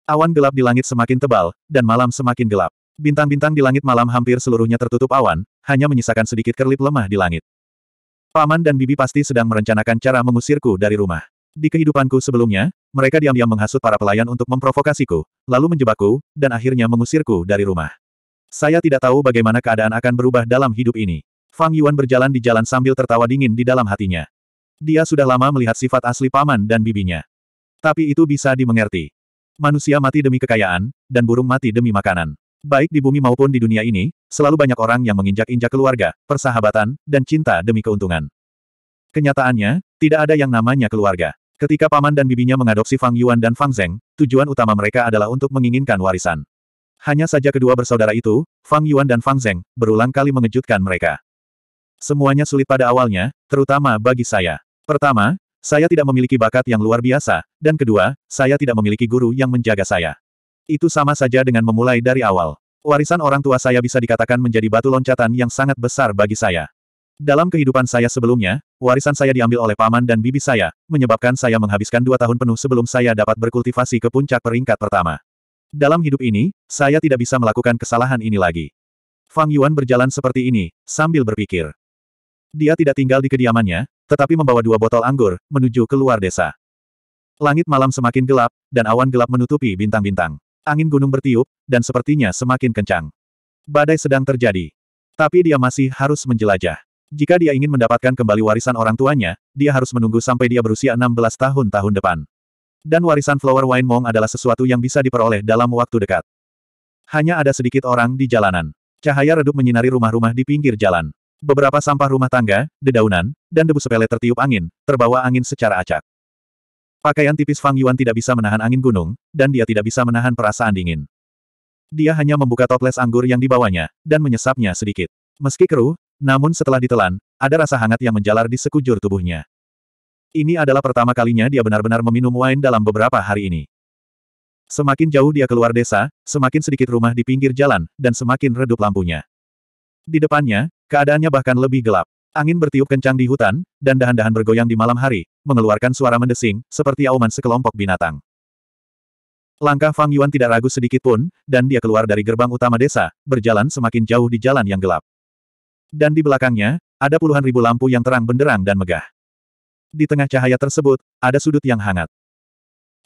Awan gelap di langit semakin tebal, dan malam semakin gelap. Bintang-bintang di langit malam hampir seluruhnya tertutup awan, hanya menyisakan sedikit kerlip lemah di langit. Paman dan bibi pasti sedang merencanakan cara mengusirku dari rumah. Di kehidupanku sebelumnya, mereka diam-diam menghasut para pelayan untuk memprovokasiku, lalu menjebakku, dan akhirnya mengusirku dari rumah. Saya tidak tahu bagaimana keadaan akan berubah dalam hidup ini. Fang Yuan berjalan di jalan sambil tertawa dingin di dalam hatinya. Dia sudah lama melihat sifat asli paman dan bibinya. Tapi itu bisa dimengerti. Manusia mati demi kekayaan, dan burung mati demi makanan. Baik di bumi maupun di dunia ini, selalu banyak orang yang menginjak-injak keluarga, persahabatan, dan cinta demi keuntungan. Kenyataannya, tidak ada yang namanya keluarga. Ketika paman dan bibinya mengadopsi Fang Yuan dan Fang Zeng, tujuan utama mereka adalah untuk menginginkan warisan. Hanya saja kedua bersaudara itu, Fang Yuan dan Fang Zeng, berulang kali mengejutkan mereka. Semuanya sulit pada awalnya, terutama bagi saya. Pertama, saya tidak memiliki bakat yang luar biasa, dan kedua, saya tidak memiliki guru yang menjaga saya. Itu sama saja dengan memulai dari awal. Warisan orang tua saya bisa dikatakan menjadi batu loncatan yang sangat besar bagi saya. Dalam kehidupan saya sebelumnya, warisan saya diambil oleh paman dan bibi saya, menyebabkan saya menghabiskan dua tahun penuh sebelum saya dapat berkultivasi ke puncak peringkat pertama. Dalam hidup ini, saya tidak bisa melakukan kesalahan ini lagi. Fang Yuan berjalan seperti ini, sambil berpikir. Dia tidak tinggal di kediamannya, tetapi membawa dua botol anggur, menuju keluar desa. Langit malam semakin gelap, dan awan gelap menutupi bintang-bintang. Angin gunung bertiup, dan sepertinya semakin kencang. Badai sedang terjadi. Tapi dia masih harus menjelajah. Jika dia ingin mendapatkan kembali warisan orang tuanya, dia harus menunggu sampai dia berusia 16 tahun tahun depan. Dan warisan Flower Wine Mong adalah sesuatu yang bisa diperoleh dalam waktu dekat. Hanya ada sedikit orang di jalanan. Cahaya redup menyinari rumah-rumah di pinggir jalan. Beberapa sampah rumah tangga, dedaunan, dan debu sepele tertiup angin, terbawa angin secara acak. Pakaian tipis Fang Yuan tidak bisa menahan angin gunung, dan dia tidak bisa menahan perasaan dingin. Dia hanya membuka toples anggur yang dibawanya, dan menyesapnya sedikit. Meski keruh, namun setelah ditelan, ada rasa hangat yang menjalar di sekujur tubuhnya. Ini adalah pertama kalinya dia benar-benar meminum wine dalam beberapa hari ini. Semakin jauh dia keluar desa, semakin sedikit rumah di pinggir jalan, dan semakin redup lampunya. Di depannya, keadaannya bahkan lebih gelap. Angin bertiup kencang di hutan, dan dahan-dahan bergoyang di malam hari, mengeluarkan suara mendesing, seperti auman sekelompok binatang. Langkah Fang Yuan tidak ragu sedikit pun, dan dia keluar dari gerbang utama desa, berjalan semakin jauh di jalan yang gelap. Dan di belakangnya, ada puluhan ribu lampu yang terang benderang dan megah. Di tengah cahaya tersebut, ada sudut yang hangat.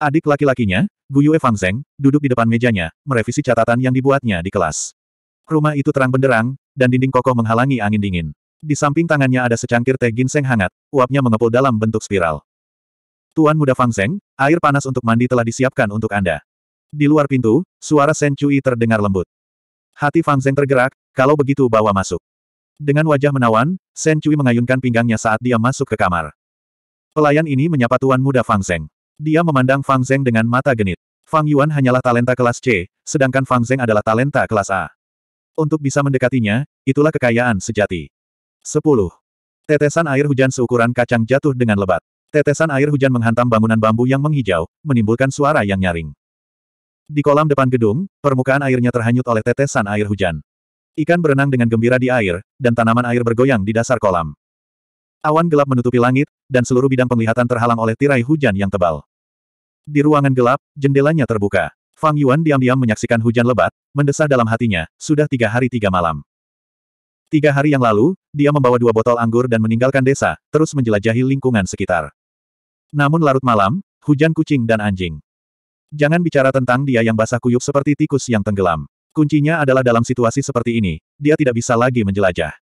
Adik laki-lakinya, Yue Fang Zeng, duduk di depan mejanya, merevisi catatan yang dibuatnya di kelas. Rumah itu terang benderang, dan dinding kokoh menghalangi angin dingin. Di samping tangannya ada secangkir teh ginseng hangat, uapnya mengepul dalam bentuk spiral. Tuan muda Fang Zeng, air panas untuk mandi telah disiapkan untuk Anda. Di luar pintu, suara Shen Cui terdengar lembut. Hati Fang Zeng tergerak, kalau begitu bawa masuk. Dengan wajah menawan, Shen Cui mengayunkan pinggangnya saat dia masuk ke kamar. Pelayan ini menyapa tuan muda Fang Zeng. Dia memandang Fang Zeng dengan mata genit. Fang Yuan hanyalah talenta kelas C, sedangkan Fang Zeng adalah talenta kelas A. Untuk bisa mendekatinya, itulah kekayaan sejati. 10. Tetesan air hujan seukuran kacang jatuh dengan lebat. Tetesan air hujan menghantam bangunan bambu yang menghijau, menimbulkan suara yang nyaring. Di kolam depan gedung, permukaan airnya terhanyut oleh tetesan air hujan. Ikan berenang dengan gembira di air, dan tanaman air bergoyang di dasar kolam. Awan gelap menutupi langit, dan seluruh bidang penglihatan terhalang oleh tirai hujan yang tebal. Di ruangan gelap, jendelanya terbuka. Fang Yuan diam-diam menyaksikan hujan lebat, mendesah dalam hatinya, sudah tiga hari tiga malam. Tiga hari yang lalu, dia membawa dua botol anggur dan meninggalkan desa, terus menjelajahi lingkungan sekitar. Namun larut malam, hujan kucing dan anjing. Jangan bicara tentang dia yang basah kuyup seperti tikus yang tenggelam. Kuncinya adalah dalam situasi seperti ini, dia tidak bisa lagi menjelajah.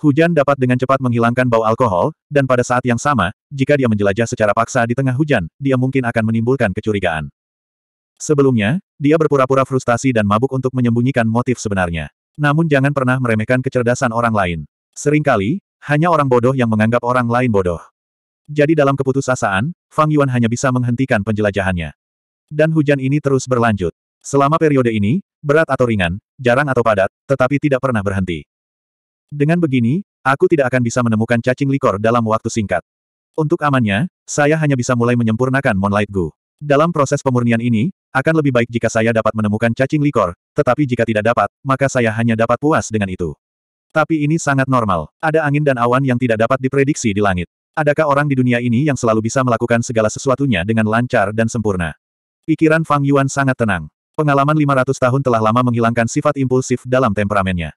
Hujan dapat dengan cepat menghilangkan bau alkohol, dan pada saat yang sama, jika dia menjelajah secara paksa di tengah hujan, dia mungkin akan menimbulkan kecurigaan. Sebelumnya, dia berpura-pura frustasi dan mabuk untuk menyembunyikan motif sebenarnya. Namun jangan pernah meremehkan kecerdasan orang lain. Seringkali, hanya orang bodoh yang menganggap orang lain bodoh. Jadi dalam keputusasaan, Fang Yuan hanya bisa menghentikan penjelajahannya. Dan hujan ini terus berlanjut. Selama periode ini, berat atau ringan, jarang atau padat, tetapi tidak pernah berhenti. Dengan begini, aku tidak akan bisa menemukan cacing likor dalam waktu singkat. Untuk amannya, saya hanya bisa mulai menyempurnakan Moonlight Gu. Dalam proses pemurnian ini, akan lebih baik jika saya dapat menemukan cacing likor, tetapi jika tidak dapat, maka saya hanya dapat puas dengan itu. Tapi ini sangat normal. Ada angin dan awan yang tidak dapat diprediksi di langit. Adakah orang di dunia ini yang selalu bisa melakukan segala sesuatunya dengan lancar dan sempurna? Pikiran Fang Yuan sangat tenang. Pengalaman 500 tahun telah lama menghilangkan sifat impulsif dalam temperamennya.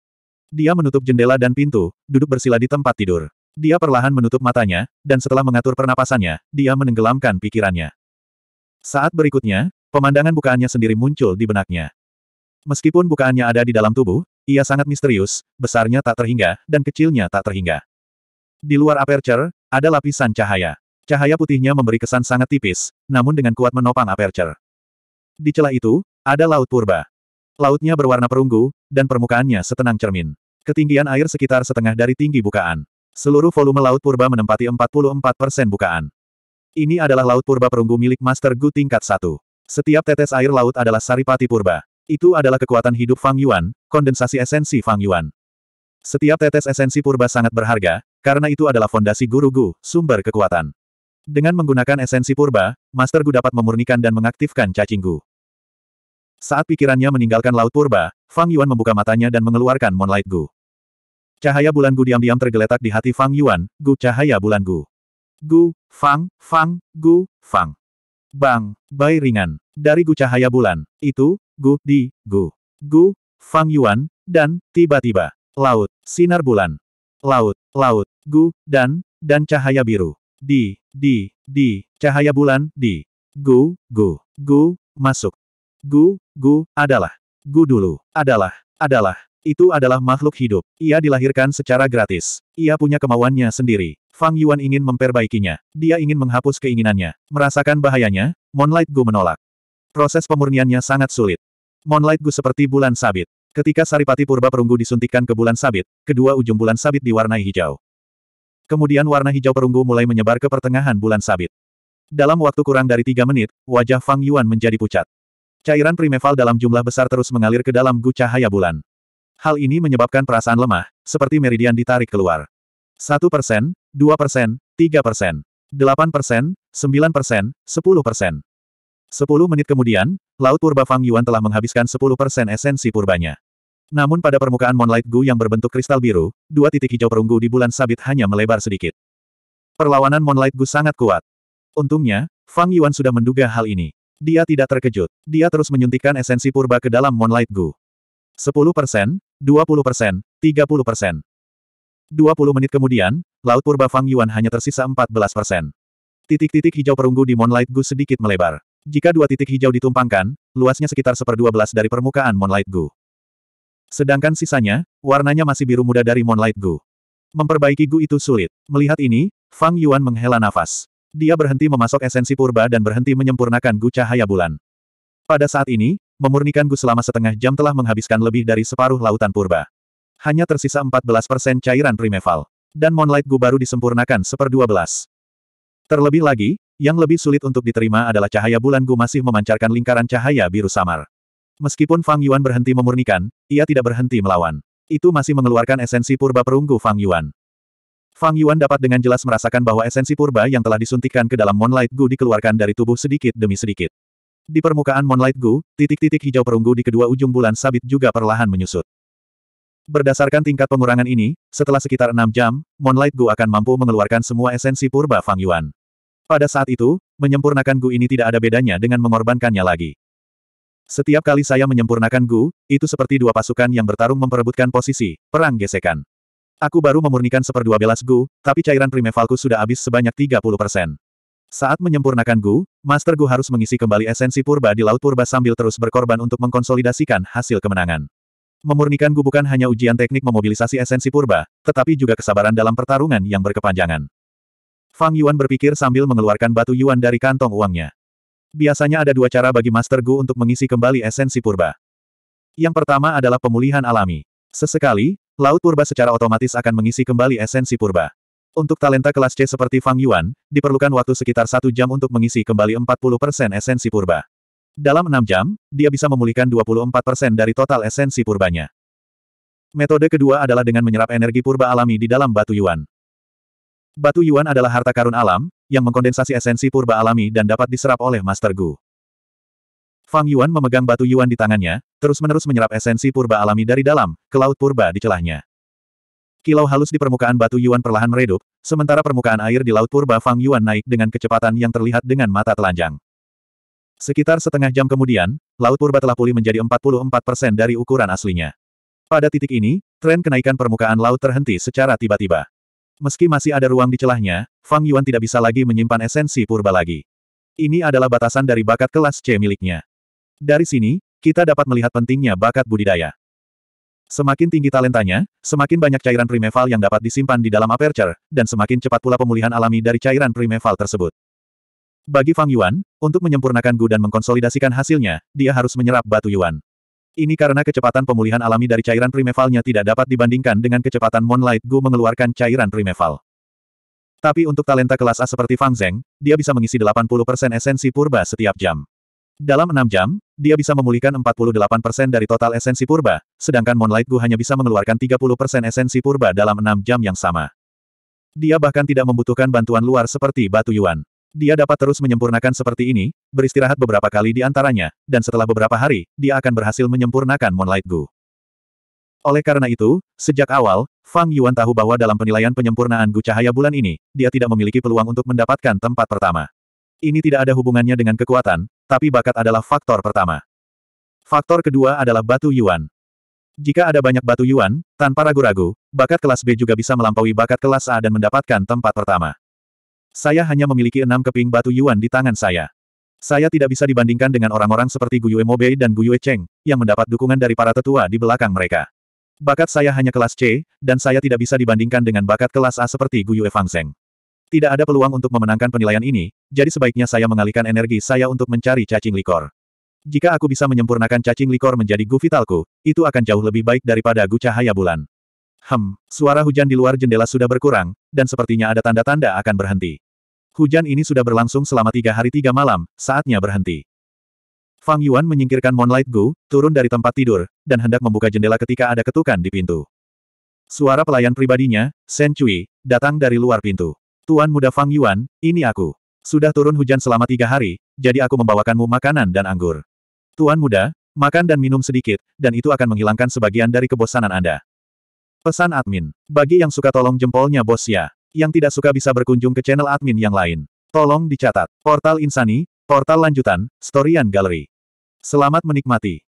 Dia menutup jendela dan pintu, duduk bersila di tempat tidur. Dia perlahan menutup matanya, dan setelah mengatur pernapasannya, dia menenggelamkan pikirannya. Saat berikutnya, pemandangan bukaannya sendiri muncul di benaknya. Meskipun bukaannya ada di dalam tubuh, ia sangat misterius, besarnya tak terhingga, dan kecilnya tak terhingga. Di luar aperture, ada lapisan cahaya. Cahaya putihnya memberi kesan sangat tipis, namun dengan kuat menopang aperture. Di celah itu, ada laut purba. Lautnya berwarna perunggu, dan permukaannya setenang cermin. Ketinggian air sekitar setengah dari tinggi bukaan. Seluruh volume laut purba menempati 44% bukaan. Ini adalah laut purba perunggu milik Master Gu tingkat 1. Setiap tetes air laut adalah saripati purba. Itu adalah kekuatan hidup Fang Yuan, kondensasi esensi Fang Yuan. Setiap tetes esensi purba sangat berharga, karena itu adalah fondasi guru Gu, sumber kekuatan. Dengan menggunakan esensi purba, Master Gu dapat memurnikan dan mengaktifkan cacing Gu. Saat pikirannya meninggalkan laut purba, Fang Yuan membuka matanya dan mengeluarkan Moonlight Gu. Cahaya bulan Gu diam-diam tergeletak di hati Fang Yuan, Gu cahaya bulan Gu. Gu, Fang, Fang, Gu, Fang. Bang, Bai Ringan. Dari Gu Cahaya Bulan, itu, Gu, Di, Gu. Gu, Fang Yuan, dan, tiba-tiba, Laut, Sinar Bulan. Laut, Laut, Gu, dan, dan Cahaya Biru. Di, Di, Di, Cahaya Bulan, Di. Gu, Gu, Gu, masuk. Gu, Gu, adalah. Gu dulu, adalah, adalah. Itu adalah makhluk hidup. Ia dilahirkan secara gratis. Ia punya kemauannya sendiri. Fang Yuan ingin memperbaikinya. Dia ingin menghapus keinginannya. Merasakan bahayanya, Moonlight Gu menolak. Proses pemurniannya sangat sulit. Moonlight Gu seperti bulan sabit. Ketika saripati purba perunggu disuntikkan ke bulan sabit, kedua ujung bulan sabit diwarnai hijau. Kemudian warna hijau perunggu mulai menyebar ke pertengahan bulan sabit. Dalam waktu kurang dari tiga menit, wajah Fang Yuan menjadi pucat. Cairan primeval dalam jumlah besar terus mengalir ke dalam gu cahaya bulan. Hal ini menyebabkan perasaan lemah, seperti meridian ditarik keluar. Satu persen, 2 persen, 3 persen, 8 persen, 9 persen, 10 persen. 10 menit kemudian, Laut Purba Fang Yuan telah menghabiskan 10 persen esensi purbanya. Namun pada permukaan Moonlight Gu yang berbentuk kristal biru, dua titik hijau perunggu di bulan sabit hanya melebar sedikit. Perlawanan Moonlight Gu sangat kuat. Untungnya, Fang Yuan sudah menduga hal ini. Dia tidak terkejut. Dia terus menyuntikkan esensi purba ke dalam Moonlight Gu. 10 persen, 20 persen, 30 persen. 20 menit kemudian, Laut Purba Fang Yuan hanya tersisa 14 persen. Titik-titik hijau perunggu di Moonlight Gu sedikit melebar. Jika dua titik hijau ditumpangkan, luasnya sekitar seperdua belas dari permukaan Moonlight Gu. Sedangkan sisanya, warnanya masih biru muda dari Moonlight Gu. Memperbaiki Gu itu sulit. Melihat ini, Fang Yuan menghela nafas. Dia berhenti memasok esensi purba dan berhenti menyempurnakan Gu cahaya bulan. Pada saat ini, memurnikan Gu selama setengah jam telah menghabiskan lebih dari separuh lautan purba hanya tersisa 14% cairan primeval. Dan Moonlight Gu baru disempurnakan seperdua belas. Terlebih lagi, yang lebih sulit untuk diterima adalah cahaya bulan Gu masih memancarkan lingkaran cahaya biru samar. Meskipun Fang Yuan berhenti memurnikan, ia tidak berhenti melawan. Itu masih mengeluarkan esensi purba perunggu Fang Yuan. Fang Yuan dapat dengan jelas merasakan bahwa esensi purba yang telah disuntikkan ke dalam Moonlight Gu dikeluarkan dari tubuh sedikit demi sedikit. Di permukaan Moonlight Gu, titik-titik hijau perunggu di kedua ujung bulan sabit juga perlahan menyusut. Berdasarkan tingkat pengurangan ini, setelah sekitar enam jam, Moonlight Gu akan mampu mengeluarkan semua esensi purba Fang Yuan. Pada saat itu, menyempurnakan Gu ini tidak ada bedanya dengan mengorbankannya lagi. Setiap kali saya menyempurnakan Gu, itu seperti dua pasukan yang bertarung memperebutkan posisi, perang gesekan. Aku baru memurnikan seperdua belas Gu, tapi cairan primevalku sudah habis sebanyak 30%. Saat menyempurnakan Gu, Master Gu harus mengisi kembali esensi purba di Laut Purba sambil terus berkorban untuk mengkonsolidasikan hasil kemenangan. Memurnikan gubukan hanya ujian teknik memobilisasi esensi purba, tetapi juga kesabaran dalam pertarungan yang berkepanjangan. Fang Yuan berpikir sambil mengeluarkan batu Yuan dari kantong uangnya. Biasanya ada dua cara bagi Master Gu untuk mengisi kembali esensi purba. Yang pertama adalah pemulihan alami. Sesekali, laut purba secara otomatis akan mengisi kembali esensi purba. Untuk talenta kelas C seperti Fang Yuan, diperlukan waktu sekitar satu jam untuk mengisi kembali 40% esensi purba. Dalam enam jam, dia bisa memulihkan 24% dari total esensi purbanya. Metode kedua adalah dengan menyerap energi purba alami di dalam batu yuan. Batu yuan adalah harta karun alam, yang mengkondensasi esensi purba alami dan dapat diserap oleh Master Gu. Fang Yuan memegang batu yuan di tangannya, terus-menerus menyerap esensi purba alami dari dalam, ke laut purba di celahnya. Kilau halus di permukaan batu yuan perlahan meredup, sementara permukaan air di laut purba Fang Yuan naik dengan kecepatan yang terlihat dengan mata telanjang. Sekitar setengah jam kemudian, Laut Purba telah pulih menjadi 44% dari ukuran aslinya. Pada titik ini, tren kenaikan permukaan laut terhenti secara tiba-tiba. Meski masih ada ruang di celahnya, Fang Yuan tidak bisa lagi menyimpan esensi purba lagi. Ini adalah batasan dari bakat kelas C miliknya. Dari sini, kita dapat melihat pentingnya bakat budidaya. Semakin tinggi talentanya, semakin banyak cairan primeval yang dapat disimpan di dalam aperture, dan semakin cepat pula pemulihan alami dari cairan primeval tersebut. Bagi Fang Yuan, untuk menyempurnakan Gu dan mengkonsolidasikan hasilnya, dia harus menyerap batu Yuan. Ini karena kecepatan pemulihan alami dari cairan primevalnya tidak dapat dibandingkan dengan kecepatan Moonlight Gu mengeluarkan cairan primeval. Tapi untuk talenta kelas A seperti Fang Zeng, dia bisa mengisi 80% esensi purba setiap jam. Dalam 6 jam, dia bisa memulihkan 48% dari total esensi purba, sedangkan Moonlight Gu hanya bisa mengeluarkan 30% esensi purba dalam 6 jam yang sama. Dia bahkan tidak membutuhkan bantuan luar seperti batu yuan. Dia dapat terus menyempurnakan seperti ini, beristirahat beberapa kali di antaranya, dan setelah beberapa hari, dia akan berhasil menyempurnakan Moonlight Gu. Oleh karena itu, sejak awal, Fang Yuan tahu bahwa dalam penilaian penyempurnaan Gu Cahaya bulan ini, dia tidak memiliki peluang untuk mendapatkan tempat pertama. Ini tidak ada hubungannya dengan kekuatan, tapi bakat adalah faktor pertama. Faktor kedua adalah batu Yuan. Jika ada banyak batu Yuan, tanpa ragu-ragu, bakat kelas B juga bisa melampaui bakat kelas A dan mendapatkan tempat pertama. Saya hanya memiliki enam keping batu yuan di tangan saya. Saya tidak bisa dibandingkan dengan orang-orang seperti Guyue Mobei dan Guyue Cheng, yang mendapat dukungan dari para tetua di belakang mereka. Bakat saya hanya kelas C, dan saya tidak bisa dibandingkan dengan bakat kelas A seperti Guyue Fangseng. Tidak ada peluang untuk memenangkan penilaian ini, jadi sebaiknya saya mengalihkan energi saya untuk mencari cacing likor. Jika aku bisa menyempurnakan cacing likor menjadi gu vitalku, itu akan jauh lebih baik daripada gu cahaya bulan. Hem, suara hujan di luar jendela sudah berkurang, dan sepertinya ada tanda-tanda akan berhenti. Hujan ini sudah berlangsung selama tiga hari tiga malam, saatnya berhenti. Fang Yuan menyingkirkan Moonlight Gu, turun dari tempat tidur, dan hendak membuka jendela ketika ada ketukan di pintu. Suara pelayan pribadinya, Shen Cui, datang dari luar pintu. Tuan muda Fang Yuan, ini aku. Sudah turun hujan selama tiga hari, jadi aku membawakanmu makanan dan anggur. Tuan muda, makan dan minum sedikit, dan itu akan menghilangkan sebagian dari kebosanan Anda. Pesan admin. Bagi yang suka tolong jempolnya bos ya yang tidak suka bisa berkunjung ke channel admin yang lain. Tolong dicatat. Portal Insani, Portal Lanjutan, Storyan Gallery. Selamat menikmati.